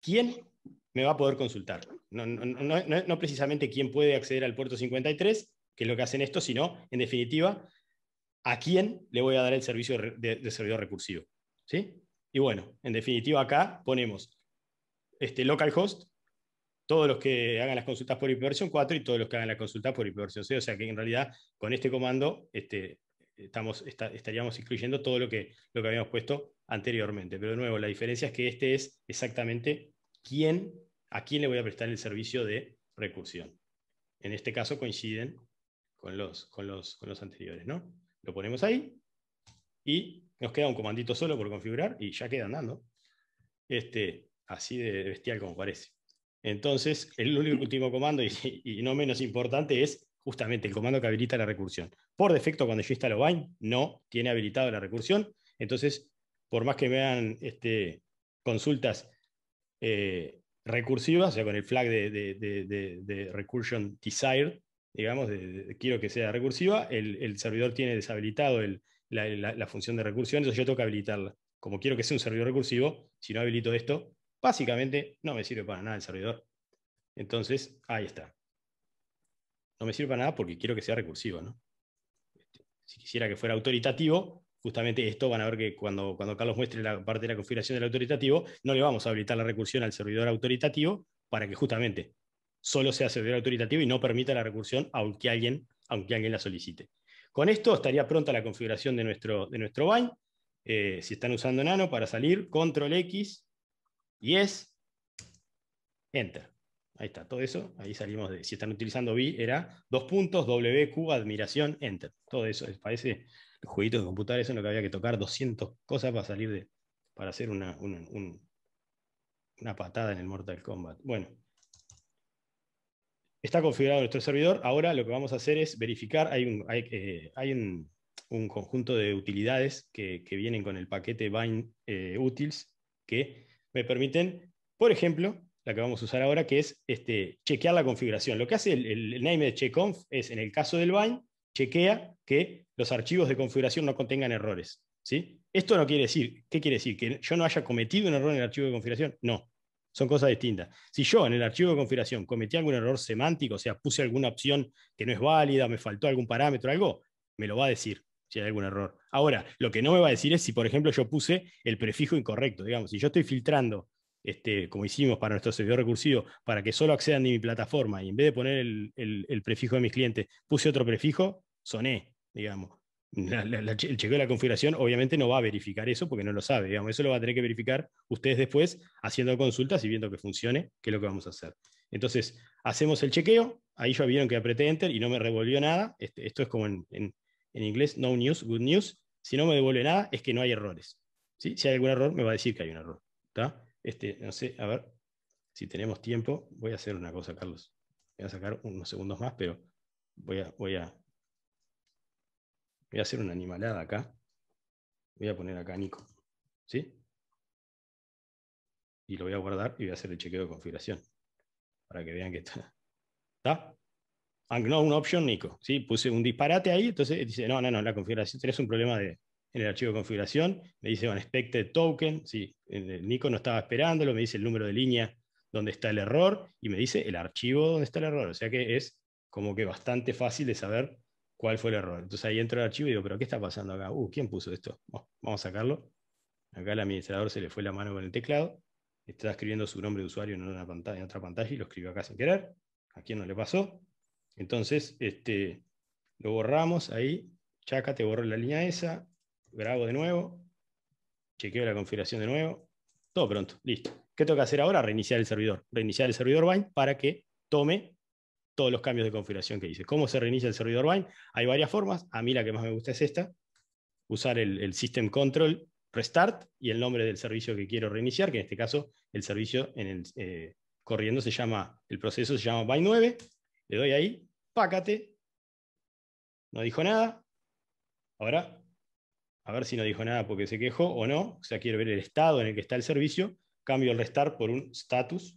¿quién me va a poder consultar? No, precisamente quién puede acceder al puerto 53, que es lo que hacen esto, sino, en definitiva, a quién le voy a dar el servicio de, servidor recursivo. ¿sí? Y bueno, en definitiva acá ponemos este, localhost, todos los que hagan las consultas por IP 4 y todos los que hagan las consultas por IP 6. O sea que en realidad con este comando este, estamos, estaríamos incluyendo todo lo que, lo que habíamos puesto anteriormente. Pero de nuevo, la diferencia es que este es exactamente quién, a quién le voy a prestar el servicio de recursión. En este caso coinciden con los, con con los anteriores. ¿no? Lo ponemos ahí y nos queda un comandito solo por configurar y ya queda andando. Este, así de bestial como parece. Entonces, el último comando, y, no menos importante, es justamente el comando que habilita la recursión. Por defecto, cuando yo instalo Bind, no tiene habilitado la recursión. Entonces, por más que me hagan este, consultas eh, recursivas, o sea, con el flag de, recursion desired, digamos, quiero que sea recursiva, el, servidor tiene deshabilitado la, función de recursión, entonces yo tengo que habilitarla. Como quiero que sea un servidor recursivo, si no habilito esto, Básicamente, no me sirve para nada el servidor. Entonces, ahí está. No me sirve para nada porque quiero que sea recursivo, este, si quisiera que fuera autoritativo, justamente esto van a ver que cuando, cuando Carlos muestre la parte de la configuración del autoritativo, no le vamos a habilitar la recursión al servidor autoritativo para que justamente solo sea servidor autoritativo y no permita la recursión aunque alguien, aunque alguien la solicite. Con esto estaría pronta la configuración de nuestro, de nuestro bind. Eh, si están usando Nano para salir, control X, y es enter. Ahí está, todo eso. Ahí salimos de, si están utilizando B, era dos puntos, W, admiración, enter. Todo eso, parece jueguito de computar eso en lo que había que tocar 200 cosas para salir de, para hacer una, patada en el Mortal Kombat. Bueno, está configurado nuestro servidor. Ahora lo que vamos a hacer es verificar, hay un, hay, eh, un, conjunto de utilidades que, vienen con el paquete bind utils eh, que me permiten, por ejemplo, la que vamos a usar ahora, que es este, chequear la configuración. Lo que hace el, name de checkconf es, en el caso del bind, chequea que los archivos de configuración no contengan errores. ¿sí? Esto no quiere decir, ¿qué quiere decir? ¿Que yo no haya cometido un error en el archivo de configuración? No, son cosas distintas. Si yo en el archivo de configuración cometí algún error semántico, o sea, puse alguna opción que no es válida, me faltó algún parámetro, algo, me lo va a decir si hay algún error. Ahora, lo que no me va a decir es si, por ejemplo, yo puse el prefijo incorrecto. Digamos, si yo estoy filtrando, este, como hicimos para nuestro servidor recursivo, para que solo accedan de mi plataforma y en vez de poner el, prefijo de mis clientes, puse otro prefijo, soné, digamos. el chequeo de la configuración obviamente no va a verificar eso porque no lo sabe. Digamos. Eso lo va a tener que verificar ustedes después haciendo consultas y viendo que funcione, que es lo que vamos a hacer. Entonces, hacemos el chequeo, ahí ya vieron que apreté Enter y no me revolvió nada. Este, esto es como en, en inglés no news, good news, si no me devuelve nada es que no hay errores. Si hay algún error, me va a decir que hay un error. ¿Está? Este, no sé, a ver, si tenemos tiempo, voy a hacer una cosa, Carlos. Voy a sacar unos segundos más, pero voy a, voy a, voy a hacer una animalada acá. Voy a poner acá Nico. ¿Sí? Y lo voy a guardar y voy a hacer el chequeo de configuración. Para que vean que está. ¿Está? Ah, no, una option Nico. ¿sí? Puse un disparate ahí, entonces dice, no, no, no, la configuración, tenés un problema de, en el archivo de configuración, me dice unexpected token, sí, Nico no estaba esperándolo, me dice el número de línea donde está el error y me dice el archivo donde está el error, o sea que es como que bastante fácil de saber cuál fue el error. Entonces ahí entro al archivo y digo, pero ¿qué está pasando acá? Uh, ¿quién puso esto? Oh, vamos a sacarlo. Acá el administrador se le fue la mano con el teclado, está escribiendo su nombre de usuario en, una pantalla, en otra pantalla y lo escribió acá sin querer. ¿A quién no le pasó? Entonces, este, lo borramos ahí, chaca, te borro la línea esa, grabo de nuevo, chequeo la configuración de nuevo, todo pronto, listo. ¿Qué tengo que hacer ahora? Reiniciar el servidor. Reiniciar el servidor Bind para que tome todos los cambios de configuración que hice. ¿Cómo se reinicia el servidor Bind? Hay varias formas. A mí la que más me gusta es esta. Usar el, System Control Restart y el nombre del servicio que quiero reiniciar, que en este caso el servicio en el, eh, corriendo se llama, el proceso se llama Bind 9 le doy ahí, pácate. No dijo nada. Ahora, a ver si no dijo nada porque se quejó o no. O sea, quiero ver el estado en el que está el servicio. Cambio el restar por un status.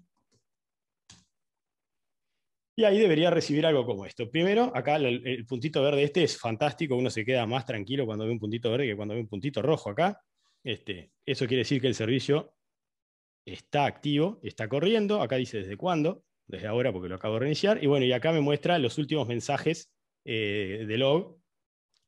Y ahí debería recibir algo como esto. Primero, acá el, puntito verde este es fantástico. Uno se queda más tranquilo cuando ve un puntito verde que cuando ve un puntito rojo acá. Este, eso quiere decir que el servicio está activo, está corriendo. Acá dice desde cuándo desde ahora porque lo acabo de reiniciar. Y bueno, y acá me muestra los últimos mensajes eh, de log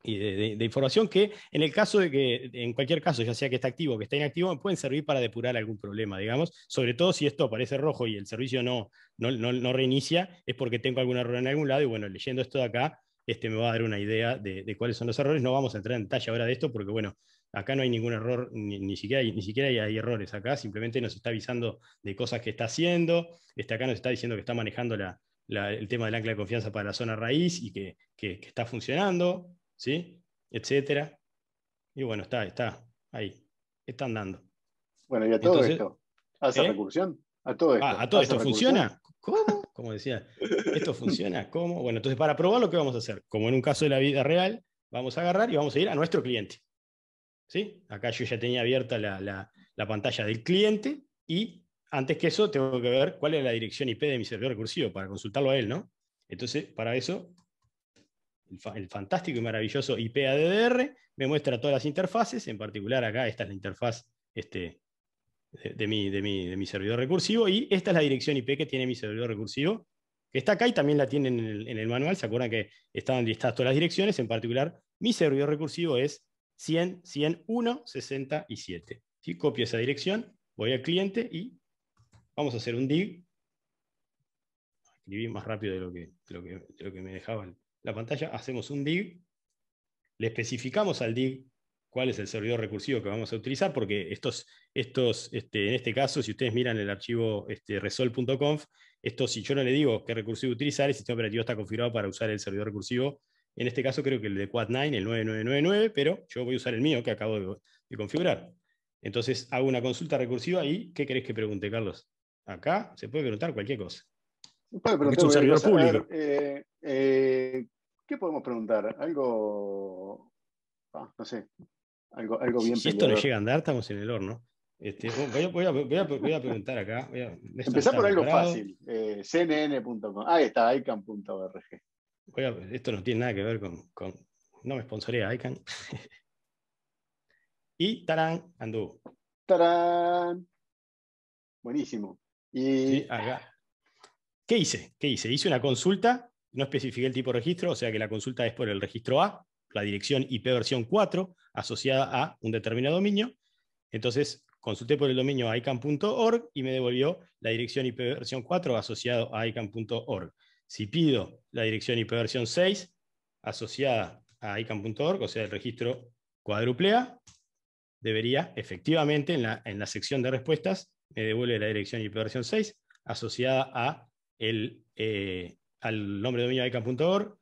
y de, información que en el caso de que, en cualquier caso, ya sea que está activo o que está inactivo, pueden servir para depurar algún problema, digamos, sobre todo si esto aparece rojo y el servicio no, no, no, reinicia, es porque tengo algún error en algún lado y bueno, leyendo esto de acá, este me va a dar una idea de, de cuáles son los errores, no vamos a entrar en detalle ahora de esto porque bueno, Acá no hay ningún error, ni, siquiera, hay, ni siquiera hay, errores acá, simplemente nos está avisando de cosas que está haciendo, está acá nos está diciendo que está manejando la, el tema del ancla de confianza para la zona raíz y que, está funcionando, ¿sí? etcétera. Y bueno, está, está ahí, está andando. Bueno, y a todo esto, ¿hace ¿eh? recursión? A todo esto. Ah, a todo esto funciona. ¿Cómo? Como decía, esto funciona. ¿Cómo? Bueno, entonces para probar lo que vamos a hacer? Como en un caso de la vida real, vamos a agarrar y vamos a ir a nuestro cliente. Acá yo ya tenía abierta la, pantalla del cliente y antes que eso tengo que ver cuál es la dirección IP de mi servidor recursivo para consultarlo a él, ¿no? Entonces, para eso, el, fantástico y maravilloso IP ADDR me muestra todas las interfaces, en particular acá esta es la interfaz este, de, mi, de, mi, servidor recursivo y esta es la dirección IP que tiene mi servidor recursivo que está acá y también la tienen en el, en el manual. Se acuerdan que estaban listadas todas las direcciones, en particular mi servidor recursivo es 100, 101, 67. Copio esa dirección, voy al cliente y vamos a hacer un dig. Escribí más rápido de lo que, lo que, me dejaba la pantalla. Hacemos un dig, le especificamos al dig cuál es el servidor recursivo que vamos a utilizar, porque estos, estos este, en este caso, si ustedes miran el archivo este, resol.conf, esto si yo no le digo qué recursivo utilizar, el sistema operativo está configurado para usar el servidor recursivo en este caso creo que el de Quad9, el 9999, pero yo voy a usar el mío que acabo de, configurar. Entonces hago una consulta recursiva y ¿qué querés que pregunte, Carlos? Acá se puede preguntar cualquier cosa. es un servidor público. Eh, eh, ¿Qué podemos preguntar? Algo, ah, no sé, algo, algo bien. Si esto no llega a andar, estamos en el horno. Este, voy, a, preguntar acá. Empezar por algo fácil. Eh, CNN.com. Ahí está, ICAM.org esto no tiene nada que ver con. no me a ICANN. y Tarán anduvo. Tarán. Buenísimo. ¿Qué hice? ¿Qué hice? Hice una consulta, no especifiqué el tipo de registro, o sea que la consulta es por el registro A, la dirección IP versión 4 asociada a un determinado dominio. Entonces, consulté por el dominio ICANN.org y me devolvió la dirección IP versión 4 asociado a ICANN.org. Si pido la dirección IP 6 asociada a ICAM.org, o sea, el registro cuadruplea, debería efectivamente en la, sección de respuestas me devuelve la dirección IP 6 asociada a eh, al nombre de dominio ICANN.org.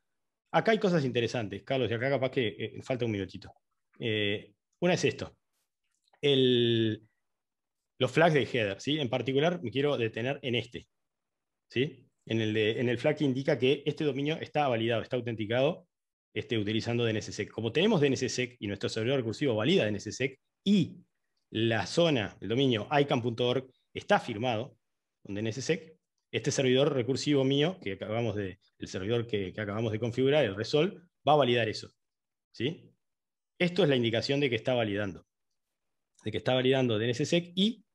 Acá hay cosas interesantes, Carlos, y acá capaz que eh, falta un minutito. Eh, una es esto. los flags de header. ¿sí? En particular, me quiero detener en este. ¿sí? en el, en flag indica que este dominio está validado, está autenticado este, utilizando DNSSEC. Como tenemos DNSSEC y nuestro servidor recursivo valida DNSSEC y la zona, el dominio ICANN.org está firmado con DNSSEC, este servidor recursivo mío, que acabamos de, el servidor que, acabamos de configurar, el Resolve, va a validar eso. ¿sí? Esto es la indicación de que está validando, de que está validando DNSSEC y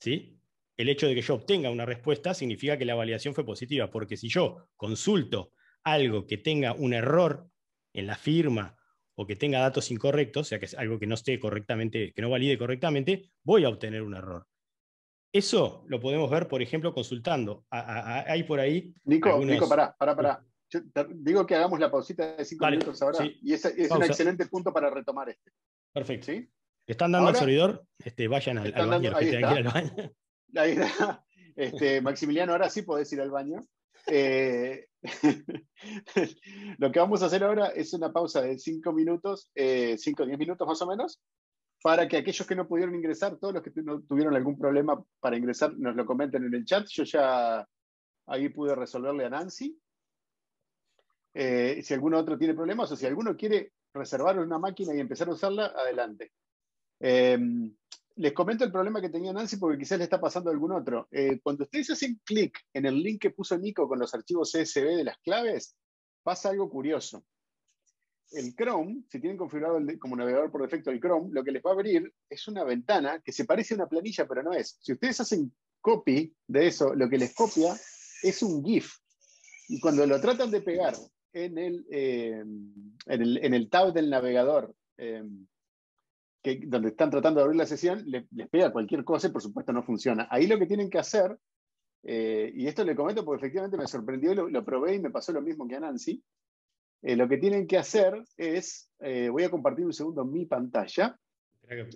¿sí? el hecho de que yo obtenga una respuesta significa que la validación fue positiva, porque si yo consulto algo que tenga un error en la firma o que tenga datos incorrectos, o sea, que es algo que no esté correctamente, que no valide correctamente, voy a obtener un error. Eso lo podemos ver, por ejemplo, consultando. hay por ahí. Nico, Nico, pará, pará, pará. digo que hagamos la pausita de cinco minutos ahora. Y es un excelente punto para retomar este. Perfecto. ¿Sí? ¿Están dando al servidor? Este, vayan al, Este, Maximiliano, ahora sí podés ir al baño. Eh, lo que vamos a hacer ahora es una pausa de 5 minutos, 5 o 10 minutos más o menos, para que aquellos que no pudieron ingresar, todos los que no tuvieron algún problema para ingresar, nos lo comenten en el chat. Yo ya ahí pude resolverle a Nancy. Eh, si alguno otro tiene problemas o si alguno quiere reservar una máquina y empezar a usarla, adelante. Eh, les comento el problema que tenía Nancy porque quizás le está pasando a algún otro. Eh, cuando ustedes hacen clic en el link que puso Nico con los archivos CSV de las claves, pasa algo curioso. El Chrome, si tienen configurado como navegador por defecto el Chrome, lo que les va a abrir es una ventana que se parece a una planilla, pero no es. Si ustedes hacen copy de eso, lo que les copia es un GIF. Y cuando lo tratan de pegar en el, eh, en el, en el tab del navegador, eh, donde están tratando de abrir la sesión, les pega cualquier cosa y por supuesto no funciona. Ahí lo que tienen que hacer, eh, y esto le comento porque efectivamente me sorprendió, lo, probé y me pasó lo mismo que a Nancy, eh, lo que tienen que hacer es, eh, voy a compartir un segundo mi pantalla,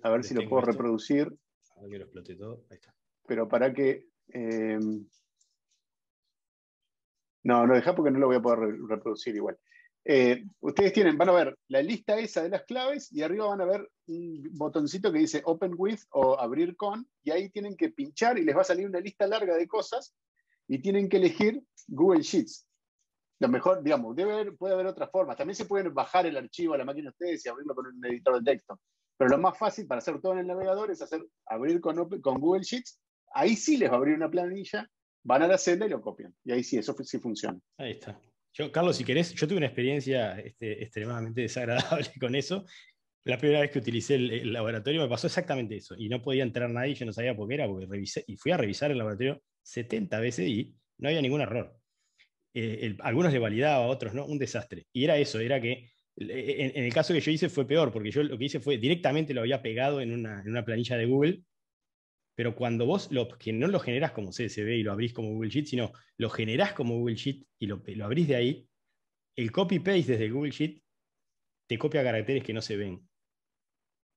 a ver si lo puedo reproducir. A ver que lo ahí está. Pero para que... no, lo no, dejá porque no lo voy a poder reproducir igual. Eh, ustedes tienen, van a ver la lista esa de las claves y arriba van a ver un botoncito que dice Open with o abrir con y ahí tienen que pinchar y les va a salir una lista larga de cosas y tienen que elegir Google Sheets. Lo mejor, digamos, debe haber, puede haber otras formas. También se pueden bajar el archivo a la máquina de ustedes y abrirlo con un editor de texto. Pero lo más fácil para hacer todo en el navegador es hacer, abrir con, con Google Sheets. Ahí sí les va a abrir una planilla, van a la celda y lo copian. Y ahí sí, eso sí funciona. Ahí está. Yo, Carlos, si querés, yo tuve una experiencia este, extremadamente desagradable con eso. La primera vez que utilicé el, laboratorio me pasó exactamente eso y no podía entrar nadie, yo no sabía por qué era, porque revisé y fui a revisar el laboratorio 70 veces y no había ningún error. Eh, algunos le validaba, otros no, un desastre. Y era eso, era que en, el caso que yo hice fue peor, porque yo lo que hice fue directamente lo había pegado en una planilla de Google pero cuando vos lo, que no lo generás como CSV y lo abrís como Google Sheet, sino lo generás como Google Sheet y lo, lo abrís de ahí, el copy-paste desde Google Sheet te copia caracteres que no se ven.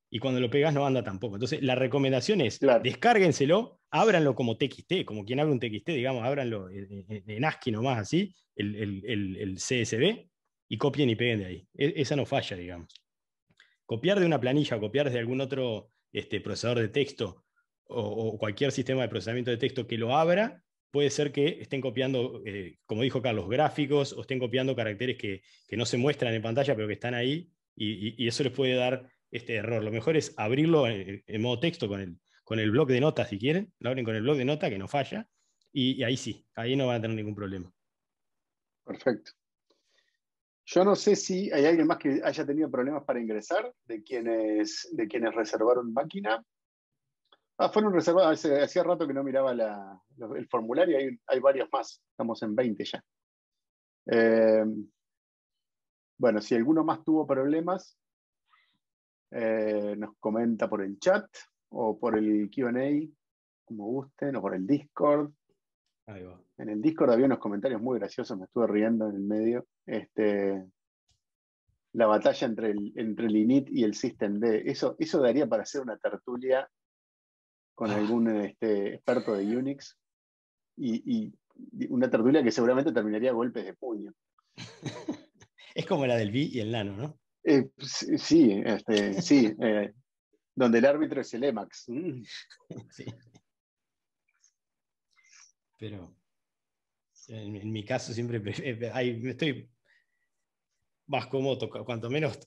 Y cuando lo pegas no anda tampoco. Entonces, la recomendación es, descárguenselo, ábranlo como TXT, como quien abre un TXT, digamos, ábranlo en, ASCII nomás así, el, CSV, y copien y peguen de ahí. E, esa no falla, digamos. Copiar de una planilla o copiar de algún otro este, procesador de texto o, cualquier sistema de procesamiento de texto que lo abra, puede ser que estén copiando, eh, como dijo Carlos, gráficos o estén copiando caracteres que, no se muestran en pantalla, pero que están ahí, y, eso les puede dar este error. Lo mejor es abrirlo en, modo texto con el, con el blog de notas, si quieren, lo abren con el blog de nota, que no falla, y, ahí sí, ahí no van a tener ningún problema. Perfecto. Yo no sé si hay alguien más que haya tenido problemas para ingresar, de quienes, de quienes reservaron máquina. Ah, fueron reservados. hacía rato que no miraba el formulario, hay, varios más, estamos en 20 ya. Em, bueno, si alguno más tuvo problemas, eh, nos comenta por el chat o por el QA, como gusten, o por el Discord. Ahí va. En el Discord había unos comentarios muy graciosos, me estuve riendo en el medio. Este, la batalla entre el, entre el init y el systemd, eso, eso daría para hacer una tertulia con ah. algún este, experto de Unix y, una tertulia que seguramente terminaría a golpes de puño. es como la del B y el nano, ¿no? Eh, sí, sí, este, eh, donde el árbitro es el EMAX. Mm. Pero en, mi caso siempre estoy más cómodo, cuanto menos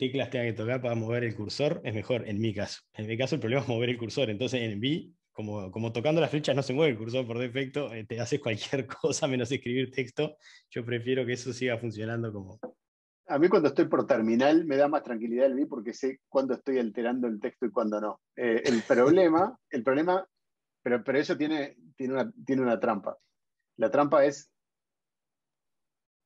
teclas tenga que tocar para mover el cursor, es mejor en mi caso. En mi caso el problema es mover el cursor, entonces en B, como, como tocando las flechas no se mueve el cursor por defecto, eh, te haces cualquier cosa menos escribir texto, yo prefiero que eso siga funcionando como... A mí cuando estoy por terminal me da más tranquilidad el B porque sé cuándo estoy alterando el texto y cuándo no. Eh, el problema, el problema, pero, pero eso tiene, tiene, tiene una trampa. La trampa es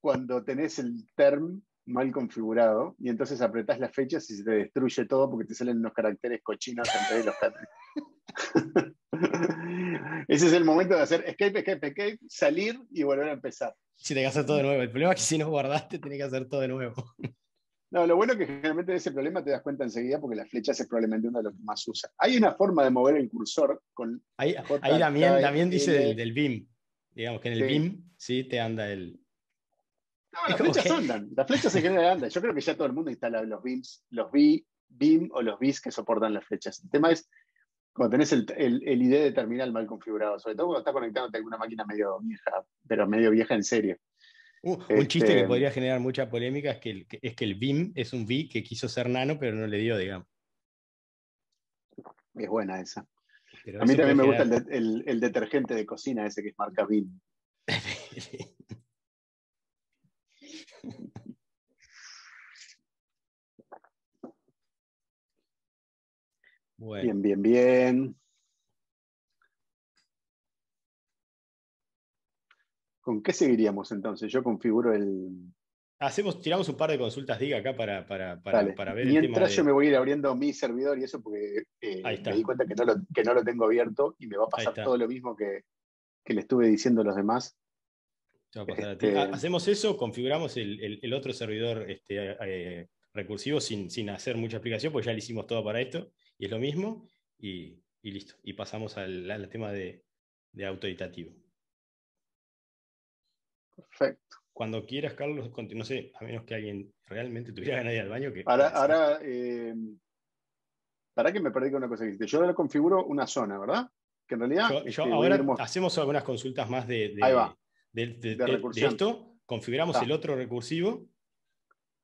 cuando tenés el term mal configurado y entonces apretas las fechas y se te destruye todo porque te salen unos caracteres cochinos entre los caracteres. Ese es el momento de hacer escape, escape, escape, salir y volver a empezar. Si te hacer todo de nuevo. El problema es que si no guardaste, tenés que hacer todo de nuevo. No, lo bueno es que generalmente ese problema te das cuenta enseguida porque las flechas es probablemente uno de los que más usa. Hay una forma de mover el cursor con. Ahí, también, dice del, BIM. Digamos que en el BIM sí te anda el, no, las flechas andan, las flechas se general andan. Yo creo que ya todo el mundo instala los beams, los B, o los BIS que soportan las flechas. El tema es cuando tenés el, ID de terminal mal configurado, sobre todo cuando estás conectándote a alguna máquina medio vieja, pero medio vieja en serio. Uh, un este, chiste que podría generar mucha polémica es que, el, es que el BIM es un bi que quiso ser nano, pero no le dio, digamos. Es buena esa. a mí también me gusta el, el detergente de cocina ese que es marca BIM. Bien, bien, bien. ¿Con qué seguiríamos entonces? Yo configuro el. Hacemos, tiramos un par de consultas, diga acá para, para, para, para ver Mientras yo me voy a ir abriendo mi servidor y eso porque eh, me di cuenta que no, lo, que no, lo, tengo abierto y me va a pasar todo lo mismo que, que le estuve diciendo a los demás. Este, ah, hacemos eso, configuramos el, otro servidor este, eh, recursivo sin, sin, hacer mucha explicación Porque ya le hicimos todo para esto, y es lo mismo, y, listo. Y pasamos al, tema de, de autoeditativo. Perfecto. Cuando quieras, Carlos, no sé, a menos que alguien realmente tuviera ganas ir al baño. Que, ahora, ahora em, para que me perdí una cosa Yo le configuro una zona, ¿verdad? Que en realidad. Este, ahora hacemos algunas consultas más de, de, Ahí va. De, esto configuramos ah. el otro recursivo.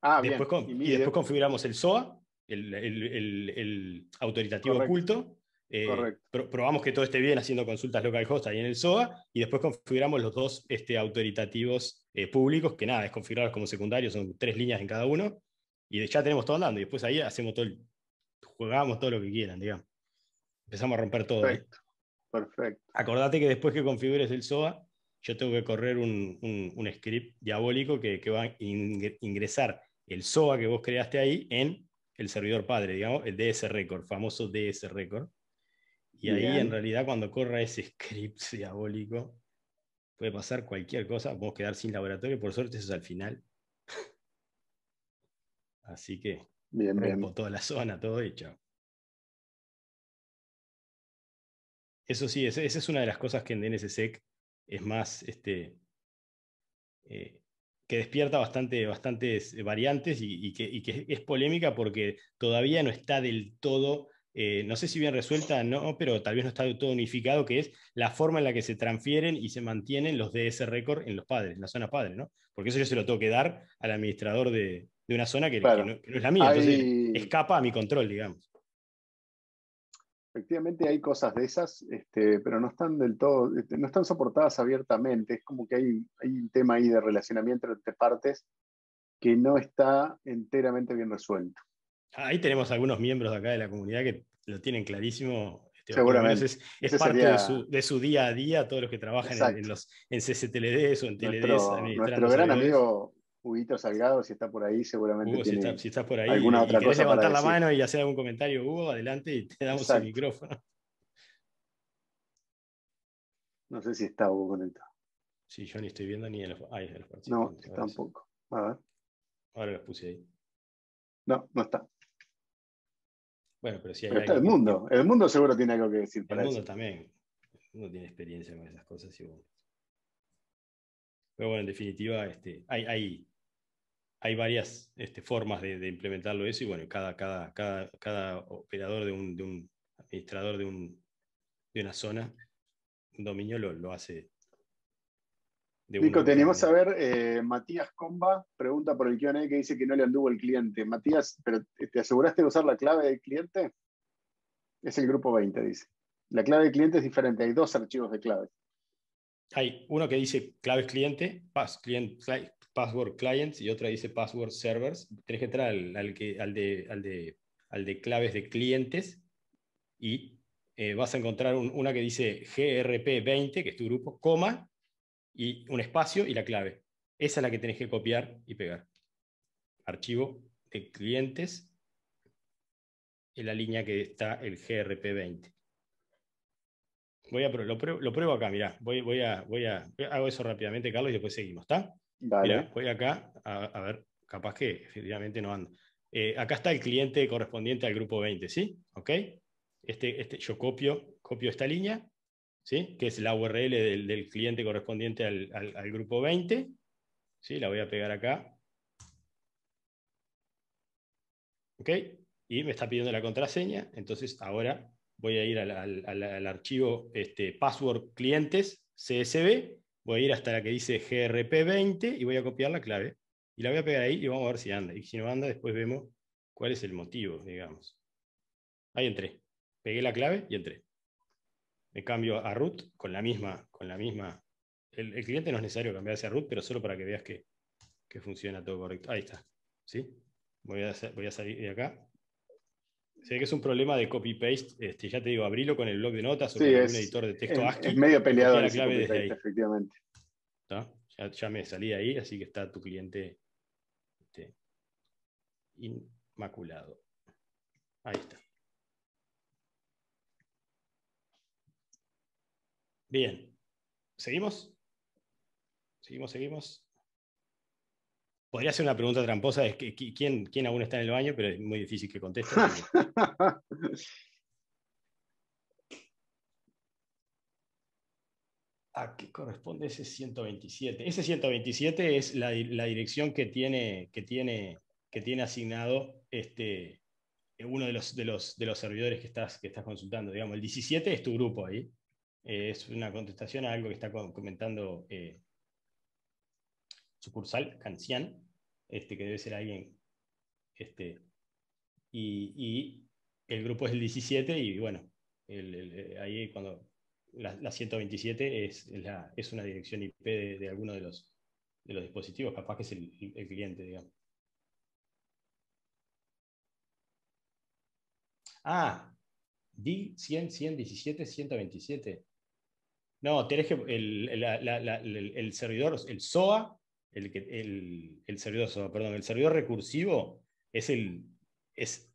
Ah, y, después configuramos el SOA, el, autoritativo oculto. Eh, probamos que todo esté bien haciendo consultas localhost ahí en el SOA y después configuramos los dos este, autoritativos eh, públicos, que nada, es configurados como secundarios, son tres líneas en cada uno, y ya tenemos todo andando. Y después ahí hacemos todo, jugamos todo lo que quieran, digamos. Empezamos a romper todo. ¿eh? Perfecto. Perfecto. Acordate que después que configures el SOA, yo tengo que correr un, script diabólico que, va a ingresar el SOA que vos creaste ahí en el servidor padre, digamos, el DS Record, famoso DS Record. Y ahí en realidad cuando corra ese script diabólico, puede pasar cualquier cosa, podemos quedar sin laboratorio, por suerte eso es al final. Así que bien, bien. toda la zona, todo hecho. Eso sí, esa es una de las cosas que en DNSSEC es más, este, eh, que despierta bastante, bastantes eh, variantes y, que, es polémica porque todavía no está del todo, eh, no sé si bien resuelta, no, pero tal vez no está del todo unificado, que es la forma en la que se transfieren y se mantienen los DS récord en los padres, en la zona padre, ¿no? Porque eso yo se lo tengo que dar al administrador de, una zona que, no, es la mía, entonces escapa a mi control, digamos. Efectivamente hay cosas de esas, este, pero no están del todo, este, no están soportadas abiertamente. Es como que hay, un tema ahí de relacionamiento entre partes que no está enteramente bien resuelto. Ah, ahí tenemos algunos miembros de acá de la comunidad que lo tienen clarísimo. Este, Seguramente. Es, parte de, su, día a día, todos los que trabajan en, en, los, en o en TLDs. Nuestro, gran amigo Huguito Salgado, si está por ahí, seguramente. Hugo, si, estás si está por ahí, alguna otra levantar la mano y hacer algún comentario, Hugo, adelante y te damos el micrófono. No sé si está Hugo conectado. Sí, yo ni estoy viendo ni en los, No, tampoco. A ver. Ahora los puse ahí. No, no está. Bueno, pero sí hay está el mundo. El mundo seguro tiene algo que decir. Para el mundo también. también. mundo tiene experiencia con esas cosas. Pero bueno, en definitiva, este, hay, hay, hay varias este, formas de, implementarlo eso y bueno, cada, operador de un, administrador de, una zona, un dominio lo, hace. De Nico, tenemos a ver, eh, Matías Comba pregunta por el QA que dice que no le anduvo el cliente. Matías, ¿pero eh, ¿te aseguraste de usar la clave del cliente? Es el grupo 20, dice. La clave del cliente es diferente, hay dos archivos de clave hay uno que dice claves cliente, password clients, y otra dice password servers. Tienes que entrar al, de, al, de, al de claves de clientes y eh, vas a encontrar una que dice GRP20, que es tu grupo, coma, y un espacio y la clave. Esa es la que tenés que copiar y pegar. Archivo de clientes en la línea que está el GRP20. Voy a lo, pruebo, acá, mirá. Voy, a, voy a. Hago eso rápidamente, Carlos, y después seguimos, ¿está? Vale. voy acá, a, ver, capaz que efectivamente no ando. Eh, acá está el cliente correspondiente al grupo 20, ¿sí? ¿Ok? Este, este, yo copio, copio esta línea, ¿sí? Que es la URL del, cliente correspondiente al, al grupo 20. ¿sí? La voy a pegar acá. ¿Ok? Y me está pidiendo la contraseña, entonces ahora voy a ir al, archivo este, password clientes CSV, voy a ir hasta la que dice GRP20 y voy a copiar la clave. Y la voy a pegar ahí y vamos a ver si anda. Y si no anda, después vemos cuál es el motivo, digamos. Ahí entré. Pegué la clave y entré. Me cambio a root con la misma, con la misma. El, cliente no es necesario cambiarse a root, pero solo para que veas que, funciona todo correcto. Ahí está. ¿Sí? Voy a, voy a salir de acá Sé que es un problema de copy-paste. Este, ya te digo, abrilo con el blog de notas o con un editor de texto es, ASCII. Es medio peleado la clave desde ahí. efectivamente. Ya, me salí ahí, así que está tu cliente este, inmaculado. Ahí está. Bien. ¿Seguimos? Seguimos, seguimos. Podría ser una pregunta tramposa, es que, ¿quién, ¿quién aún está en el baño? Pero es muy difícil que conteste. ¿A qué corresponde ese 127? Ese 127 es la, dirección que tiene, que tiene, que tiene asignado este, uno de los, de los, de los servidores que estás, que estás consultando. Digamos, el 17 es tu grupo ahí. es una contestación a algo que está comentando eh, sucursal, Cancian, este, que debe ser alguien. Este, y, el grupo es el 17 y bueno, eh, ahí cuando la, 127 es, es, una dirección IP de, alguno de los, de los dispositivos, capaz que es el, cliente, digamos. Ah, di 100, 117, 127. No, tenés que el, el servidor, el SOA, el, servidor, perdón, el servidor recursivo es el, es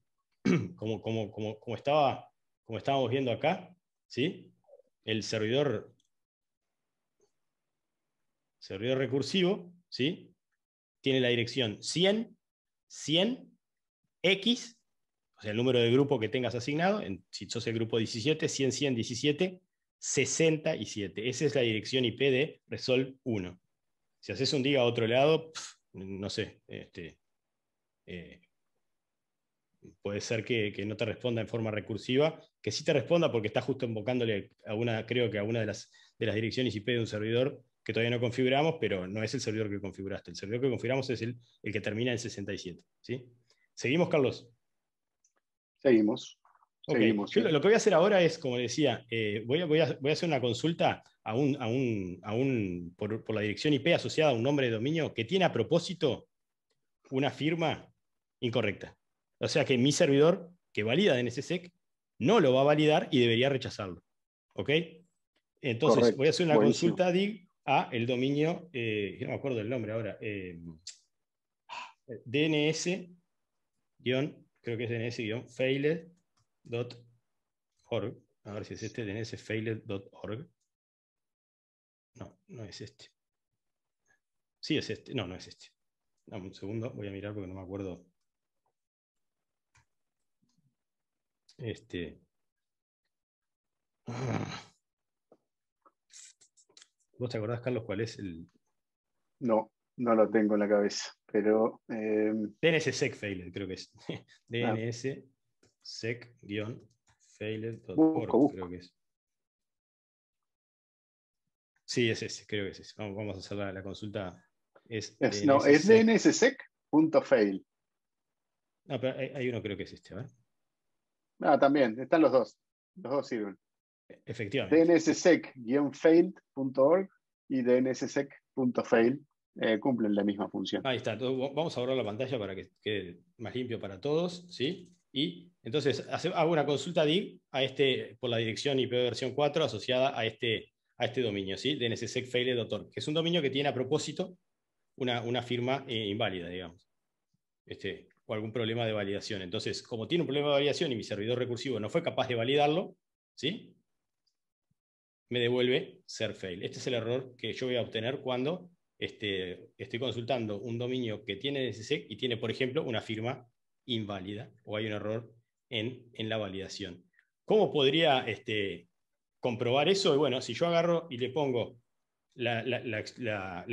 como, estaba, como estábamos viendo acá, El servidor, servidor recursivo, Tiene la dirección 100, 100, X, o sea, el número de grupo que tengas asignado, si sos el grupo 17, 100, 100, 17, 67. Esa es la dirección IP de Resolve 1. Si haces un día a otro lado, no sé, este, eh, puede ser que, no te responda en forma recursiva, que sí te responda porque está justo invocándole a una, creo que a una de las, de las direcciones IP de un servidor que todavía no configuramos, pero no es el servidor que configuraste. El servidor que configuramos es el, el que termina en 67. ¿sí? ¿Seguimos, Carlos? Seguimos. Seguimos lo, que voy a hacer ahora es, como decía, eh, voy, voy, voy a hacer una consulta a un, a por, la dirección IP asociada a un nombre de dominio que tiene a propósito una firma incorrecta. O sea que mi servidor que valida DNSSEC e no lo va a validar y debería rechazarlo. ¿Ok? Entonces voy a hacer una consulta DIG a el dominio, eh, no me acuerdo el nombre ahora, eh, DNS, creo que es DNS, failed.org. A ver si es este, dnsfailed.org. No, no es este. Sí, es este. No, no es este. Dame un segundo, voy a mirar porque no me acuerdo. Este. Ah. ¿Vos te acordás, Carlos, cuál es el. No, no lo tengo en la cabeza, pero. Em, DNS failed, creo que es. Ah. DNS sec-failed.org, creo que es. Sí, es ese, creo que es ese. Vamos, a hacer la, consulta. no, es dnssec.fail. Ah, pero hay, uno creo que es este, ¿verdad? Ah, también, están los dos. Los dos sirven. Efectivamente. dnssec-failed.org y dnssec.fail eh, cumplen la misma función. Ahí está. vamos a borrar la pantalla para que quede más limpio para todos, ¿sí? Y entonces hago una consulta DIG a este, por la dirección IP versión 4 asociada a este a este dominio, ¿sí? dnssecfailed.org, que es un dominio que tiene a propósito una, firma eh, inválida, digamos, este, o algún problema de validación. Entonces, como tiene un problema de validación y mi servidor recursivo no fue capaz de validarlo, ¿sí? me devuelve ser fail. Este es el error que yo voy a obtener cuando este, estoy consultando un dominio que tiene DNSSEC e y tiene, por ejemplo, una firma inválida o hay un error en, en la validación. ¿Cómo podría este, comprobar eso. Y bueno, si yo agarro y le pongo la,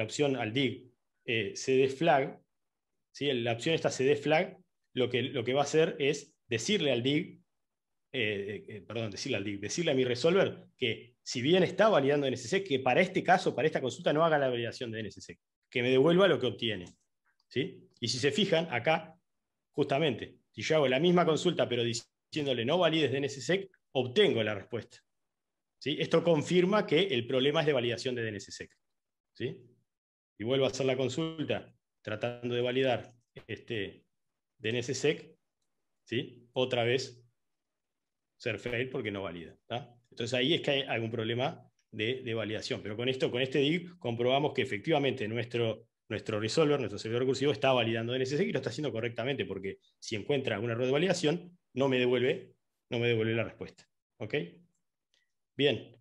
opción al dig eh, cd flag, la opción esta cd flag, lo que, lo que va a hacer es decirle al dig, eh, eh, perdón, decirle al dig, decirle a mi resolver que si bien está validando NSSEC, que para este caso, para esta consulta, no haga la validación de NSSEC, que me devuelva lo que obtiene. ¿sí? Y si se fijan, acá, justamente, si yo hago la misma consulta, pero diciéndole no valides de obtengo la respuesta. ¿sí? Esto confirma que el problema es de validación de DNSSEC. ¿sí? Y vuelvo a hacer la consulta tratando de validar este DNSSEC, ¿sí? otra vez ser fail porque no valida. Entonces ahí es que hay algún problema de, validación. Pero con esto, con este DIG comprobamos que efectivamente nuestro, nuestro resolver, nuestro servidor recursivo, está validando DNSSEC y lo está haciendo correctamente, porque si encuentra algún error de validación, no me devuelve, no me devuelve la respuesta. ¿OK? Bien.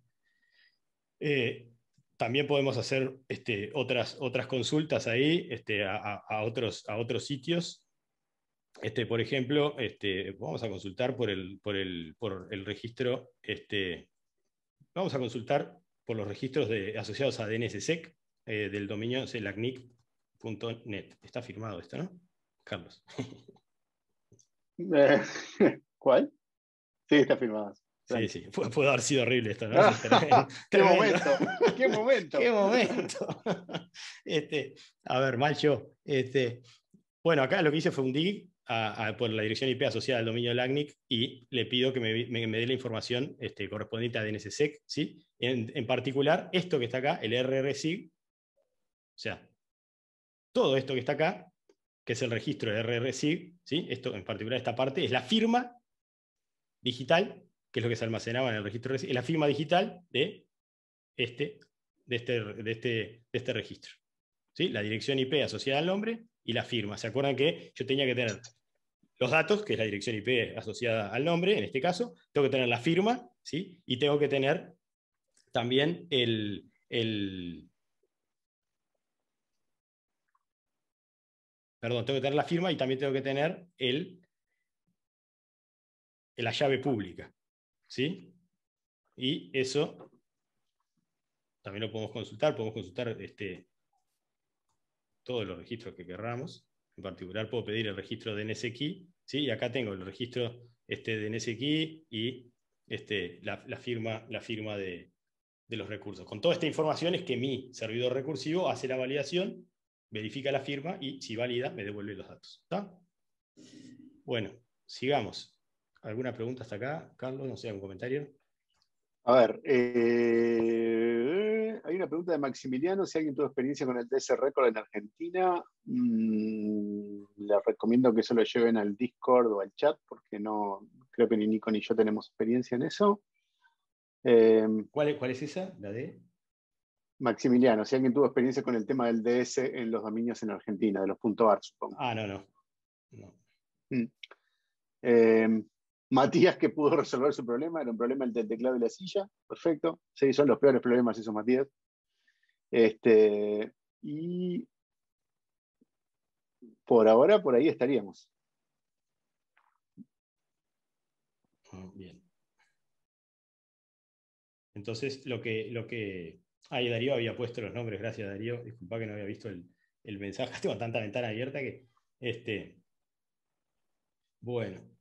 Eh, también podemos hacer este, otras, otras, consultas ahí este, a, otros, a, otros, sitios. Este, por ejemplo, este, vamos a consultar por el, por por el registro, vamos a consultar por los registros de, asociados a DNSSEC eh, del dominio celacnic.net. Está firmado esto, ¿no? Carlos. Eh, ¿Cuál? Sí, está firmado. Sí, sí, puede haber sido horrible esto, ¿no? ¡Qué momento! ¡Qué momento! ¡Qué momento! este, a ver, mal yo. Este, bueno, acá lo que hice fue un dig por la dirección IP asociada al dominio LACNIC y le pido que me, dé la información este, correspondiente a DNSSEC, e ¿sí? En, particular, esto que está acá, el RRSIG, o sea, todo esto que está acá, que es el registro de RRSIG, ¿sí? Esto en particular esta parte, es la firma digital que es lo que se almacenaba en el registro, es la firma digital de este, de este este, de este, registro. ¿Sí? La dirección IP asociada al nombre y la firma. ¿Se acuerdan que yo tenía que tener los datos, que es la dirección IP asociada al nombre, en este caso, tengo que tener la firma, ¿sí? Y tengo que tener también el, Perdón, tengo que tener la firma y también tengo que tener el, la llave pública. ¿Sí? Y eso también lo podemos consultar, podemos consultar este, todos los registros que querramos. En particular puedo pedir el registro de NSKey, ¿sí? y acá tengo el registro este, de y este, la, firma, la firma de, los recursos. Con toda esta información es que mi servidor recursivo hace la validación, verifica la firma y si valida me devuelve los datos. Bueno, sigamos. ¿Alguna pregunta hasta acá, Carlos? No sé, un comentario. A ver, eh, hay una pregunta de Maximiliano, si alguien tuvo experiencia con el DS Record en Argentina, mm, les recomiendo que eso lo lleven al Discord o al chat, porque no creo que ni Nico ni yo tenemos experiencia en eso. Eh, ¿Cuál, ¿Cuál es esa? ¿La de? Maximiliano, si alguien tuvo experiencia con el tema del DS en los dominios en Argentina, de los .art, supongo. Ah, no, no. Mm. Eh, Matías que pudo resolver su problema, era un problema del teclado y la silla, perfecto. Sí, son los peores problemas esos, Matías. Este, y por ahora, por ahí estaríamos. Ah, bien. Entonces, lo que, lo que. Ah, Darío había puesto los nombres, gracias Darío. Disculpa que no había visto el, mensaje. Tengo tanta ventana abierta que. Este... Bueno,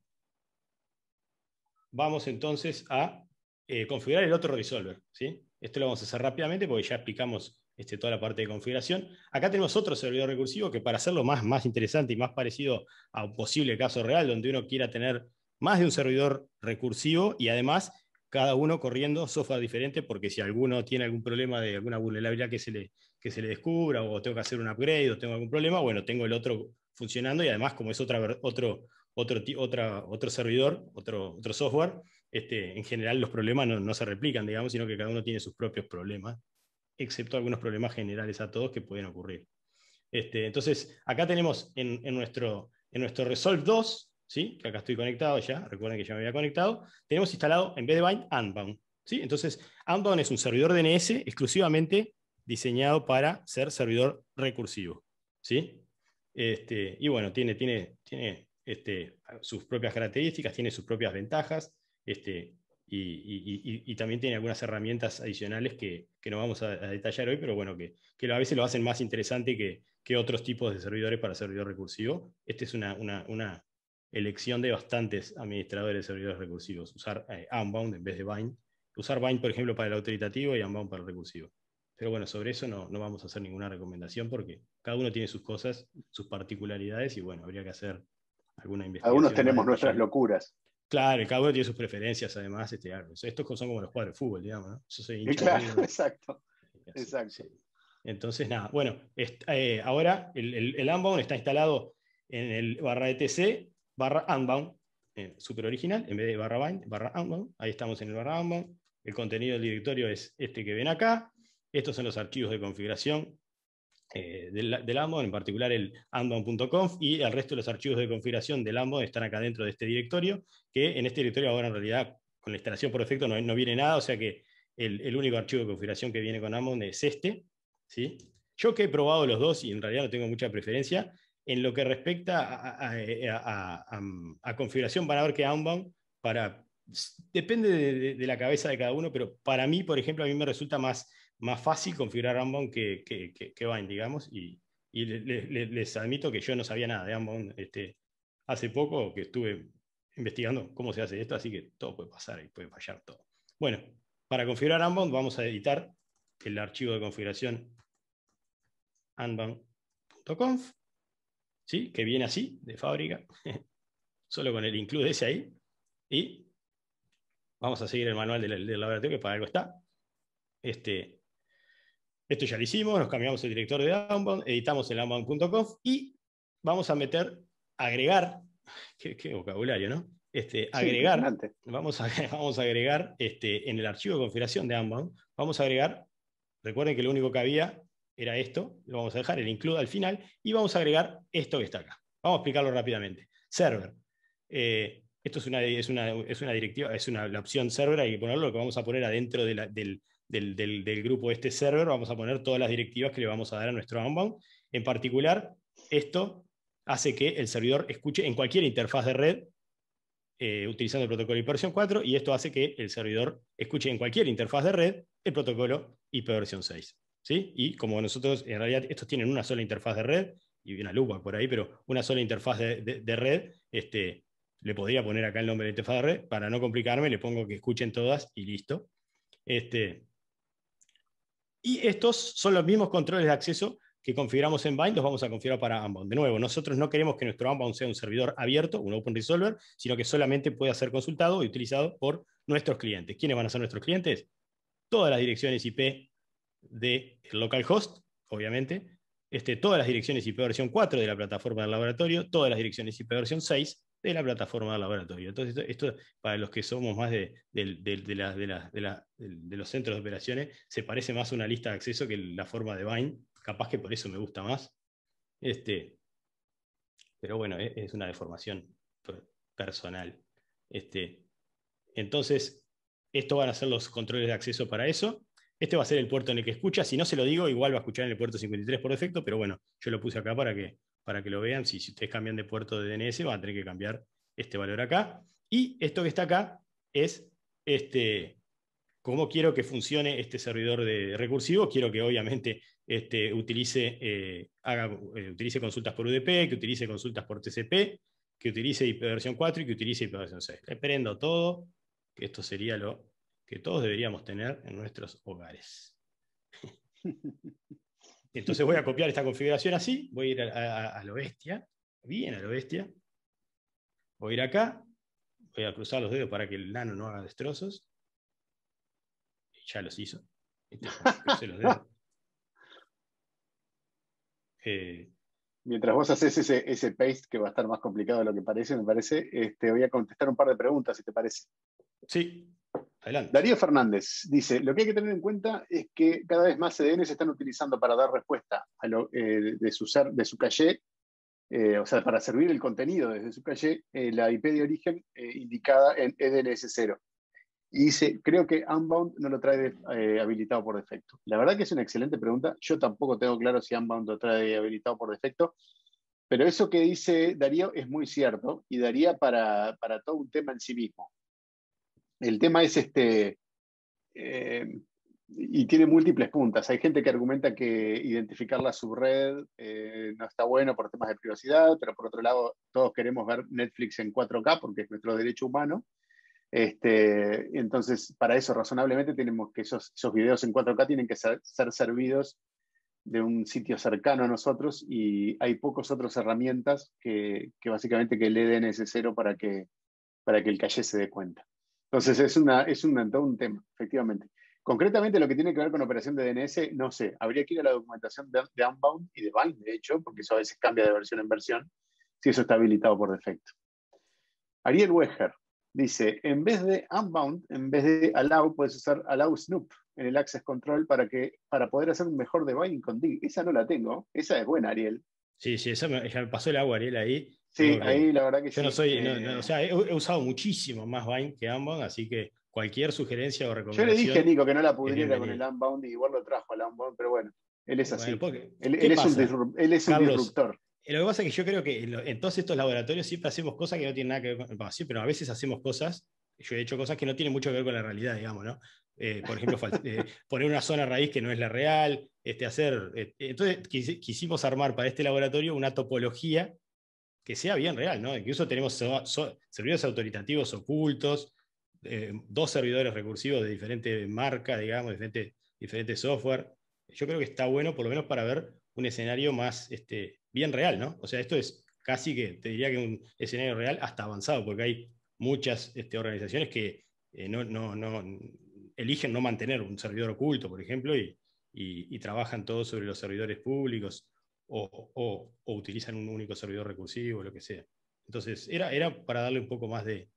vamos entonces a eh, configurar el otro resolver. ¿sí? Esto lo vamos a hacer rápidamente porque ya explicamos este, toda la parte de configuración. Acá tenemos otro servidor recursivo que para hacerlo más, más interesante y más parecido a un posible caso real, donde uno quiera tener más de un servidor recursivo y además cada uno corriendo software diferente, porque si alguno tiene algún problema de alguna vulnerabilidad que se le, que se le descubra, o tengo que hacer un upgrade, o tengo algún problema, bueno, tengo el otro funcionando y además como es otra, otro, otro, otro servidor, otro, otro software, este, en general los problemas no, se replican, digamos, sino que cada uno tiene sus propios problemas, excepto algunos problemas generales a todos que pueden ocurrir. Este, entonces, acá tenemos en, nuestro, en nuestro Resolve 2, ¿sí? que acá estoy conectado ya, recuerden que ya me había conectado, tenemos instalado, en vez de Bind, Unbound. ¿sí? Entonces, Unbound es un servidor DNS exclusivamente diseñado para ser servidor recursivo. ¿sí? Este, y bueno, tiene, tiene, tiene este, sus propias características, tiene sus propias ventajas, este, y, también tiene algunas herramientas adicionales que, no vamos a, detallar hoy, pero bueno, que, a veces lo hacen más interesante que, otros tipos de servidores para servidor recursivo. Esta es una, elección de bastantes administradores de servidores recursivos, usar eh, Unbound en vez de Bind, usar Bind, por ejemplo, para el autoritativo y Unbound para el recursivo. Pero bueno, sobre eso no vamos a hacer ninguna recomendación porque cada uno tiene sus cosas, sus particularidades y bueno, habría que hacer algunos tenemos nuestras locuras. Claro, cada uno tiene sus preferencias, además. Este, pues, estos son como los cuadros de fútbol, digamos, ¿no? claro, exacto. exacto. Entonces, nada, bueno, eh, ahora el, Unbound está instalado en el barra ETC, barra Unbound, eh, super original, en vez de barra bind, barra Unbound. Ahí estamos en el barra Unbound. El contenido del directorio es este que ven acá. Estos son los archivos de configuración eh, del, del en particular el Ambon.conf y el resto de los archivos de configuración del AMO están acá dentro de este directorio, que en este directorio ahora en realidad con la instalación por defecto no, no viene nada, o sea que el, único archivo de configuración que viene con AMON es este. ¿sí? Yo que he probado los dos y en realidad no tengo mucha preferencia, en lo que respecta a, configuración van a ver que Ambon, para, depende de, la cabeza de cada uno, pero para mí, por ejemplo, a mí me resulta más más fácil configurar Ambon que, que, digamos, y, les admito que yo no sabía nada de Ambon este, hace poco, que estuve investigando cómo se hace esto, así que todo puede pasar y puede fallar todo. Bueno, para configurar Ambon vamos a editar el archivo de configuración unbound.conf, ¿sí? que viene así, de fábrica, solo con el include ese ahí, y vamos a seguir el manual del, del laboratorio, que para algo está. Este, esto ya lo hicimos, nos cambiamos el director de Unbound, editamos el Unbound.conf, y vamos a meter, agregar, qué, vocabulario, ¿no? Este, agregar, vamos, a, vamos a agregar este, en el archivo de configuración de Unbound, vamos a agregar, recuerden que lo único que había era esto, lo vamos a dejar, el include al final, y vamos a agregar esto que está acá. Vamos a explicarlo rápidamente. Server. Eh, esto es una, es una, directiva, es una, la opción server, hay que ponerlo, lo que vamos a poner adentro del, del, grupo de este server, vamos a poner todas las directivas que le vamos a dar a nuestro Unbound. En particular, esto hace que el servidor escuche en cualquier interfaz de red eh, utilizando el protocolo versión 4 y esto hace que el servidor escuche en cualquier interfaz de red el protocolo versión 6. ¿sí? Y como nosotros, en realidad, estos tienen una sola interfaz de red y una lupa por ahí, pero una sola interfaz de, red, este, le podría poner acá el nombre de interfaz de red, para no complicarme, le pongo que escuchen todas y listo. Este, y estos son los mismos controles de acceso que configuramos en Bind, los vamos a configurar para Unbound. De nuevo, nosotros no queremos que nuestro Unbound sea un servidor abierto, un Open Resolver, sino que solamente pueda ser consultado y utilizado por nuestros clientes. ¿Quiénes van a ser nuestros clientes? Todas las direcciones IP de localhost, obviamente, este, todas las direcciones IP versión 4 de la plataforma del laboratorio, todas las direcciones IP versión 6 de la plataforma de laboratorio. Entonces, esto, para los que somos más de, los centros de operaciones, se parece más a una lista de acceso que la forma de Vine. Capaz que por eso me gusta más. Este, pero bueno, e, es, una deformación personal. Este, entonces, esto van a ser los controles de acceso para eso. Este va a ser el puerto en el que escucha. Si no se lo digo, igual va a escuchar en el puerto 53 por defecto, pero bueno, yo lo puse acá para que para que lo vean, si, ustedes cambian de puerto de DNS, van a tener que cambiar este valor acá. Y esto que está acá es este, cómo quiero que funcione este servidor de recursivo. Quiero que obviamente este, utilice, eh, haga, eh, utilice consultas por UDP, que utilice consultas por TCP, que utilice IPv 4 y que utilice IPv 6. Reprendo todo, que esto sería lo que todos deberíamos tener en nuestros hogares. Entonces voy a copiar esta configuración así, voy a ir a, la lo bestia, bien a lo bestia. Voy a ir acá, voy a cruzar los dedos para que el nano no haga destrozos. ya los hizo. Este, los dedos. Eh, Mientras vos haces ese, paste que va a estar más complicado de lo que parece, me parece, este, voy a contestar un par de preguntas, si te parece. Sí. Darío Fernández dice, lo que hay que tener en cuenta es que cada vez más CDN se están utilizando para dar respuesta a lo, eh, de, su calle, eh, o sea, para servir el contenido desde su calle, eh, la IP de origen indicada en EDNS0. Y dice, creo que Unbound no lo trae habilitado por defecto. La verdad que es una excelente pregunta. Yo tampoco tengo claro si Unbound lo trae habilitado por defecto. Pero eso que dice Darío es muy cierto y daría para todo un tema en sí mismo. El tema es este, eh, y tiene múltiples puntas. Hay gente que argumenta que identificar la subred eh, no está bueno por temas de privacidad, pero por otro lado, todos queremos ver Netflix en 4K porque es nuestro derecho humano. Este, entonces, para eso razonablemente tenemos que esos, videos en 4K tienen que ser, servidos de un sitio cercano a nosotros y hay pocas otras herramientas que, que básicamente que le den ese cero para que, para que el calle se dé cuenta. Entonces es, es un, todo un tema, efectivamente. Concretamente lo que tiene que ver con operación de DNS, no sé, habría que ir a la documentación de, Unbound y de Bind, de hecho, porque eso a veces cambia de versión en versión, si eso está habilitado por defecto. Ariel Weger dice, en vez de Unbound, en vez de Allow, puedes usar Allow Snoop en el Access Control para, que, para poder hacer un mejor debugging con D. Esa no la tengo, esa es buena, Ariel. Sí, sí, esa me pasó el agua, Ariel, ahí. Sí, ahí la verdad que yo no soy, eh, o sea, he, usado muchísimo más Vine que Unbound, así que cualquier sugerencia o recomendación. Yo le dije a Nico que no la pudriera con el Unbound y igual lo trajo al Unbound, pero bueno, él es así. él, es un disruptor. Lo que pasa es que yo creo que en, todos estos laboratorios siempre hacemos cosas que no tienen nada que ver con. sí, pero a veces hacemos cosas. Yo he hecho cosas que no tienen mucho que ver con la realidad, digamos, ¿no? Eh, por ejemplo, eh, poner una zona raíz que no es la real, este, hacer. entonces, quisimos armar para este laboratorio una topología que sea bien real, ¿no? Incluso tenemos servidores autoritativos ocultos, eh, dos servidores recursivos de diferente marca, digamos, diferentes diferente software. Yo creo que está bueno, por lo menos, para ver un escenario más este, bien real, ¿no? O sea, esto es casi que, te diría que un escenario real hasta avanzado, porque hay muchas este, organizaciones que eh, no, eligen no mantener un servidor oculto, por ejemplo, y, y, trabajan todo sobre los servidores públicos o, utilizan un único servidor recursivo o lo que sea. Entonces, era, era para darle un poco más de,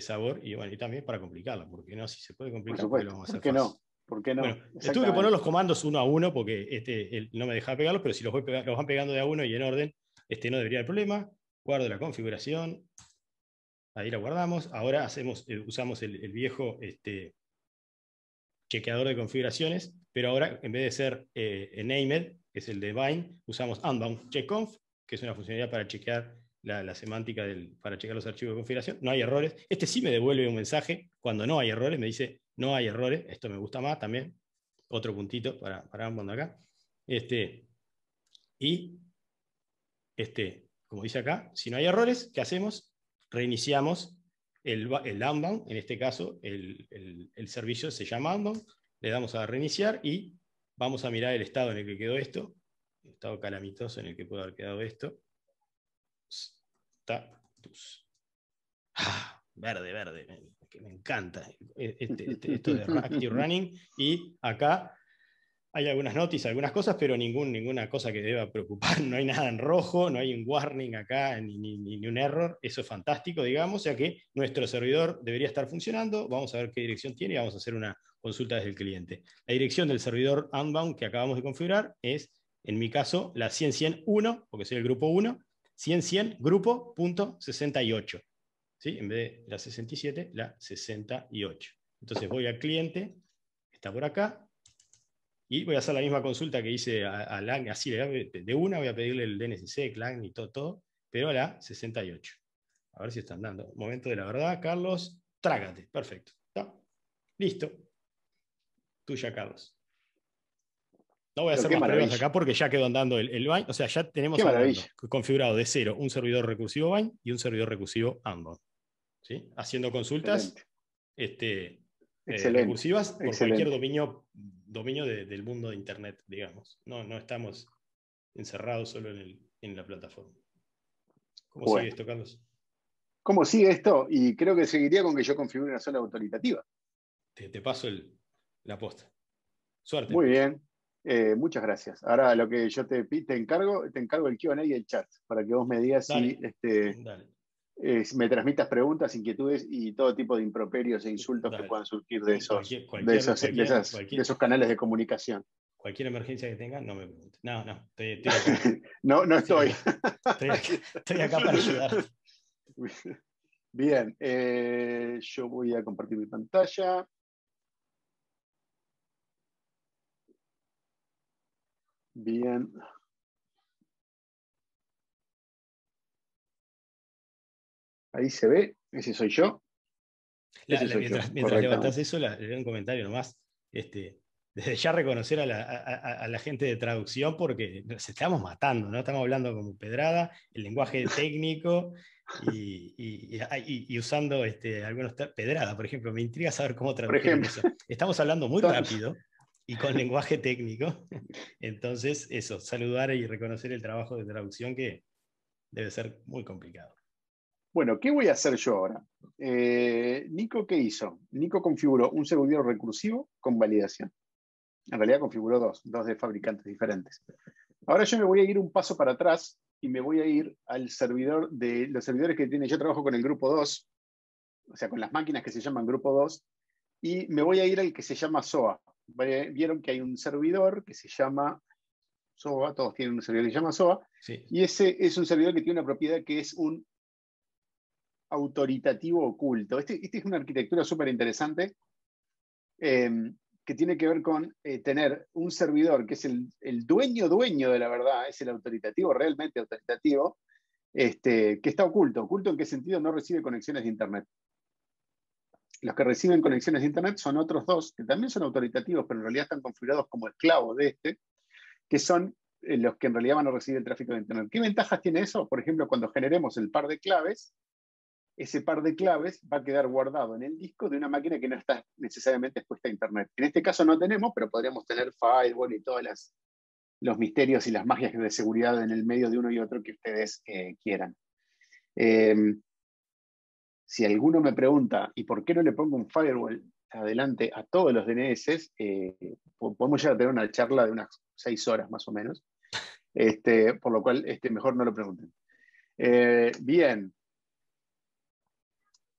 sabor y, también para complicarla, porque no, si se puede complicar, no? no? tuve que poner los comandos uno a uno porque este, no me dejaba pegarlos, pero si los, van pegando de a uno y en orden, este no debería haber problema. Guardo la configuración, ahí la guardamos. Ahora hacemos, eh, usamos el, viejo este, chequeador de configuraciones, pero ahora en vez de ser eh, en que es el de bind, usamos unbound checkconf, que es una funcionalidad para chequear la, semántica, del, para chequear los archivos de configuración. No hay errores. Este sí me devuelve un mensaje. Cuando no hay errores, me dice, no hay errores. Esto me gusta más también. Otro puntito para, unbound acá. Este, y, este, como dice acá, si no hay errores, ¿qué hacemos? Reiniciamos el, unbound. En este caso, el, el servicio se llama unbound. Le damos a reiniciar y vamos a mirar el estado en el que quedó esto, el estado calamitoso en el que puede haber quedado esto. Ah, verde, verde, que me encanta e, este, este, esto de Active Running. Y acá hay algunas noticias, algunas cosas, pero ninguna cosa que deba preocupar. No hay nada en rojo, no hay un warning acá, ni, un error. Eso es fantástico, digamos. O sea que nuestro servidor debería estar funcionando. Vamos a ver qué dirección tiene y vamos a hacer una consulta desde el cliente. La dirección del servidor Unbound que acabamos de configurar es, en mi caso, la 100.100.1, porque soy el grupo 1, y grupo.68. ¿Sí? En vez de la 67, la 68. Entonces voy al cliente, está por acá, y voy a hacer la misma consulta que hice a, Lang, así de, una voy a pedirle el DNSC, Lang y todo, todo, pero a la 68. A ver si están dando. Momento de la verdad, Carlos, trágate. Perfecto. Listo. Tuya, Carlos. No voy a hacer más pruebas acá porque ya quedó andando el, el bind. O sea, ya tenemos configurado de cero un servidor recursivo bind y un servidor recursivo ambos ¿Sí? Haciendo consultas Este, eh, recursivas por cualquier dominio dominio del mundo de Internet, digamos. No, no estamos encerrados solo en, la plataforma. ¿Cómo sigue esto, Carlos? ¿Cómo sigue esto? Y creo que seguiría con que yo configure una zona autoritativa. Te, paso la posta. Suerte. Muy bien. Eh, muchas gracias. Ahora lo que yo te, te encargo, te encargo el QA y el chat para que vos me digas si dale. Este, eh, me transmitas preguntas, inquietudes y todo tipo de improperios e insultos que puedan surgir de esos, esos canales de comunicación cualquier emergencia que tenga, no me preguntes. No, no, estoy, acá. no, no estoy. Estoy acá, para ayudar. Bien, eh, yo voy a compartir mi pantalla. Bien. Ahí se ve, ese soy yo. mientras, yo, eso, le doy un comentario nomás. Este, desde ya reconocer a la, gente de traducción porque nos estamos matando, ¿no? Estamos hablando como pedrada, el lenguaje técnico ah, y, usando este, algunos pedrada, por ejemplo. Me intriga saber cómo traducir eso. Estamos hablando muy rápido y con lenguaje técnico. Entonces, eso, saludar y reconocer el trabajo de traducción que debe ser muy complicado. Bueno, ¿qué voy a hacer yo ahora? Eh, Nico, ¿qué hizo? Nico configuró un servidor recursivo con validación. En realidad configuró dos, dos de fabricantes diferentes. Ahora yo me voy a ir un paso para atrás y me voy a ir al servidor de los servidores que tiene. Yo trabajo con el grupo 2, o sea, con las máquinas que se llaman grupo 2, y me voy a ir al que se llama SOA. Vieron que hay un servidor que se llama SOA, todos tienen un servidor que se llama SOA, y ese es un servidor que tiene una propiedad que es un autoritativo oculto. Esta este es una arquitectura súper interesante em, que tiene que ver con eh, tener un servidor que es el, dueño dueño de la verdad, es el autoritativo, realmente autoritativo, este, que está oculto. ¿Oculto en qué sentido? No recibe conexiones de Internet. Los que reciben conexiones de Internet son otros dos, que también son autoritativos, pero en realidad están configurados como esclavos de este, que son eh, los que en realidad van a recibir el tráfico de Internet. ¿Qué ventajas tiene eso? Por ejemplo, cuando generemos el par de claves, ese par de claves va a quedar guardado en el disco de una máquina que no está necesariamente expuesta a Internet. En este caso no tenemos, pero podríamos tener firewall y todos los misterios y las magias de seguridad en el medio de uno y otro que ustedes eh, quieran. Em, si alguno me pregunta, ¿y por qué no le pongo un firewall adelante a todos los DNS? Eh, podemos llegar a tener una charla de unas seis horas más o menos, este, por lo cual este, mejor no lo pregunten. Eh, bien,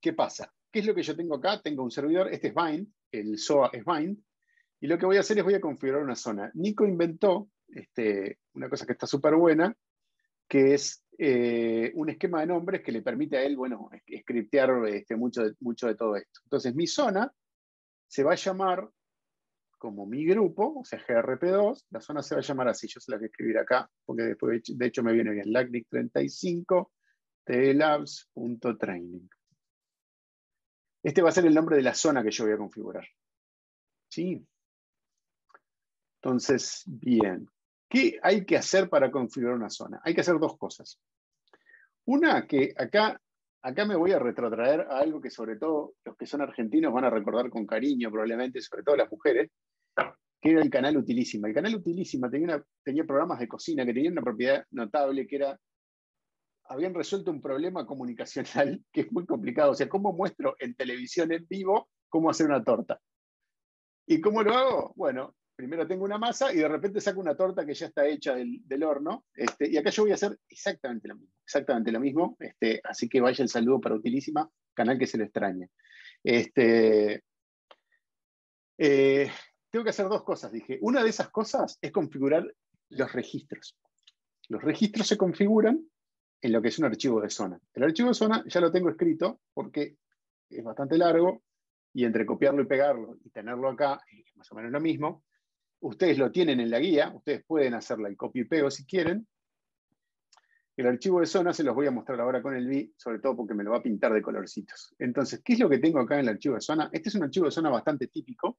¿Qué pasa? ¿Qué es lo que yo tengo acá? Tengo un servidor, este es Bind, el SOA es Bind, y lo que voy a hacer es voy a configurar una zona. Nico inventó este, una cosa que está súper buena, que es eh, un esquema de nombres que le permite a él, bueno, scriptear este, mucho, de, mucho de todo esto. Entonces, mi zona se va a llamar como mi grupo, o sea, GRP2, la zona se va a llamar así, yo se la voy a escribir acá, porque de hecho, me viene bien, LACNIC35, este va a ser el nombre de la zona que yo voy a configurar. ¿Sí? Entonces, bien. ¿Qué hay que hacer para configurar una zona? Hay que hacer dos cosas. Una, que acá, acá me voy a retrotraer a algo que sobre todo los que son argentinos van a recordar con cariño, probablemente, sobre todo las mujeres, que era el canal Utilísima. El canal Utilísima tenía, tenía programas de cocina que tenían una propiedad notable que era habían resuelto un problema comunicacional que es muy complicado. O sea, ¿cómo muestro en televisión en vivo cómo hacer una torta? ¿Y cómo lo hago? Bueno, primero tengo una masa y de repente saco una torta que ya está hecha del, horno. Este, y acá yo voy a hacer exactamente lo mismo. Exactamente lo mismo. Este, así que vaya el saludo para Utilísima, canal que se lo extrañe. Este, eh, tengo que hacer dos cosas, dije. Una de esas cosas es configurar los registros. Los registros se configuran en lo que es un archivo de zona. El archivo de zona ya lo tengo escrito porque es bastante largo y entre copiarlo y pegarlo y tenerlo acá es más o menos lo mismo. Ustedes lo tienen en la guía, ustedes pueden hacerla el copio y pego si quieren. El archivo de zona se los voy a mostrar ahora con el vi sobre todo porque me lo va a pintar de colorcitos. Entonces, ¿qué es lo que tengo acá en el archivo de zona? Este es un archivo de zona bastante típico,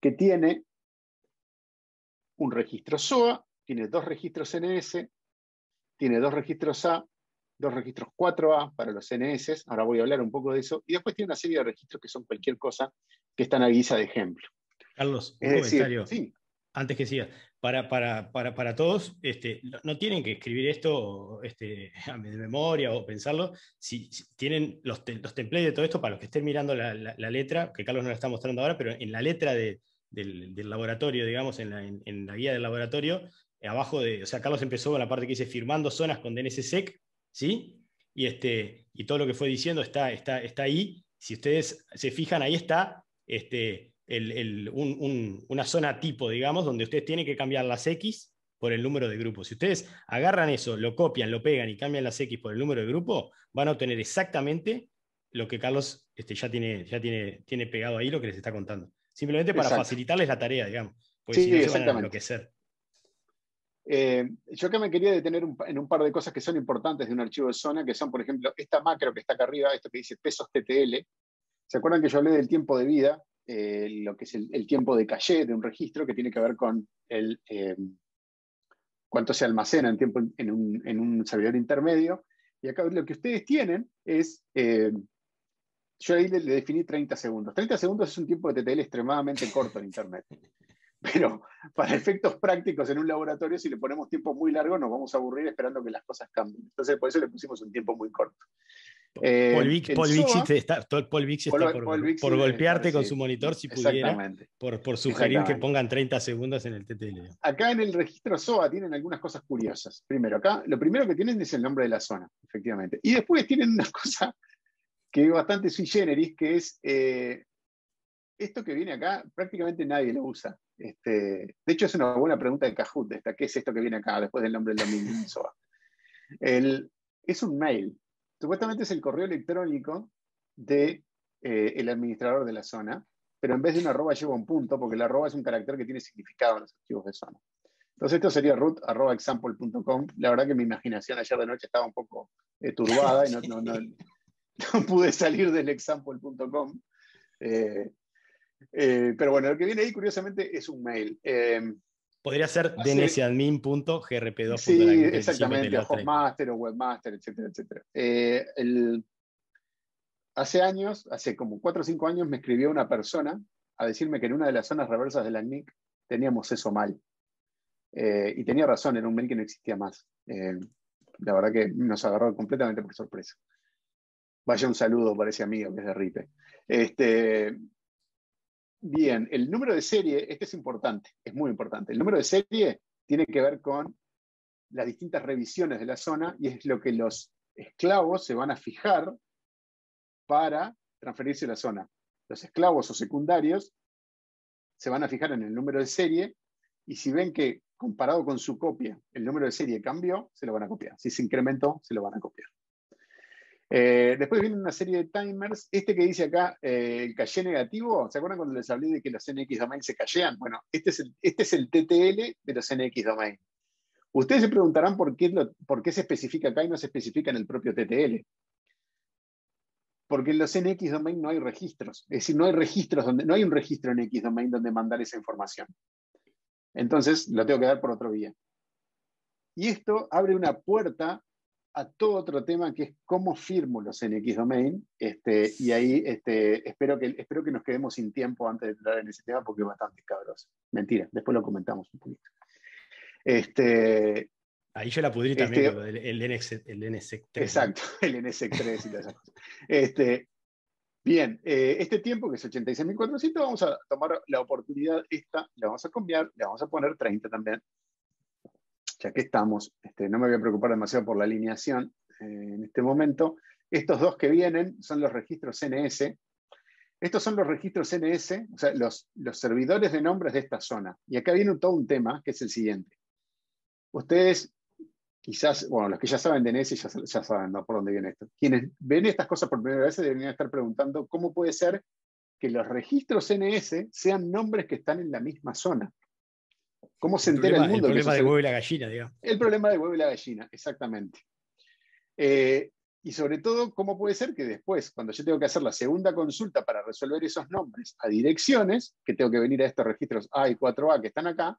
que tiene un registro SOA, tiene dos registros NS, tiene dos registros A, dos registros 4A para los CNS, ahora voy a hablar un poco de eso, y después tiene una serie de registros que son cualquier cosa, que están a guisa de ejemplo. Carlos, un comentario. Antes que siga, para, para, todos, este, no tienen que escribir esto este, de memoria o pensarlo. Si, tienen los, los, templates de todo esto, para los que estén mirando la, letra, que Carlos no la está mostrando ahora, pero en la letra de, del, del, laboratorio, digamos, en la, en la guía del laboratorio, eh, abajo de, o sea, Carlos empezó con la parte que dice firmando zonas con DNSSEC, ¿sí? Y, este, y todo lo que fue diciendo está, está, está ahí. Si ustedes se fijan, ahí está este, el, un, un, una zona tipo, digamos, donde ustedes tienen que cambiar las X por el número de grupos. Si ustedes agarran eso, lo copian, lo pegan y cambian las X por el número de grupo, van a obtener exactamente lo que Carlos este, ya, tiene, ya tiene, tiene pegado ahí, lo que les está contando. Simplemente para facilitarles la tarea, digamos. Porque sí, si no enloquecer. Eh, yo acá me quería detener en un par de cosas que son importantes de un archivo de zona, que son, por ejemplo, esta macro que está acá arriba, esto que dice pesos TTL. ¿Se acuerdan que yo hablé del tiempo de vida, eh, lo que es el, tiempo de calle de un registro, que tiene que ver con eh, cuánto se almacena en, tiempo, en, un, servidor intermedio? Y acá lo que ustedes tienen es, yo ahí le definí 30 segundos. 30 segundos es un tiempo de TTL extremadamente corto en Internet. pero para efectos prácticos en un laboratorio, si le ponemos tiempo muy largo, nos vamos a aburrir esperando que las cosas cambien. Entonces, por eso le pusimos un tiempo muy corto. Paul, está, por, golpearte con su monitor si pudiera, por, por sugerir que pongan 30 segundos en el TTL. Acá en el registro SOA tienen algunas cosas curiosas. Primero, acá lo primero que tienen es el nombre de la zona, efectivamente. Y después tienen una cosa que es bastante sui generis, que es eh, esto que viene acá, prácticamente nadie lo usa. Este, de hecho, es una buena pregunta de Kahoot, esta, ¿qué es esto que viene acá después del nombre del dominio es un mail. Supuestamente es el correo electrónico del de, eh, administrador de la zona, pero en vez de un arroba lleva un punto, porque la arroba es un carácter que tiene significado en los archivos de zona. Entonces esto sería root.example.com La verdad que mi imaginación ayer de noche estaba un poco turbada y no, pude salir del example.com. Eh, eh, pero bueno, lo que viene ahí, curiosamente, es un mail. Eh, Podría ser dnsadmin.grp2. Sí, exactamente, hostmaster o webmaster, etcétera, etcétera. Eh, hace años, hace como 4 o 5 años, me escribió una persona a decirme que en una de las zonas reversas de la NIC teníamos eso mal. y tenía razón, era un mail que no existía más. la verdad que nos agarró completamente por sorpresa. Vaya un saludo para ese amigo que es de Ripe. Este, Bien, el número de serie, este es importante, es muy importante. El número de serie tiene que ver con las distintas revisiones de la zona y es lo que los esclavos se van a fijar para transferirse a la zona. Los esclavos o secundarios se van a fijar en el número de serie y si ven que comparado con su copia el número de serie cambió, se lo van a copiar. Si se incrementó, se lo van a copiar. Eh, después viene una serie de timers. Este que dice acá, eh, el caché negativo, ¿se acuerdan cuando les hablé de que los NX domain se callean? Bueno, este es el, TTL este de los NX domain. Ustedes se preguntarán por qué, se especifica acá y no se especifica en el propio TTL. Porque en los NX domain no hay registros. Es decir, no hay registros donde, no hay un registro en X domain donde mandar esa información. Entonces, lo tengo que dar por otro vía. Y esto abre una puerta a todo otro tema que es cómo firmo los en Domain, Este, y ahí este, espero, que, espero que nos quedemos sin tiempo antes de entrar en ese tema porque es bastante cabroso. Mentira, después lo comentamos un poquito. Este, Ahí yo la pudrí también, este, el, el, 3. Exacto, el NSEC 3 y esas cosas. Este, bien, eh, este tiempo que es 86.400, vamos a tomar la oportunidad esta, la vamos a cambiar, le vamos a poner 30 también, Aquí estamos, este, no me voy a preocupar demasiado por la alineación eh, en este momento. Estos dos que vienen son los registros NS. Estos son los registros NS, o sea, los, los servidores de nombres de esta zona. Y acá viene todo un tema, que es el siguiente. Ustedes, quizás, bueno, los que ya saben de NS ya, saben por dónde viene esto. Quienes ven estas cosas por primera vez deberían estar preguntando cómo puede ser que los registros NS sean nombres que están en la misma zona. ¿Cómo se entera el mundo? El problema del huevo y la gallina, digamos. El problema del huevo y la gallina, exactamente. Eh, y sobre todo, ¿cómo puede ser que después, cuando yo tengo que hacer la segunda consulta para resolver esos nombres a direcciones, que tengo que venir a estos registros A y 4A que están acá,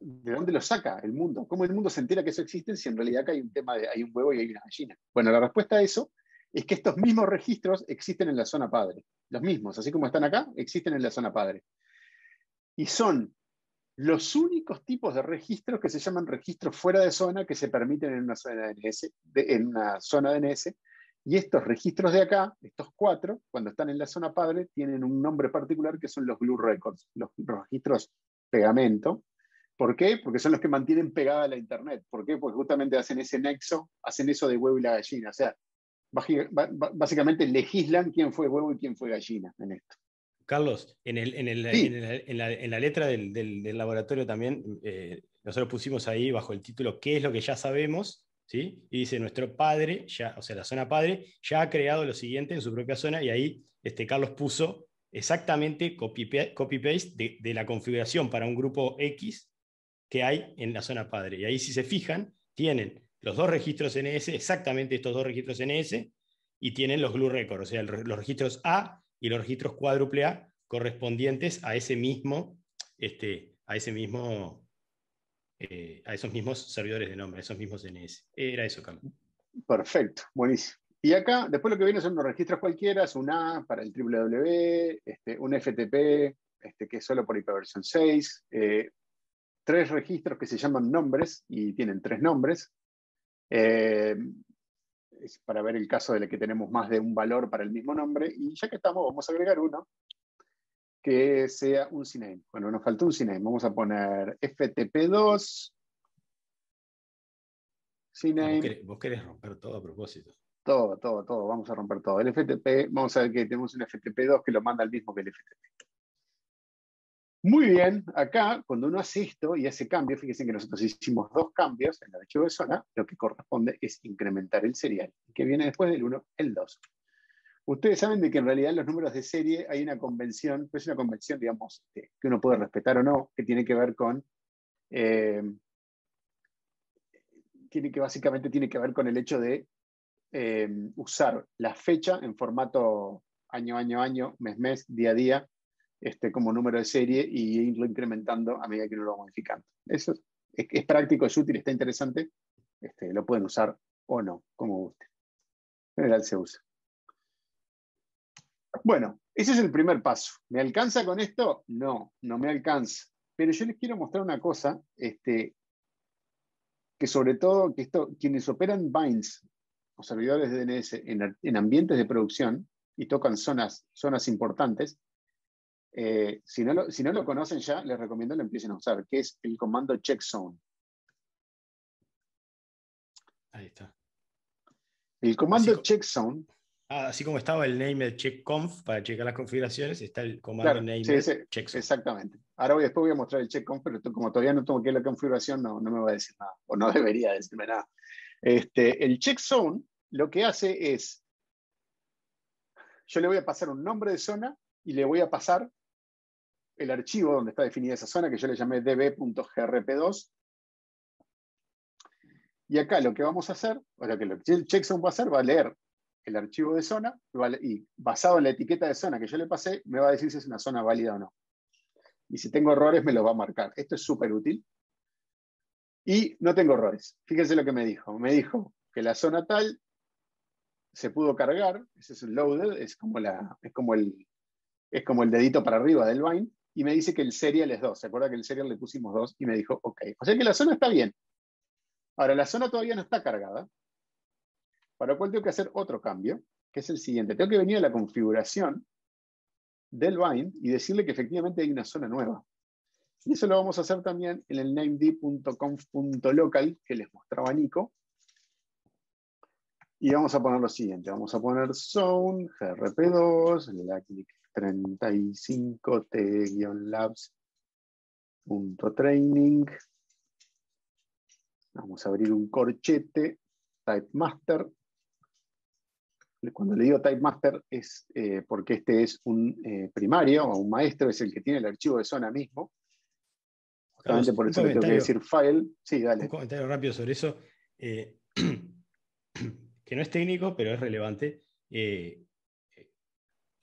¿de dónde los saca el mundo? ¿Cómo el mundo se entera que eso existe si en realidad acá hay un tema de hay un huevo y hay una gallina? Bueno, la respuesta a eso es que estos mismos registros existen en la zona padre. Los mismos, así como están acá, existen en la zona padre. Y son los únicos tipos de registros que se llaman registros fuera de zona que se permiten en una zona DNS, en una zona y estos registros de acá, estos cuatro, cuando están en la zona padre, tienen un nombre particular que son los glue records, los registros pegamento. ¿Por qué? Porque son los que mantienen pegada la Internet. ¿Por qué? Porque justamente hacen ese nexo, hacen eso de huevo y la gallina. O sea, básicamente legislan quién fue huevo y quién fue gallina en esto. Carlos, en, la, letra del, laboratorio también, eh, nosotros pusimos ahí bajo el título ¿Qué es lo que ya sabemos? ¿Sí? Y dice, nuestro padre, o sea, la zona padre, ya ha creado lo siguiente en su propia zona y ahí este, Carlos puso exactamente copy-paste de, de la configuración para un grupo X que hay en la zona padre. Y ahí si se fijan, tienen los dos registros NS, exactamente estos dos registros NS, y tienen los glue record, o sea, los registros A y los registros cuádruple A correspondientes a ese mismo, este, a ese mismo, eh, a esos mismos servidores de nombre, a esos mismos DNS. Era eso, Carlos. Perfecto, buenísimo. Y acá, después lo que viene son los registros cualquiera, un A para el www, este, un FTP, este, que es solo por Hiperversión 6 eh, tres registros que se llaman nombres y tienen tres nombres, eh, es para ver el caso de la que tenemos más de un valor para el mismo nombre, y ya que estamos, vamos a agregar uno que sea un CNAME. Bueno, nos faltó un CNAME. Vamos a poner FTP2. CNAME. Vos querés, romper todo a propósito. Todo, todo, todo. Vamos a romper todo. El FTP, vamos a ver que tenemos un FTP2 que lo manda el mismo que el FTP. Muy bien, acá cuando uno hace esto y hace cambio, fíjense que nosotros hicimos dos cambios en la archivo de zona, lo que corresponde es incrementar el serial, que viene después del 1, el 2. Ustedes saben de que en realidad en los números de serie hay una convención, pues una convención, digamos, que uno puede respetar o no, que tiene que ver con, eh, tiene que básicamente tiene que ver con el hecho de eh, usar la fecha en formato año, año, año, mes, mes, día, día, este, como número de serie y irlo incrementando a medida que lo va modificando. Eso es, es, práctico, es útil, está interesante. Este, lo pueden usar o no, como guste. En general se usa. Bueno, ese es el primer paso. ¿Me alcanza con esto? No, no me alcanza. Pero yo les quiero mostrar una cosa, este, que sobre todo que esto, quienes operan binds o servidores de DNS en, en ambientes de producción y tocan zonas, zonas importantes, eh, si, no lo, conocen ya, les recomiendo que lo empiecen a usar, que es el comando checkzone. Ahí está. El comando checkzone. Ah, así como estaba el name checkconf para checar las configuraciones, está el comando name de checkzone. Exactamente. Ahora después voy a mostrar el checkconf, pero como todavía no tengo que la configuración, no, no me va a decir nada, o no debería decirme nada. Este, el checkzone lo que hace es, yo le voy a pasar un nombre de zona y le voy a pasar el archivo donde está definida esa zona, que yo le llamé db.grp2. Y acá lo que vamos a hacer, o lo que el checksum va a hacer, va a leer el archivo de zona y basado en la etiqueta de zona que yo le pasé, me va a decir si es una zona válida o no. Y si tengo errores, me lo va a marcar. Esto es súper útil. Y no tengo errores. Fíjense lo que me dijo. Me dijo que la zona tal se pudo cargar. Ese es un loaded, es como, la, es como, el, es como el dedito para arriba del bind y me dice que el serial es 2. ¿Se acuerda que el serial le pusimos 2? Y me dijo, ok. O sea que la zona está bien. Ahora, la zona todavía no está cargada, para lo cual tengo que hacer otro cambio, que es el siguiente. Tengo que venir a la configuración del bind y decirle que efectivamente hay una zona nueva. Y eso lo vamos a hacer también en el named.conf.local. que les mostraba Nico. Y vamos a poner lo siguiente. Vamos a poner zone, grp2, le da clic 35 t-labs.training. Vamos a abrir un corchete type master. Cuando le digo type master es eh, porque este es un eh, primario o un maestro, es el que tiene el archivo de zona mismo. Justamente por eso tengo que decir file. Sí, dale. Un comentario rápido sobre eso, eh, que no es técnico, pero es relevante.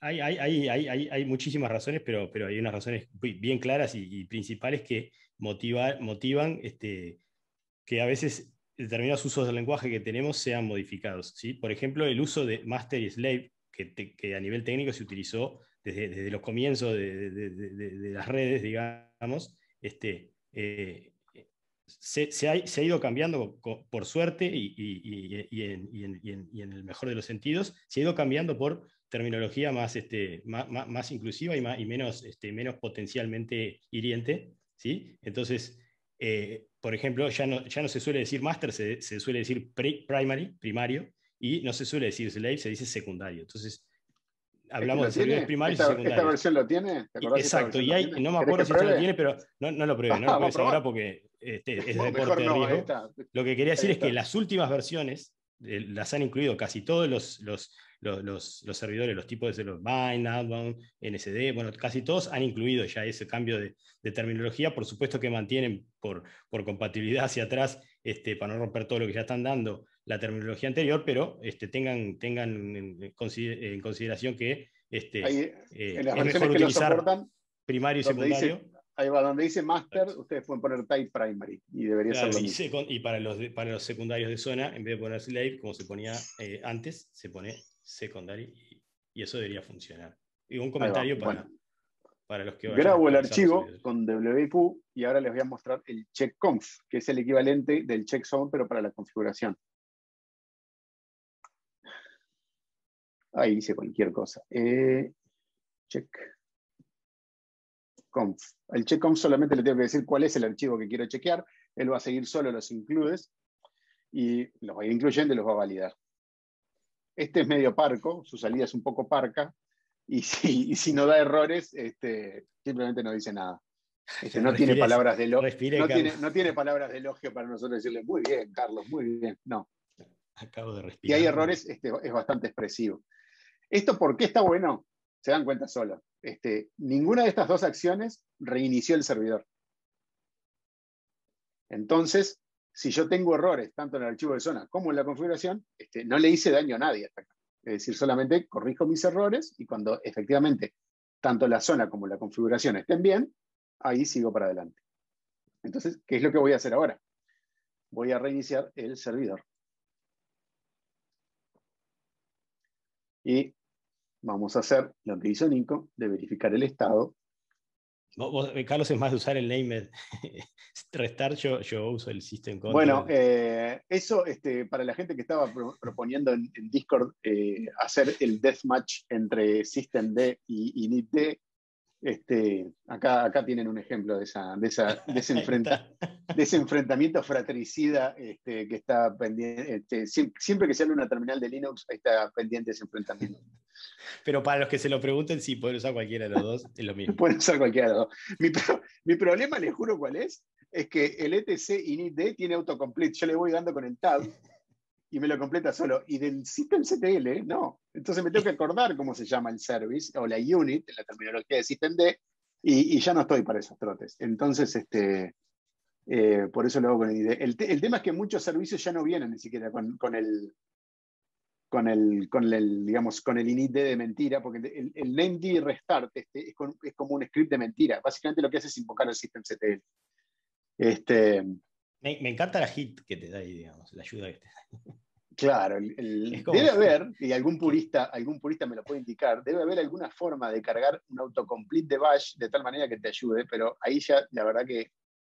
Hay, hay, hay, hay, muchísimas razones, pero, pero hay unas razones bien claras y, principales que motivan este, que a veces determinados usos del lenguaje que tenemos sean modificados. ¿sí? Por ejemplo, el uso de master y slave, que, a nivel técnico se utilizó desde, los comienzos de, las redes, digamos, este, eh, se, ha, ido cambiando, por suerte, y, en, el mejor de los sentidos, se ha ido cambiando por terminología más, este, más, más, inclusiva y, más, y menos, este, menos potencialmente hiriente. ¿sí? Entonces, eh, por ejemplo, ya no, ya no se suele decir master se, suele decir primary, primario, y no se suele decir slave, se dice secundario. Entonces, hablamos de primario esta, y secundarios. ¿Esta versión lo tiene? Exacto, y no me acuerdo si esto lo tiene, pero no, no lo pruebe, no lo ah, pruebes ahora porque este, es deporte de lo que quería decir es que las últimas versiones eh, las han incluido casi todos los los, servidores, los tipos de los Bind, Outbound, NSD, bueno, casi todos han incluido ya ese cambio de, terminología. Por supuesto que mantienen por, compatibilidad hacia atrás, este, para no romper todo lo que ya están dando, la terminología anterior, pero este, tengan, tengan en, consideración que este, eh, en las es que utilizar primario y secundario. ahí va, donde dice master, ustedes pueden poner type primary y debería y, para los, para los secundarios de zona, en vez de poner slave, como se ponía eh, antes, se pone secundario y, eso debería funcionar. Y un comentario para, para los que... Grabo el archivo con WQ y ahora les voy a mostrar el checkconf, que es el equivalente del CheckZone, pero para la configuración. Ahí dice cualquier cosa. Eh, check. Conf. Al checkconf solamente le tengo que decir cuál es el archivo que quiero chequear. Él va a seguir solo los includes y los va a ir incluyendo y los va a validar. Este es medio parco, su salida es un poco parca, y si, no da errores, este, simplemente no dice nada. Este, no, tiene palabras de elogio, no, tiene, palabras de elogio para nosotros decirle, muy bien, Carlos, muy bien. No. Acabo de respirar. Y hay errores, este, es bastante expresivo. ¿Esto por qué está bueno? Se dan cuenta solo. Este, ninguna de estas dos acciones reinició el servidor. Entonces, si yo tengo errores, tanto en el archivo de zona como en la configuración, este, no le hice daño a nadie Es decir, solamente corrijo mis errores y cuando efectivamente tanto la zona como la configuración estén bien, ahí sigo para adelante. Entonces, ¿qué es lo que voy a hacer ahora? Voy a reiniciar el servidor. Y vamos a hacer lo que hizo Nico de verificar el estado eh, Carlos es más de usar el name eh, restar, yo, yo uso el system control. Bueno, eh. eso este, para la gente que estaba proponiendo en, Discord hacer el deathmatch entre systemd y, y initd, este, acá, acá tienen un ejemplo de, esa, de, esa, de, ese, enfrentamiento fratricida este, que está pendiente. Este, siempre, siempre, que sale una terminal de Linux, ahí está pendiente ese enfrentamiento. Pero para los que se lo pregunten, sí, pueden usar cualquiera de los dos, es lo mismo. pueden usar cualquiera de los dos. Mi, problema, les juro cuál es, es que el ETC initd tiene autocomplete. Yo le voy dando con el tab y me lo completa solo. Y del System CTL, no. Entonces me tengo que acordar cómo se llama el service o la unit en la terminología de systemd y, ya no estoy para esos trotes. Entonces, este, eh, por eso lo hago con el ID. El, tema es que muchos servicios ya no vienen ni siquiera con el, con el, con el, digamos, con el init de, mentira, porque el, el named restart este, es, como un script de mentira. Básicamente lo que hace es invocar el systemctl. Este, me, encanta la hit que te da ahí, digamos, la ayuda que te da. Claro, debe haber, y algún purista, algún purista me lo puede indicar, debe haber alguna forma de cargar un autocomplete de bash de tal manera que te ayude, pero ahí ya, la verdad que,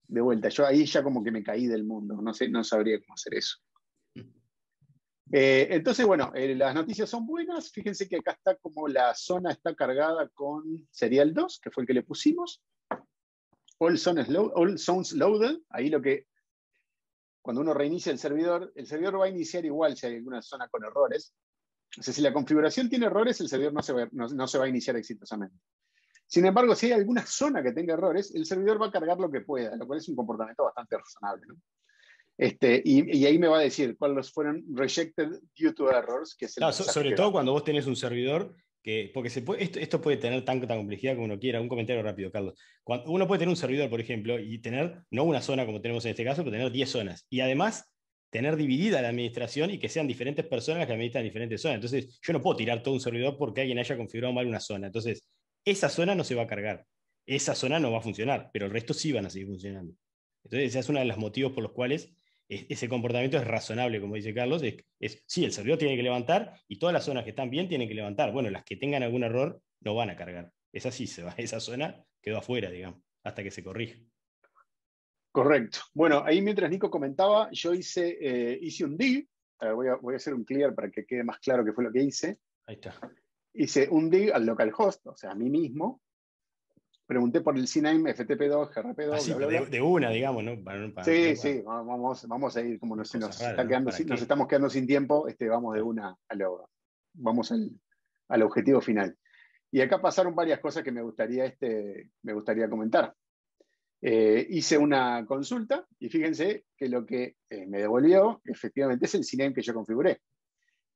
de vuelta, yo ahí ya como que me caí del mundo, no, sé, no sabría cómo hacer eso. Eh, entonces, bueno, eh, las noticias son buenas. Fíjense que acá está como la zona está cargada con Serial 2, que fue el que le pusimos. All Zones Loaded. Ahí lo que, cuando uno reinicia el servidor, el servidor va a iniciar igual si hay alguna zona con errores. O sea, si la configuración tiene errores, el servidor no se va, no se va a iniciar exitosamente. Sin embargo, si hay alguna zona que tenga errores, el servidor va a cargar lo que pueda, lo cual es un comportamiento bastante razonable. ¿no? Este, y, ahí me va a decir cuáles fueron rejected due to errors. Que es sobre todo cuando vos tenés un servidor que, porque se puede, esto, puede tener tanta tan complejidad como uno quiera. Un comentario rápido, Carlos. Cuando uno puede tener un servidor, por ejemplo, y tener, no una zona como tenemos en este caso, pero tener 10 zonas. Y además, tener dividida la administración y que sean diferentes personas que administran diferentes zonas. Entonces, yo no puedo tirar todo un servidor porque alguien haya configurado mal una zona. Entonces, esa zona no se va a cargar. Esa zona no va a funcionar, pero el resto sí van a seguir funcionando. Entonces, ese es uno de los motivos por los cuales ese comportamiento es razonable, como dice Carlos, es, sí, el servidor tiene que levantar y todas las zonas que están bien tienen que levantar. Bueno, las que tengan algún error no van a cargar. Esa sí se va, esa zona quedó afuera, digamos, hasta que se corrija. Correcto. Bueno, ahí mientras Nico comentaba, yo hice, eh, hice un dig, voy, a, voy a hacer un clear para que quede más claro qué fue lo que hice. Ahí está. Hice un dig al localhost, o sea, a mí mismo, pregunté por el CNAME, FTP2, GRP2. De, una, digamos, ¿no? sí, sí, vamos, vamos a ir como nos, estamos quedando sin tiempo, este, vamos de una a lo, vamos al, objetivo final. Y acá pasaron varias cosas que me gustaría, este, me gustaría comentar. Eh, hice una consulta y fíjense que lo que eh, me devolvió efectivamente es el CNAME que yo configuré.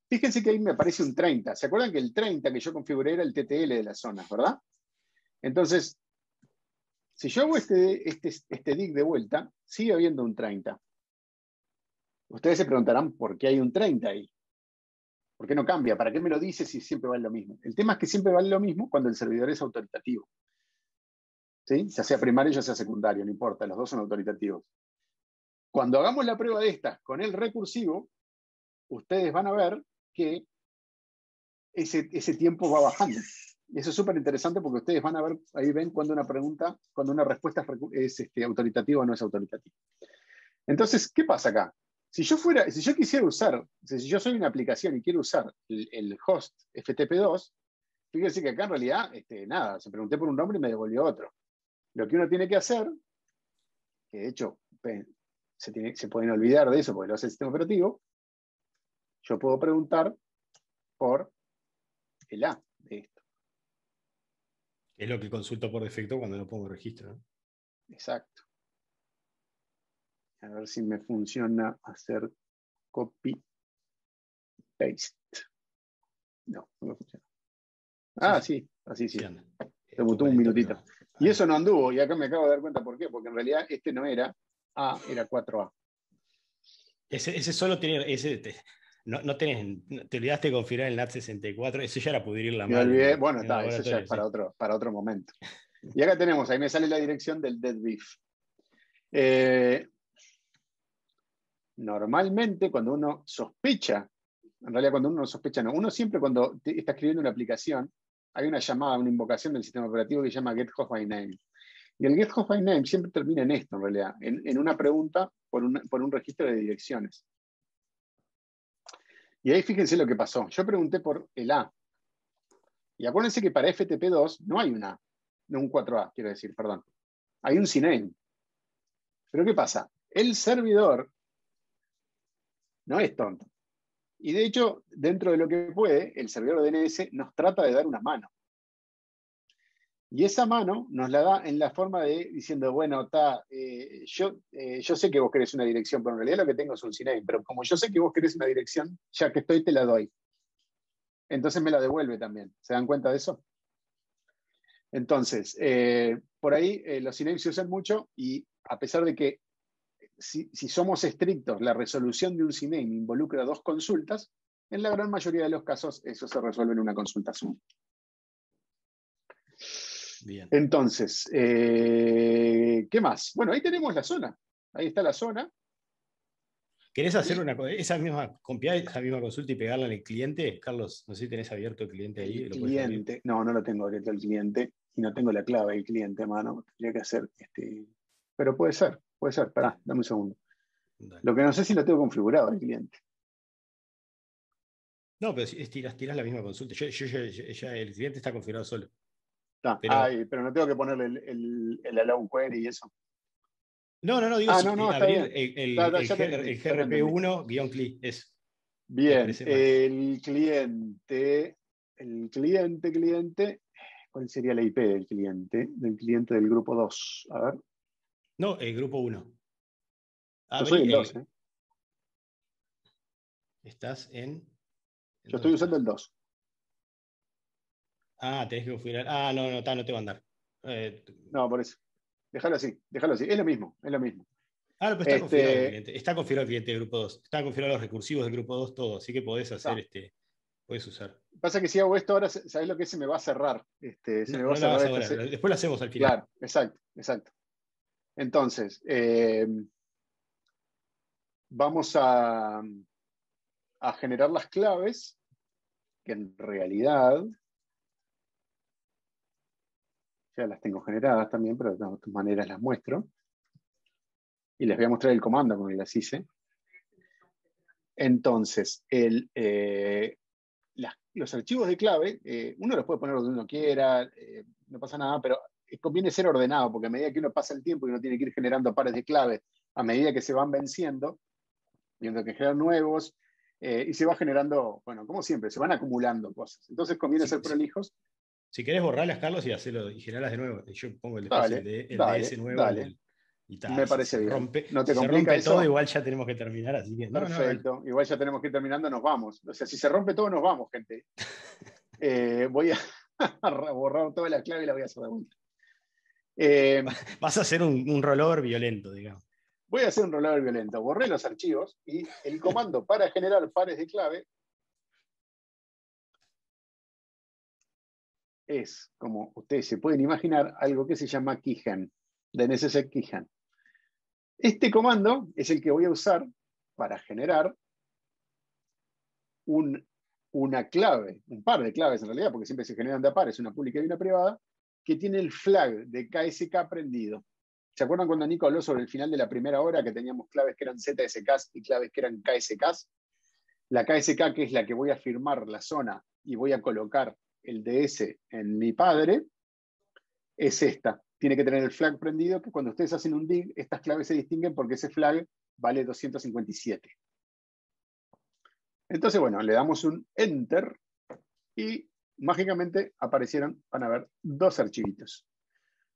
Fíjense que ahí me aparece un 30. ¿Se acuerdan que el 30 que yo configuré era el TTL de las zonas, verdad? Entonces, si yo hago este, este, este dig de vuelta, sigue habiendo un 30. Ustedes se preguntarán por qué hay un 30 ahí. ¿Por qué no cambia? ¿Para qué me lo dice si siempre vale lo mismo? El tema es que siempre vale lo mismo cuando el servidor es autoritativo. ¿Sí? Ya sea primario, ya sea secundario, no importa, los dos son autoritativos. Cuando hagamos la prueba de estas con el recursivo, ustedes van a ver que ese, ese tiempo va bajando. Y eso es súper interesante porque ustedes van a ver, ahí ven cuando una pregunta, cuando una respuesta es este, autoritativa o no es autoritativa. Entonces, ¿qué pasa acá? Si yo, fuera, si yo quisiera usar, si yo soy una aplicación y quiero usar el, host FTP2, fíjense que acá en realidad, este, nada, se pregunté por un nombre y me devolvió otro. Lo que uno tiene que hacer, que de hecho se, se pueden olvidar de eso porque lo hace el sistema operativo, yo puedo preguntar por el A. Es lo que consulto por defecto cuando no pongo registro. Exacto. A ver si me funciona hacer copy paste. No, no funciona. Ah, sí, así sí. botó un minutito. Y ah. eso no anduvo, y acá me acabo de dar cuenta por qué, porque en realidad este no era A, era 4A. Ese, solo tiene, ese, no, no te olvidaste de configurar el NAT 64, eso ya era pudrir la mano. bueno, está, eso ya es para otro, para otro momento. Y acá tenemos, ahí me sale la dirección del dead beef. Eh, normalmente cuando uno sospecha, en realidad cuando uno sospecha no, uno siempre cuando está escribiendo una aplicación, hay una llamada, una invocación del sistema operativo que se llama get Y el get siempre termina en esto, en realidad, en, una pregunta por un, por un registro de direcciones. Y ahí fíjense lo que pasó. Yo pregunté por el A. Y acuérdense que para FTP2 no hay A. no un 4A, quiero decir, perdón. Hay un CNAME. Pero ¿qué pasa? El servidor no es tonto. Y de hecho, dentro de lo que puede, el servidor DNS nos trata de dar una mano. Y esa mano nos la da en la forma de diciendo, bueno, eh, yo, eh, yo sé que vos querés una dirección, pero en realidad lo que tengo es un cine, pero como yo sé que vos querés una dirección, ya que estoy, te la doy. Entonces me la devuelve también. ¿Se dan cuenta de eso? Entonces, eh, por ahí los CNAME se usan mucho y a pesar de que si, somos estrictos, la resolución de un cine involucra dos consultas, en la gran mayoría de los casos eso se resuelve en una consulta Zoom. Entonces, eh, ¿qué más? Bueno, ahí tenemos la zona. Ahí está la zona. ¿Querés eh, hacer una, esa misma, copiar esa misma consulta y pegarla al cliente? Carlos, no sé si tenés abierto el cliente ahí. El cliente, no, no lo tengo abierto el cliente y no tengo la clave del cliente hermano. mano. Tendría que hacer, este, pero puede ser, puede ser. Pará, ah. dame un segundo. Lo que no sé si lo tengo configurado el cliente. No, pero si tirás, la misma consulta. el cliente está configurado solo pero, no tengo que ponerle el, el, allow query y eso. No, no, no, digo, ah, no, no, eh, el, el GRP1-click, eso. Bien, el cliente, el cliente, cliente, ¿cuál sería la IP del cliente? Del cliente del grupo 2, a ver. No, el grupo 1. Yo soy el 2, ¿eh? Estás en... Yo estoy usando el 2. Ah, tenés que configurar. Ah, no, no, está, no te va a andar. Eh, no, por eso. Déjalo así, déjalo así. Es lo mismo, es lo mismo. Ah, pues pero está, este... configurado el cliente, está configurado el cliente del grupo 2. Está configurado los recursivos del grupo 2, todo. Así que podés hacer este. Podés usar. Pasa que si hago esto ahora, ¿sabés lo que se me va a cerrar? Este, se me va a cerrar. Después lo hacemos al final. Claro, exacto, exacto. Entonces, eh, vamos a, a generar las claves, que en realidad ya las tengo generadas también, pero de todas maneras las muestro. Y les voy a mostrar el comando con el que eh, las hice. Entonces, los archivos de clave, eh, uno los puede poner donde uno quiera, eh, no pasa nada, pero conviene ser ordenado, porque a medida que uno pasa el tiempo y uno tiene que ir generando pares de clave, a medida que se van venciendo, viendo que generan nuevos, y se va generando, bueno, como siempre, se van acumulando cosas. Entonces conviene ser prolijos si querés borrarlas, Carlos, y, hacerlo, y generarlas de nuevo. Yo pongo el, espacio, de, nuevo. Y tal, Me parece bien. no te se rompe todo, igual ya tenemos que terminar. Perfecto. igual ya tenemos que ir terminando, nos vamos. O sea, si se rompe todo, nos vamos, gente. Eh, voy a borrar toda la clave y la voy a hacer de vuelta. Eh, vas a hacer un, un rollover violento, digamos. Voy a hacer un rollover violento. Borré los archivos y el comando para generar pares de clave es, como ustedes se pueden imaginar, algo que se llama Kijan, de NSS Kijan. Este comando es el que voy a usar para generar un, una clave, un par de claves en realidad, porque siempre se generan de a pares, una pública y una privada, que tiene el flag de KSK prendido. ¿Se acuerdan cuando Nico habló sobre el final de la primera hora que teníamos claves que eran ZSKs y claves que eran KSKs? La KSK, que es la que voy a firmar la zona y voy a colocar el DS en mi padre es esta. Tiene que tener el flag prendido, que cuando ustedes hacen un dig, estas claves se distinguen porque ese flag vale 257. Entonces, bueno, le damos un Enter y mágicamente aparecieron, van a ver, dos archivitos.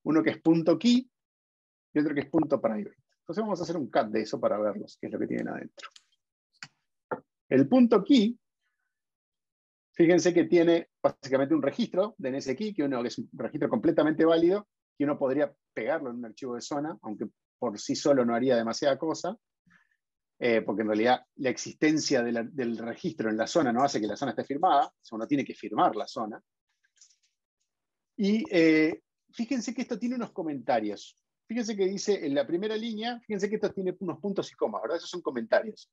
Uno que es punto .key y otro que es punto .private. Entonces vamos a hacer un cat de eso para verlos, qué es lo que tienen adentro. El punto .key Fíjense que tiene básicamente un registro de NSX, que, uno, es un registro completamente válido, que uno podría pegarlo en un archivo de zona, aunque por sí solo no haría demasiada cosa, eh, porque en realidad la existencia del registro en la zona no hace que la zona esté firmada, uno tiene que firmar la zona. Y eh, fíjense que esto tiene unos comentarios. Fíjense que dice en la primera línea, fíjense que esto tiene unos puntos y comas, ¿verdad? Esos son comentarios.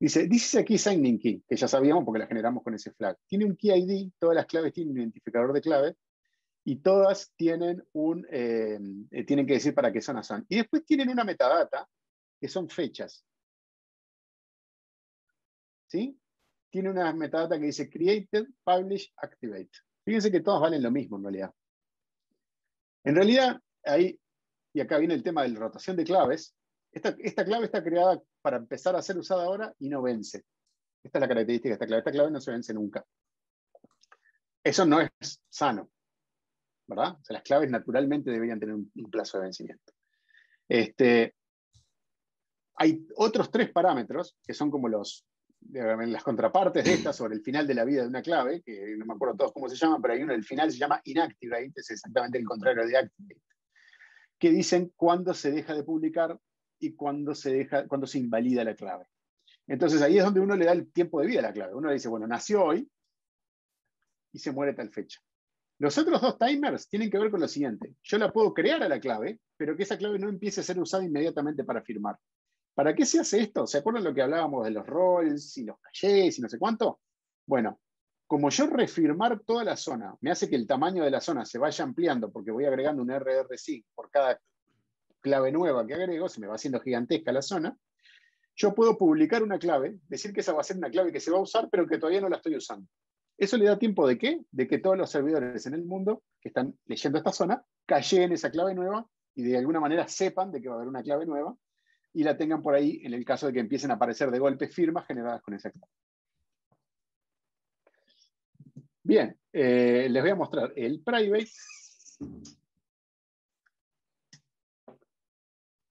Dice, dice aquí signing key, que ya sabíamos porque la generamos con ese flag. Tiene un key ID, todas las claves tienen un identificador de clave y todas tienen un, eh, tienen que decir para qué zona son. Y después tienen una metadata que son fechas. ¿Sí? Tiene una metadata que dice created, publish, activate. Fíjense que todas valen lo mismo en realidad. En realidad, ahí, y acá viene el tema de la rotación de claves, esta, clave está creada para empezar a ser usada ahora y no vence. Esta es la característica de esta clave. Esta clave no se vence nunca. Eso no es sano, ¿verdad? las claves naturalmente deberían tener un, plazo de vencimiento. Este, hay otros tres parámetros que son como los, las contrapartes de estas sobre el final de la vida de una clave, que no me acuerdo todos cómo se llaman, pero hay uno, el final se llama inactivate, es exactamente el contrario de activate, que dicen cuándo se deja de publicar y cuando se, deja, cuando se invalida la clave. Entonces ahí es donde uno le da el tiempo de vida a la clave. Uno le dice, bueno, nació hoy y se muere tal fecha. Los otros dos timers tienen que ver con lo siguiente. Yo la puedo crear a la clave, pero que esa clave no empiece a ser usada inmediatamente para firmar. ¿Para qué se hace esto? ¿Se acuerdan lo que hablábamos de los roles y los calles y no sé cuánto? Bueno, como yo refirmar toda la zona me hace que el tamaño de la zona se vaya ampliando porque voy agregando un RRC por cada clave nueva que agrego, se me va haciendo gigantesca la zona, yo puedo publicar una clave, decir que esa va a ser una clave que se va a usar, pero que todavía no la estoy usando. Eso le da tiempo de qué? De que todos los servidores en el mundo que están leyendo esta zona calleen esa clave nueva y de alguna manera sepan de que va a haber una clave nueva y la tengan por ahí en el caso de que empiecen a aparecer de golpe firmas generadas con esa clave. Bien, eh, les voy a mostrar el private.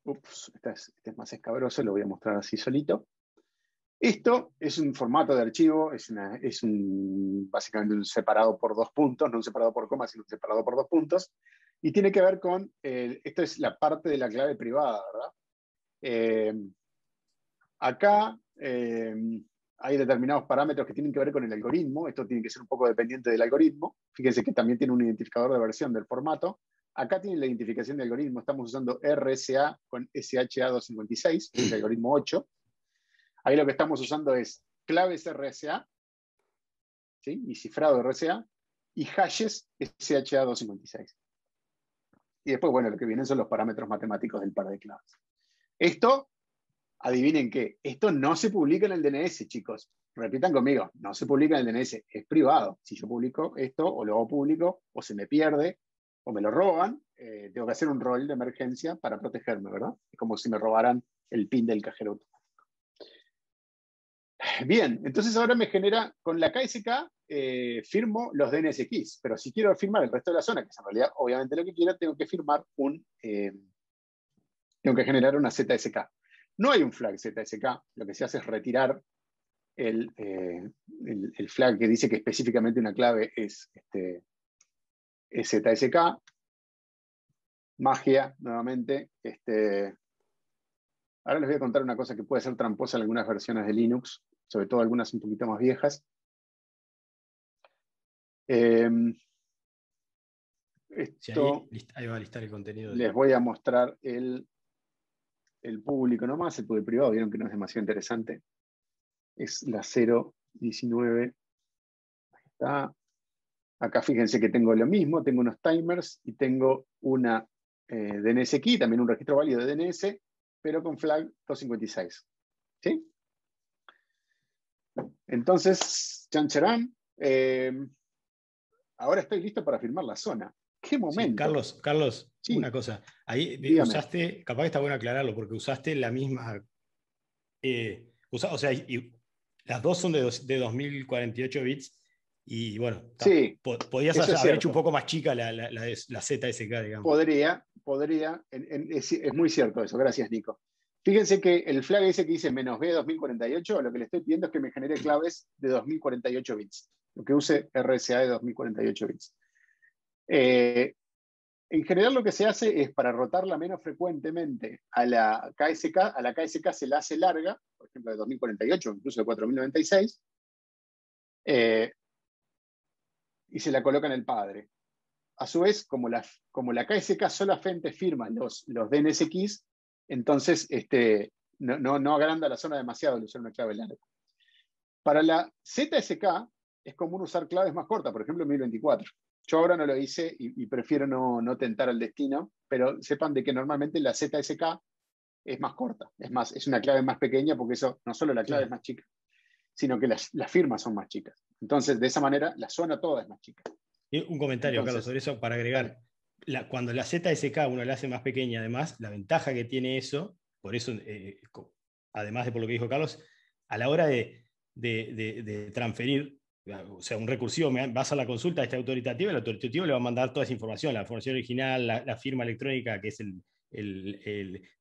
Ups, este es, más escabroso, lo voy a mostrar así solito. Esto es un formato de archivo, es, un, básicamente un separado por dos puntos, no un separado por coma, sino un separado por dos puntos, y tiene que ver con, eh, esta es la parte de la clave privada, ¿verdad? Eh, acá eh, hay determinados parámetros que tienen que ver con el algoritmo, esto tiene que ser un poco dependiente del algoritmo, fíjense que también tiene un identificador de versión del formato, Acá tiene la identificación de algoritmo, estamos usando RSA con SHA256, el algoritmo 8. Ahí lo que estamos usando es claves RSA ¿sí? y cifrado RSA y hashes SHA256. Y después, bueno, lo que vienen son los parámetros matemáticos del par de claves. Esto, adivinen qué, esto no se publica en el DNS, chicos. Repitan conmigo, no se publica en el DNS, es privado. Si yo publico esto o lo hago público o se me pierde o me lo roban, eh, tengo que hacer un rol de emergencia para protegerme, ¿verdad? Es como si me robaran el pin del cajero automático. Bien, entonces ahora me genera, con la KSK eh, firmo los DNSX, pero si quiero firmar el resto de la zona, que es en realidad obviamente lo que quiero tengo que firmar un, eh, tengo que generar una ZSK. No hay un flag ZSK, lo que se hace es retirar el, flag que dice que específicamente una clave es este, ZSK, magia, nuevamente. Este, ahora les voy a contar una cosa que puede ser tramposa en algunas versiones de Linux, sobre todo algunas un poquito más viejas. Em, ahí, va a listar el contenido. Les voy a mostrar el, el público nomás, el público privado, vieron que no es demasiado interesante. Es la 019. Ahí está. Acá fíjense que tengo lo mismo, tengo unos timers y tengo una eh, DNS key, también un registro válido de DNS, pero con flag 256. ¿Sí? Entonces, chancherán, eh, ahora estoy listo para firmar la zona. ¡Qué momento! Carlos, Carlos, una cosa. Ahí eh, usaste, capaz está bueno aclararlo, porque usaste la misma... o sea, las dos son de 2048 bits, y bueno, sí, podías haber hecho un poco más chica la, ZSK, digamos. Podría, podría. es, muy cierto eso. Gracias, Nico. Fíjense que el flag dice que dice menos B 2048, lo que le estoy pidiendo es que me genere claves de 2048 bits, lo que use RSA de 2048 bits. Eh, en general lo que se hace es para rotarla menos frecuentemente a la KSK, a la KSK se la hace larga, por ejemplo de 2048, incluso de 4096, y se la coloca en el padre. A su vez, como la, como la KSK solamente firma los, los DNSX, entonces este, no, no, agranda la zona demasiado al usar una clave larga. Para la ZSK es común usar claves más cortas, por ejemplo 1024. Yo ahora no lo hice y, prefiero no, no tentar al destino, pero sepan de que normalmente la ZSK es más corta, es más, es una clave más pequeña porque eso, no solo la clave es más chica, sino que las, firmas son más chicas. Entonces, de esa manera, la zona toda es más chica. un comentario, Carlos, sobre eso para agregar. La, cuando la ZSK uno la hace más pequeña, además, la ventaja que tiene eso, por eso, eh, además de por lo que dijo Carlos, a la hora de, transferir, o sea, un recursivo, vas a la consulta, esta autoritativa, el autoritativo le va a mandar toda esa información, la información original, la, firma electrónica, que es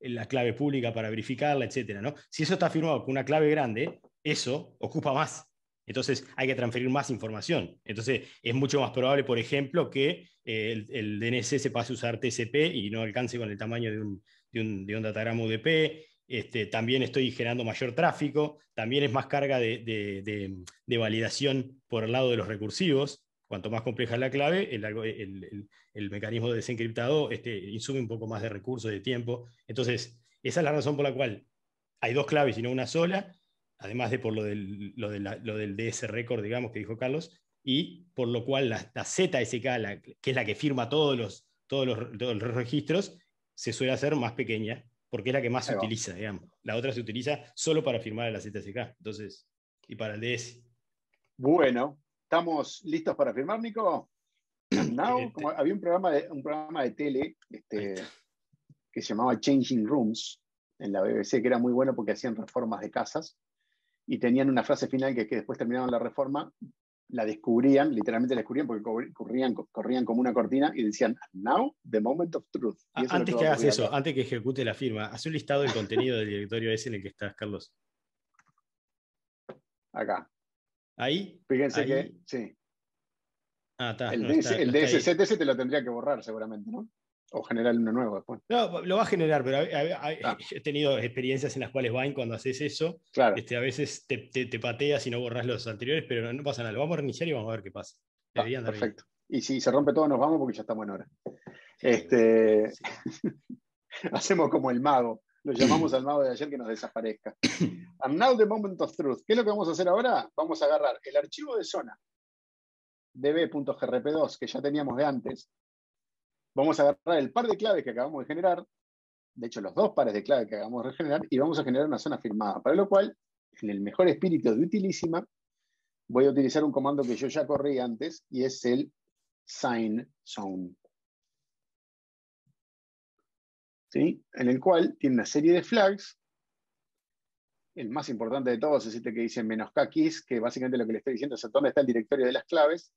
la clave pública para verificarla, etc. ¿no? Si eso está firmado con una clave grande, eso ocupa más. Entonces hay que transferir más información. Entonces es mucho más probable, por ejemplo, que eh, el, el DNS se pase a usar TCP y no alcance con el tamaño de un, de un, de datagrama UDP. Este, también estoy generando mayor tráfico, también es más carga de, validación por el lado de los recursivos. Cuanto más compleja es la clave, el, mecanismo de desencriptado este, insume un poco más de recursos, de tiempo. Entonces, esa es la razón por la cual hay dos claves y no una sola, además de por lo del, de DS Record, digamos, que dijo Carlos, y por lo cual la, ZSK, que es la que firma todos los, todos los, registros, se suele hacer más pequeña, porque es la que más se utiliza, digamos. La otra se utiliza solo para firmar a la ZSK, entonces, y para el DS. Bueno, ¿estamos listos para firmar, Nico? Este. había un programa de, un programa de tele este, que se llamaba Changing Rooms en la BBC, que era muy bueno porque hacían reformas de casas y tenían una frase final que, es que después terminaban la reforma, la descubrían, literalmente la descubrían porque corrían, corrían como una cortina y decían, now the moment of truth. antes que, hagas eso, antes que ejecute la firma, haz un listado del contenido del directorio ese en el que estás, Carlos. Acá. Ahí. Fíjense que, sí. Ah, está. El, de está, te lo tendría que borrar seguramente, ¿no? O generar uno nuevo después. No, lo va a generar, pero he tenido experiencias en las cuales Vine, cuando haces eso, este, a veces te, pateas y no borras los anteriores, pero no, pasa nada. Lo vamos a reiniciar y vamos a ver qué pasa. Ah, perfecto. Y si se rompe todo, nos vamos porque ya estamos en hora. este... Hacemos como el mago. Lo llamamos al mago de ayer que nos desaparezca. And now the moment of truth. ¿Qué es lo que vamos a hacer ahora? Vamos a agarrar el archivo de zona db.grp2 que ya teníamos de antes, vamos a agarrar el par de claves que acabamos de generar, de hecho los dos pares de claves que acabamos de generar, y vamos a generar una zona firmada. Para lo cual, en el mejor espíritu de utilísima, voy a utilizar un comando que yo ya corrí antes, y es el sign zone. ¿Sí? En el cual tiene una serie de flags. El más importante de todos es este que dice menos kx, que básicamente lo que le estoy diciendo es dónde está el directorio de las claves.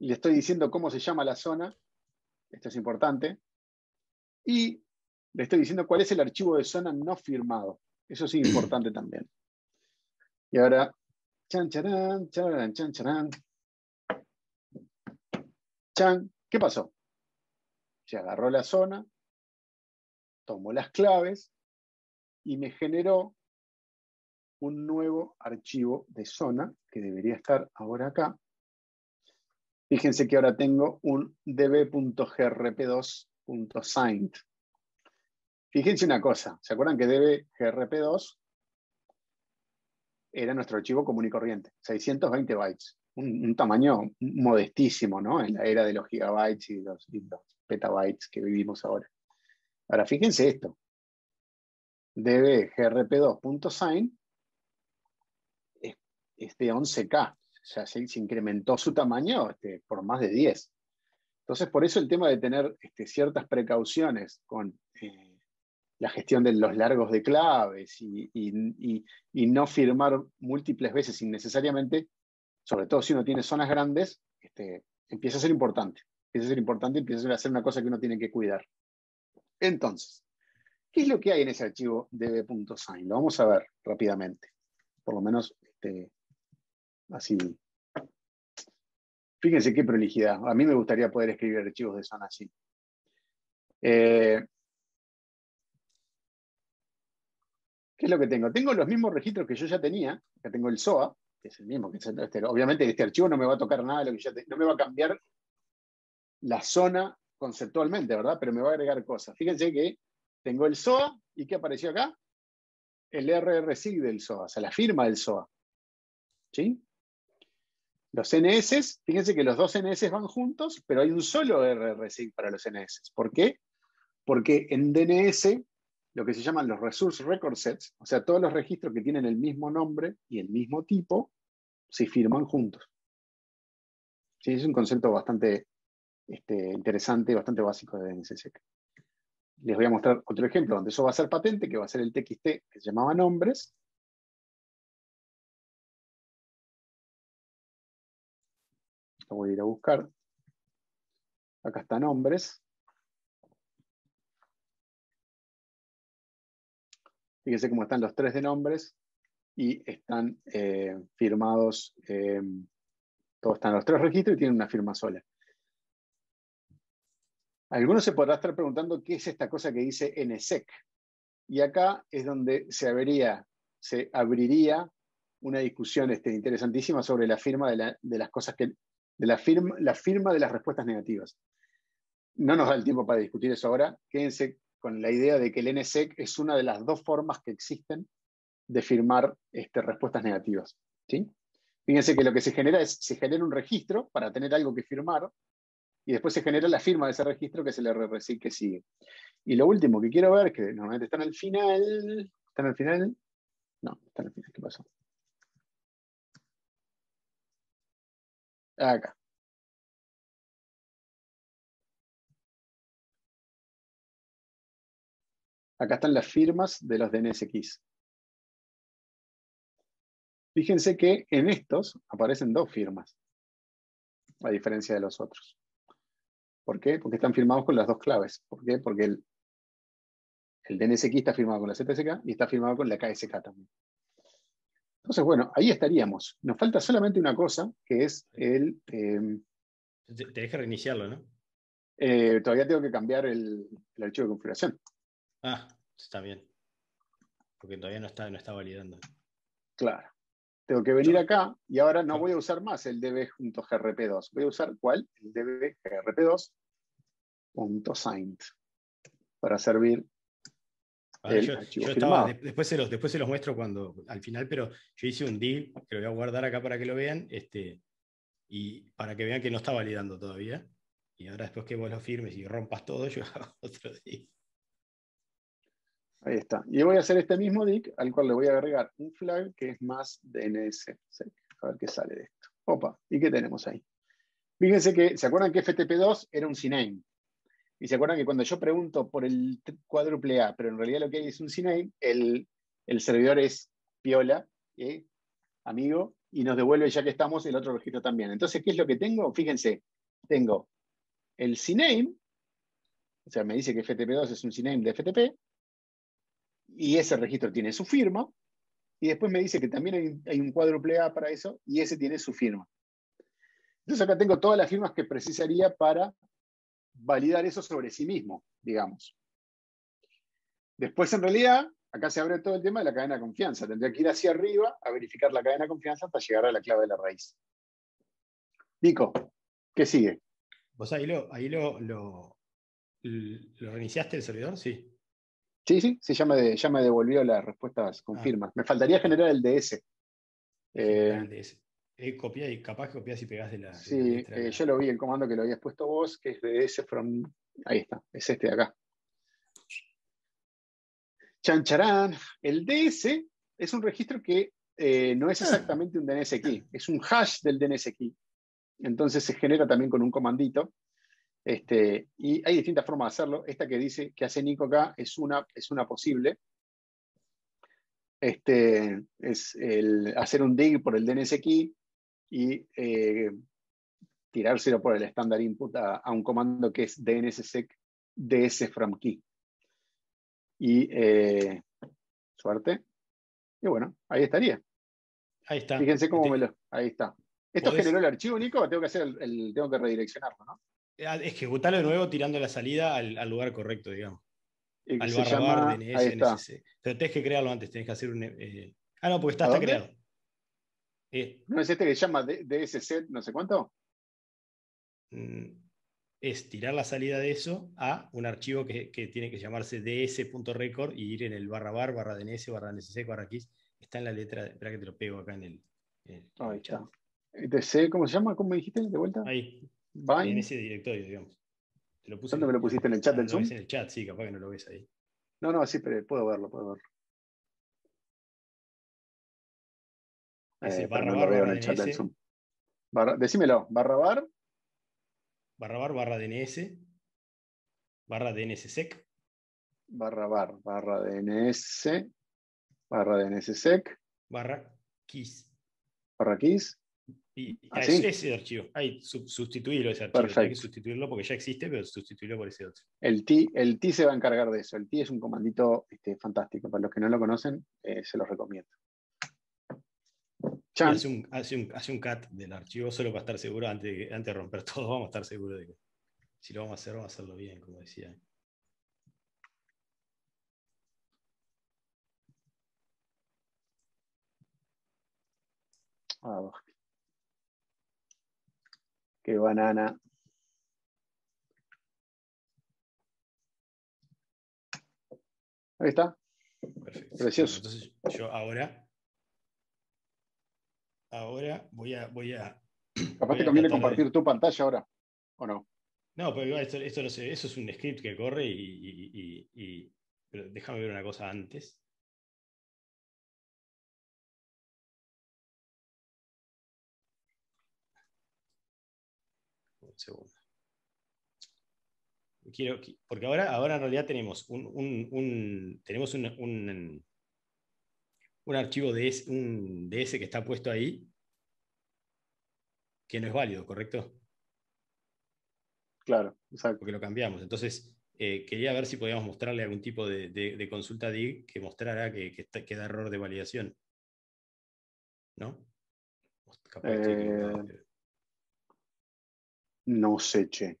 Le estoy diciendo cómo se llama la zona esto es importante, y le estoy diciendo cuál es el archivo de zona no firmado. Eso es importante también. Y ahora, chan, Chan, ¿qué pasó? Se agarró la zona, tomó las claves y me generó un nuevo archivo de zona que debería estar ahora acá. Fíjense que ahora tengo un db.grp2.signed. Fíjense una cosa, ¿se acuerdan que dbgrp2 era nuestro archivo común y corriente? 620 bytes, un, tamaño modestísimo, ¿no? En la era de los gigabytes y los, petabytes que vivimos ahora. Ahora, fíjense esto. dbgrp 2signed es de 11K se incrementó su tamaño este, por más de 10. Entonces, por eso el tema de tener este, ciertas precauciones con eh, la gestión de los largos de claves y, no firmar múltiples veces innecesariamente, sobre todo si uno tiene zonas grandes, este, empieza a ser importante. Empieza a ser importante, empieza a ser una cosa que uno tiene que cuidar. Entonces, ¿qué es lo que hay en ese archivo db.sign? Lo vamos a ver rápidamente, por lo menos así. Fíjense qué prolijidad. A mí me gustaría poder escribir archivos de zona así. Eh, ¿Qué es lo que tengo? Tengo los mismos registros que yo ya tenía. Acá tengo el SOA, que es el mismo. Que este, obviamente este archivo no me va a tocar nada No me va a cambiar la zona conceptualmente, ¿verdad? Pero me va a agregar cosas. Fíjense que tengo el SOA y ¿qué apareció acá? El RRSIG del SOA, o sea, la firma del SOA. ¿Sí? Los NS, fíjense que los dos NS van juntos, pero hay un solo RRC para los NS. ¿Por qué? Porque en DNS, lo que se llaman los Resource Record Sets, o sea, todos los registros que tienen el mismo nombre y el mismo tipo, se firman juntos. Sí, es un concepto bastante este, interesante, bastante básico de DNSSEC. Les voy a mostrar otro ejemplo donde eso va a ser patente, que va a ser el TXT, que se llamaba nombres, voy a ir a buscar. Acá están nombres. Fíjense cómo están los tres de nombres y están eh, firmados, eh, todos están los tres registros y tienen una firma sola. Algunos se podrán estar preguntando qué es esta cosa que dice NSEC. Y acá es donde se, abriría, se abriría una discusión este, interesantísima sobre la firma de las cosas que de la firma, la firma de las respuestas negativas. No nos da el tiempo para discutir eso ahora. Quédense con la idea de que el NSEC es una de las dos formas que existen de firmar este, respuestas negativas. ¿sí? Fíjense que lo que se genera es, se genera un registro para tener algo que firmar y después se genera la firma de ese registro que es el RRC que sigue. Y lo último que quiero ver, que normalmente están al final, ¿Está en el final? No, están el final, ¿qué pasó? Acá. Acá están las firmas de los DNSX. Fíjense que en estos aparecen dos firmas, a diferencia de los otros. ¿Por qué? Porque están firmados con las dos claves. ¿Por qué? Porque el, el DNSX está firmado con la ZSK y está firmado con la KSK también. Entonces, bueno, ahí estaríamos. Nos falta solamente una cosa, que es el... Eh, te, reiniciarlo, ¿no? Eh, todavía tengo que cambiar el, archivo de configuración. Ah, está bien. Porque todavía no está, no está validando. Claro. Tengo que venir acá y ahora no ah. voy a usar más el db.grp2. Voy a usar cuál? El dbgrp2.signed para servir yo, estaba, después, se los, después se los muestro cuando, al final, pero yo hice un deal que lo voy a guardar acá para que lo vean este, y para que vean que no está validando todavía. Y ahora después que vos lo firmes y rompas todo, yo hago otro deal. Ahí está. Y voy a hacer este mismo deal al cual le voy a agregar un flag que es más DNS A ver qué sale de esto. Opa, ¿y qué tenemos ahí? Fíjense que, ¿se acuerdan que FTP2 era un CNAME? Y se acuerdan que cuando yo pregunto por el cuádruple A, pero en realidad lo que hay es un CNAME, el, servidor es piola, ¿eh? amigo, y nos devuelve ya que estamos el otro registro también. Entonces, ¿qué es lo que tengo? Fíjense, tengo el CNAME, o sea, me dice que FTP2 es un CNAME de FTP, y ese registro tiene su firma, y después me dice que también hay, hay un cuádruple A para eso, y ese tiene su firma. Entonces acá tengo todas las firmas que precisaría para validar eso sobre sí mismo, digamos. Después, en realidad, acá se abre todo el tema de la cadena de confianza. Tendría que ir hacia arriba a verificar la cadena de confianza hasta llegar a la clave de la raíz. Nico, ¿qué sigue? ¿Vos ahí lo, ahí lo, reiniciaste el servidor? Sí. Sí, sí, sí, ya me, devolvió las respuestas, confirma. Ah. Me faltaría generar el DS. el eh, DS. Eh, copia y capaz que copias y pegas de la. Sí, eh, yo lo vi, el comando que lo habías puesto vos, que es ds from. Ahí está, es este de acá. Chancharán. El DS es un registro que eh, no es ah. exactamente un DNS key, es un hash del DNS key. Entonces se genera también con un comandito. Este, y hay distintas formas de hacerlo. Esta que dice que hace Nico acá es una, es una posible. Este, es el hacer un dig por el DNS key, y eh, tirárselo por el estándar input a, un comando que es dnssec dsfromkey. Y eh, suerte. Y bueno, ahí estaría. Ahí está. Fíjense cómo este me lo. Ahí está. ¿Esto generó el archivo, único Tengo que, hacer el, tengo que redireccionarlo, ¿no? Ah, ejecutarlo de nuevo tirando la salida al, lugar correcto, digamos. Al barra bar, DNS, tenés que crearlo antes, tenés que hacer un. Eh, ah, no, porque está, está creado. ¿No es este que se llama DSC no sé cuánto? Mm, es tirar la salida de eso a un archivo que, que tiene que llamarse ds.record y ir en el barra bar, barra dns, barra nsc, barra x. Está en la letra, espera que te lo pego acá en el, en el ¿cómo se llama? ¿Cómo me dijiste de vuelta? Ahí. En ese directorio, digamos. Te lo puse me lo pusiste en el chat del Zoom? en el chat, sí, capaz que no lo ves ahí. No, no, sí, pero puedo verlo, puedo verlo. Eh, decímelo barra, barra, barra, DNS. barra, decímelo, barra bar. Barra barra DNS. Barra DNSSEC. Barra barra DNS. Barra DNSSEC. Barra KISS. Barra KISS. Y ah, ese archivo. Hay sustituirlo ese archivo. Hay que sustituirlo porque ya existe, pero sustituirlo por ese otro. El T, se va a encargar de eso. El T es un comandito este, fantástico. Para los que no lo conocen, eh, se los recomiendo. Hace un, hace, cat del archivo solo para estar seguro, antes de, antes romper todo, vamos a estar seguros de que si lo vamos a hacer, vamos a hacerlo bien, como decía. Ah, Qué banana. Ahí está. Precioso. Entonces, yo ahora ahora voy a... Voy a Capaz te conviene compartir tu pantalla ahora, ¿o no? No, pero esto, esto, no sé, eso es un script que corre y, Pero déjame ver una cosa antes. Un segundo. Quiero, porque ahora, ahora en realidad tenemos un, tenemos un un archivo de ese, un, que está puesto ahí que no es válido, ¿correcto? Claro, exacto. Porque lo cambiamos. Entonces, eh, quería ver si podíamos mostrarle algún tipo de, de consulta que mostrara que, que, da error de validación. ¿No? Eh, no sé, che.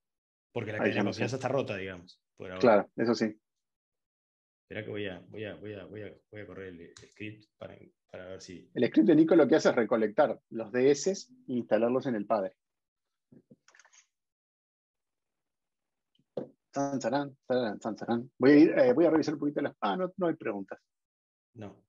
Porque la cadena ya está rota, digamos. Claro, eso sí. Espera que voy a, correr el, script para, ver si. El script de Nico lo que hace es recolectar los DS e instalarlos en el padre. Eh, voy a, revisar un poquito las. Ah, no, hay preguntas. No.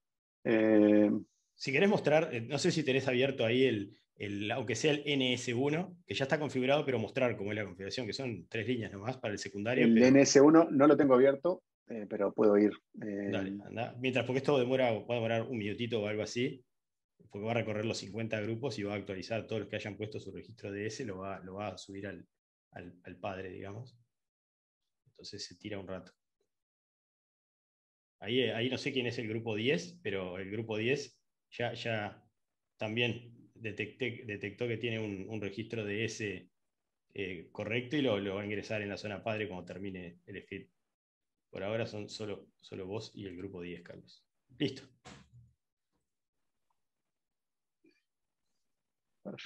Eh, si querés mostrar, eh, no sé si tenés abierto ahí el, el, aunque sea el NS1, que ya está configurado, pero mostrar cómo es la configuración, que son tres líneas nomás para el secundario. El NS1 no lo tengo abierto, eh, pero puedo ir. Eh, Mientras, porque esto demora, va a demorar un minutito o algo así, porque va a recorrer los 50 grupos y va a actualizar todos los que hayan puesto su registro de ese, lo va, lo va a subir al, padre, digamos. Entonces se tira un rato. Ahí, no sé quién es el grupo 10, pero el grupo 10 ya, ya también detectó que tiene un, registro de ese eh, correcto y lo, va a ingresar en la zona padre cuando termine el script. Por ahora son solo, solo vos y el grupo 10, Carlos. Listo.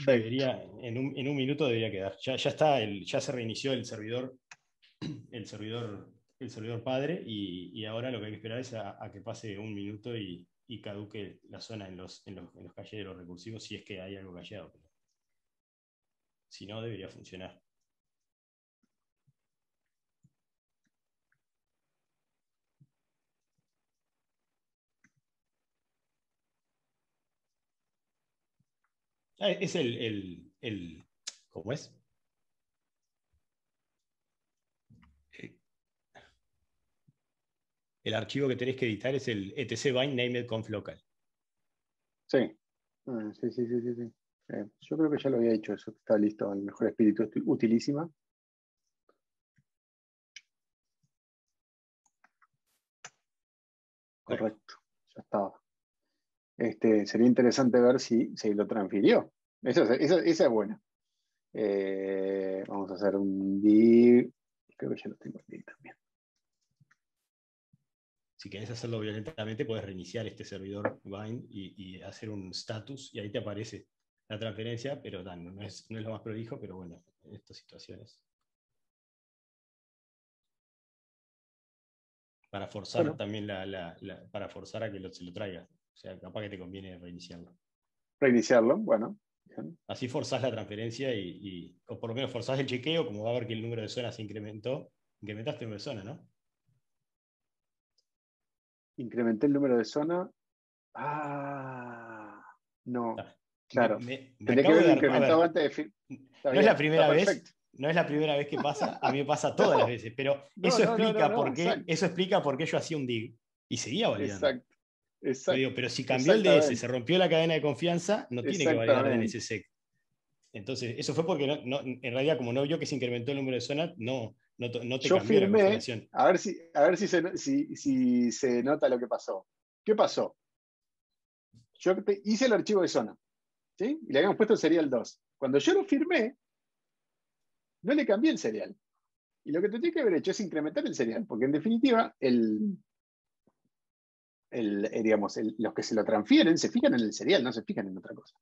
Debería, en un, minuto debería quedar. Ya, está, el, ya se reinició el servidor, el servidor, el servidor padre, y, ahora lo que hay que esperar es a, que pase un minuto y, y caduque la zona en los, en los, los recursivos si es que hay algo callado. si no, debería funcionar. Ah, es el, el, el ¿Cómo es? Eh, el archivo que tenés que editar es el etc bind named local. Ah, sí. sí, sí, sí, sí. Eh, yo creo que ya lo había hecho, eso está listo, el mejor espíritu, utilísima. Correcto, ya estaba. Este, sería interesante ver si, se lo transfirió. Eso, esa, es buena. Eh, vamos a hacer un div. Creo que ya lo tengo aquí también. Si querés hacerlo violentamente, puedes reiniciar este servidor Vine y, hacer un status y ahí te aparece la transferencia, pero no, es, lo más prolijo, pero bueno, en estas situaciones. Para forzar también la, para forzar a que se lo traiga. O sea, capaz que te conviene reiniciarlo. Reiniciarlo, bueno. Así forzás la transferencia y, o por lo menos forzás el chequeo, como va a ver que el número de zonas se incrementó. Incrementaste el número de zona, ¿no? Incrementé el número de zona. Ah, no. claro. Tenía que haber incrementado antes de No es la primera vez. No es la primera vez que pasa, a mí me pasa todas las veces, pero eso, explica por qué, eso explica por qué yo hacía un dig y seguía validando. Exacto pero si cambió el DS, se rompió la cadena de confianza, no tiene que validar en ese sec. Entonces, eso fue porque en realidad, como no vio que se incrementó el número de zonas, no, no, te cambió la configuración. A ver, si, a ver si, se, si, se nota lo que pasó. ¿Qué pasó? Yo hice el archivo de zona. ¿sí? Y le habíamos puesto el serial 2. Cuando yo lo firmé, no le cambié el serial. Y lo que tiene que haber hecho es incrementar el serial, porque en definitiva el, eh, los que se lo transfieren se fijan en el serial, no se fijan en otra cosa.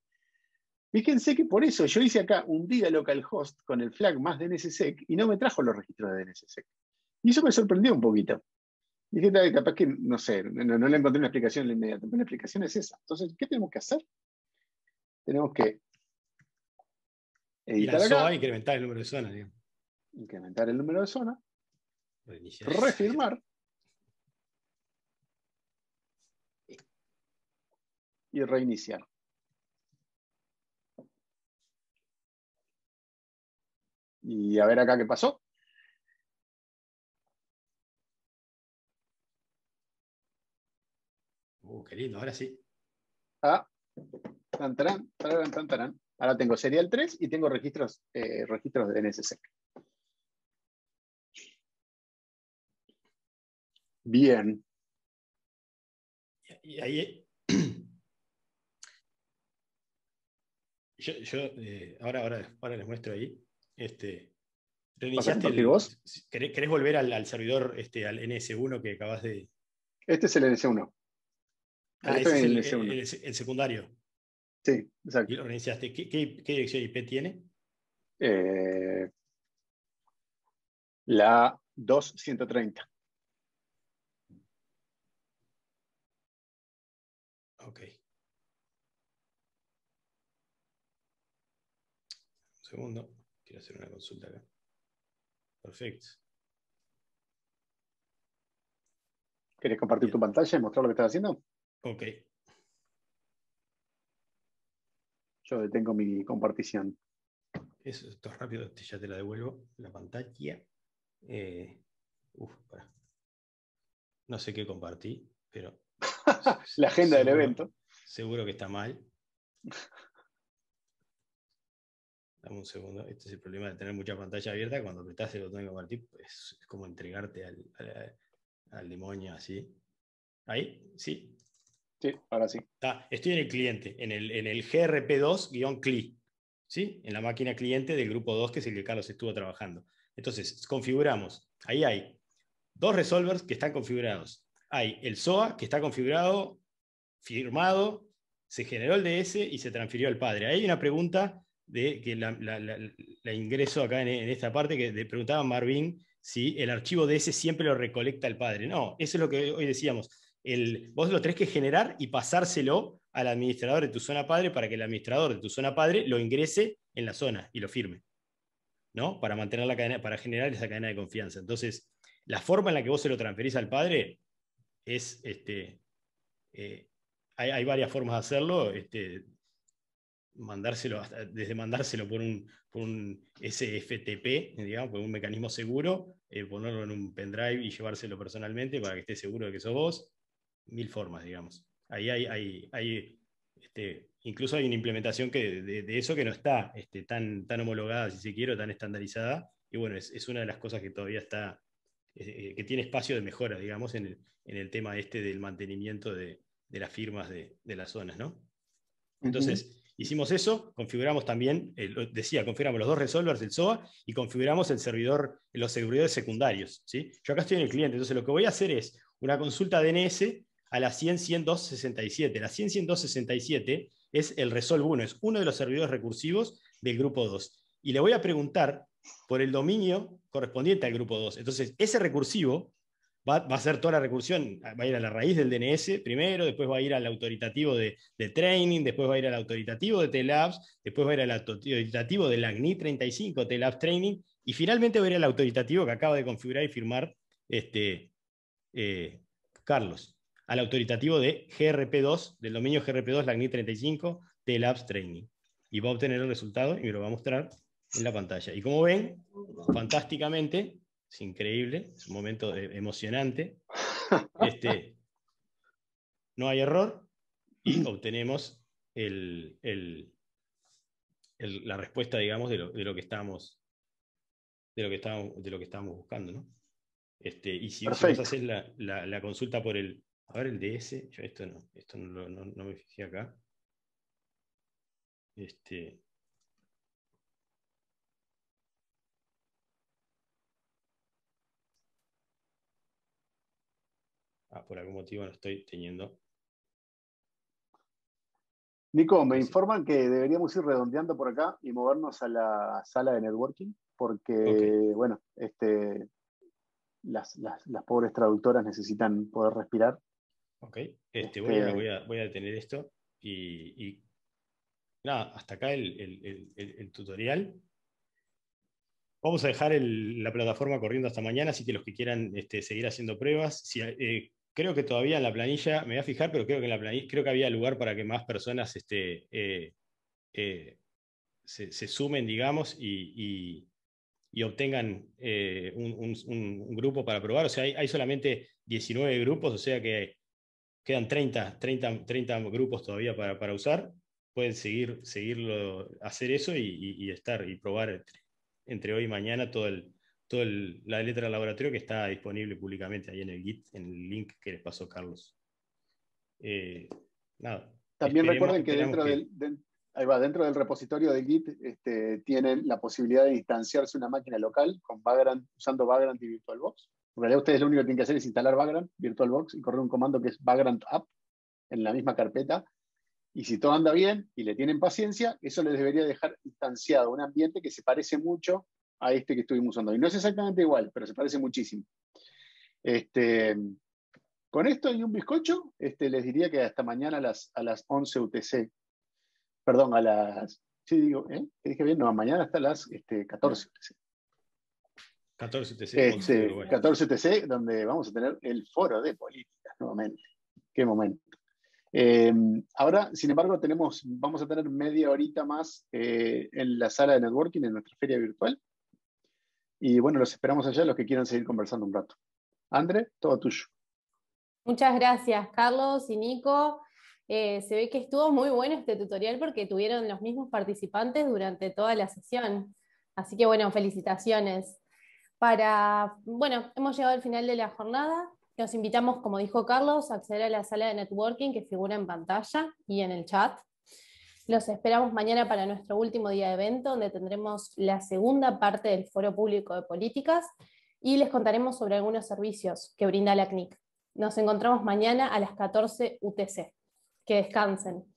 Fíjense que por eso yo hice acá un día localhost con el flag más DNSSEC y no me trajo los registros de DNSSEC. Y eso me sorprendió un poquito. Dije, capaz que, no sé, no, le encontré una explicación inmediata, pero la explicación es esa. Entonces, ¿qué tenemos que hacer? Tenemos que editar acá. incrementar el número de zona. Digamos. Incrementar el número de zona. Reiniciar. Refirmar. y reiniciar. Y a ver acá qué pasó. Uh, qué lindo, ahora sí. Ah, tan, tan, tan, tan, Ahora tengo serial 3 y tengo registros, eh, registros de NSSEC. Bien. Y ahí Yo, eh, ahora, ahora, les muestro ahí. Este, Querés, volver al, servidor, este, al NS1 que acabas de. Este es el NS1. Ah, este es el, NS1. El, secundario. Sí, exacto. ¿Qué, dirección IP tiene? Eh, la 2130. Ok. segundo. Quiero hacer una consulta acá. Perfecto. ¿Quieres compartir tu pantalla y mostrar lo que estás haciendo? Ok. Yo detengo mi compartición. esto es rápido, este, ya te la devuelvo. La pantalla. Eh, uf, para. No sé qué compartí, pero. la agenda del evento. Seguro que está mal. Dame un segundo. Este es el problema de tener mucha pantalla abierta. Cuando apretás el botón de compartir, pues, es, como entregarte al, demonio así. ¿Ahí? ¿Sí? Sí, ahora sí. estoy en el cliente, en el, en el GRP2-CLI. ¿Sí? En la máquina cliente del grupo 2, que es el que Carlos estuvo trabajando. Entonces, configuramos. Ahí hay dos resolvers que están configurados. Hay el SOA que está configurado, firmado, se generó el DS y se transfirió al padre. Ahí hay una pregunta de que la, ingreso acá en, esta parte, que preguntaba Marvin si el archivo de ese siempre lo recolecta el padre. No, eso es lo que hoy decíamos. El, vos lo tenés que generar y pasárselo al administrador de tu zona padre para que el administrador de tu zona padre lo ingrese en la zona y lo firme. ¿no? Para mantener la cadena, para generar esa cadena de confianza. Entonces, la forma en la que vos se lo transferís al padre es este, eh, hay, varias formas de hacerlo. Este, mandárselo desde mandárselo por un, por un SFTP, digamos, por un mecanismo seguro, eh, ponerlo en un pendrive y llevárselo personalmente para que esté seguro de que sos vos, mil formas, digamos. Ahí hay, hay, hay este, incluso hay una implementación que, de, eso que no está este, tan, tan homologada, si se quiere, o tan estandarizada, y bueno, es, es una de las cosas que todavía está, eh, eh, que tiene espacio de mejora, digamos, en el, en el tema este del mantenimiento de, de las firmas de, de las zonas, ¿no? Entonces, Hicimos eso, configuramos también, decía, configuramos los dos resolvers del SOA y configuramos el servidor, los servidores secundarios. ¿sí? Yo acá estoy en el cliente, entonces lo que voy a hacer es una consulta DNS a la 100-10267. La siete es el resolve 1, es uno de los servidores recursivos del grupo 2. Y le voy a preguntar por el dominio correspondiente al grupo 2. Entonces, ese recursivo va, a ser toda la recursión, va a ir a la raíz del DNS primero, después va a ir al autoritativo de, training, después va a ir al autoritativo de Telabs después va a ir al autoritativo del ACNI 35, Telabs Training, y finalmente va a ir al autoritativo que acaba de configurar y firmar este, eh, Carlos, al autoritativo de GRP2, del dominio GRP2, LACNI 35, Telabs Training. Y va a obtener el resultado y me lo va a mostrar en la pantalla. Y como ven, fantásticamente, es increíble, es un momento eh, emocionante. Este, no hay error y obtenemos el, la respuesta, digamos, de lo, que estamos de lo que estábamos, de lo que buscando, Este, y si, vamos vos haces la, consulta por el, a ver, el DS, yo esto no, esto no me fijé acá. Este, Ah, por algún motivo no estoy teniendo. Nico, me informan que deberíamos ir redondeando por acá y movernos a la sala de networking, porque, bueno, este, las, pobres traductoras necesitan poder respirar. Ok, este, este, voy, a, voy, a, detener esto y, nada, hasta acá el, tutorial. Vamos a dejar la plataforma corriendo hasta mañana, así que los que quieran este, seguir haciendo pruebas, si, eh, creo que todavía en la planilla, me voy a fijar, pero creo que en la planilla, creo que había lugar para que más personas este, eh, eh, se, sumen, digamos, y, obtengan eh, un, grupo para probar. O sea, hay, solamente 19 grupos, o sea que quedan 30, grupos todavía para, para, usar. Pueden seguir, seguirlo, hacer eso y, estar y probar entre hoy y mañana todo el, la letra del laboratorio que está disponible públicamente ahí en el Git, en el link que les pasó Carlos. Eh, También recuerden que dentro, Del, va, dentro del repositorio de Git este, tienen la posibilidad de distanciarse una máquina local con Vagrant, usando Vagrant y VirtualBox. En realidad ustedes lo único que tienen que hacer es instalar Vagrant, VirtualBox y correr un comando que es Vagrant up en la misma carpeta. Y si todo anda bien y le tienen paciencia, eso les debería dejar distanciado un ambiente que se parece mucho a este que estuvimos usando Y No es exactamente igual, pero se parece muchísimo. Este, con esto y un bizcocho, este, les diría que hasta mañana a las, a las 11 UTC. Perdón, a las... Sí, digo, ¿eh? dije bien? No, mañana hasta las 14 UTC. 14 UTC. 14 UTC, donde vamos a tener el foro de políticas nuevamente. Qué momento. Em, ahora, sin embargo, tenemos, vamos a tener media horita más eh, en la sala de networking, en nuestra feria virtual. Y bueno, los esperamos allá los que quieran seguir conversando un rato. André, todo tuyo. Muchas gracias, Carlos y Nico. Eh, se ve que estuvo muy bueno este tutorial porque tuvieron los mismos participantes durante toda la sesión. Así que bueno, felicitaciones. Para, bueno, hemos llegado al final de la jornada. nos invitamos, como dijo Carlos, a acceder a la sala de networking que figura en pantalla y en el chat. Los esperamos mañana para nuestro último día de evento, donde tendremos la segunda parte del Foro Público de Políticas y les contaremos sobre algunos servicios que brinda la CNIC. Nos encontramos mañana a las 14 UTC. Que descansen.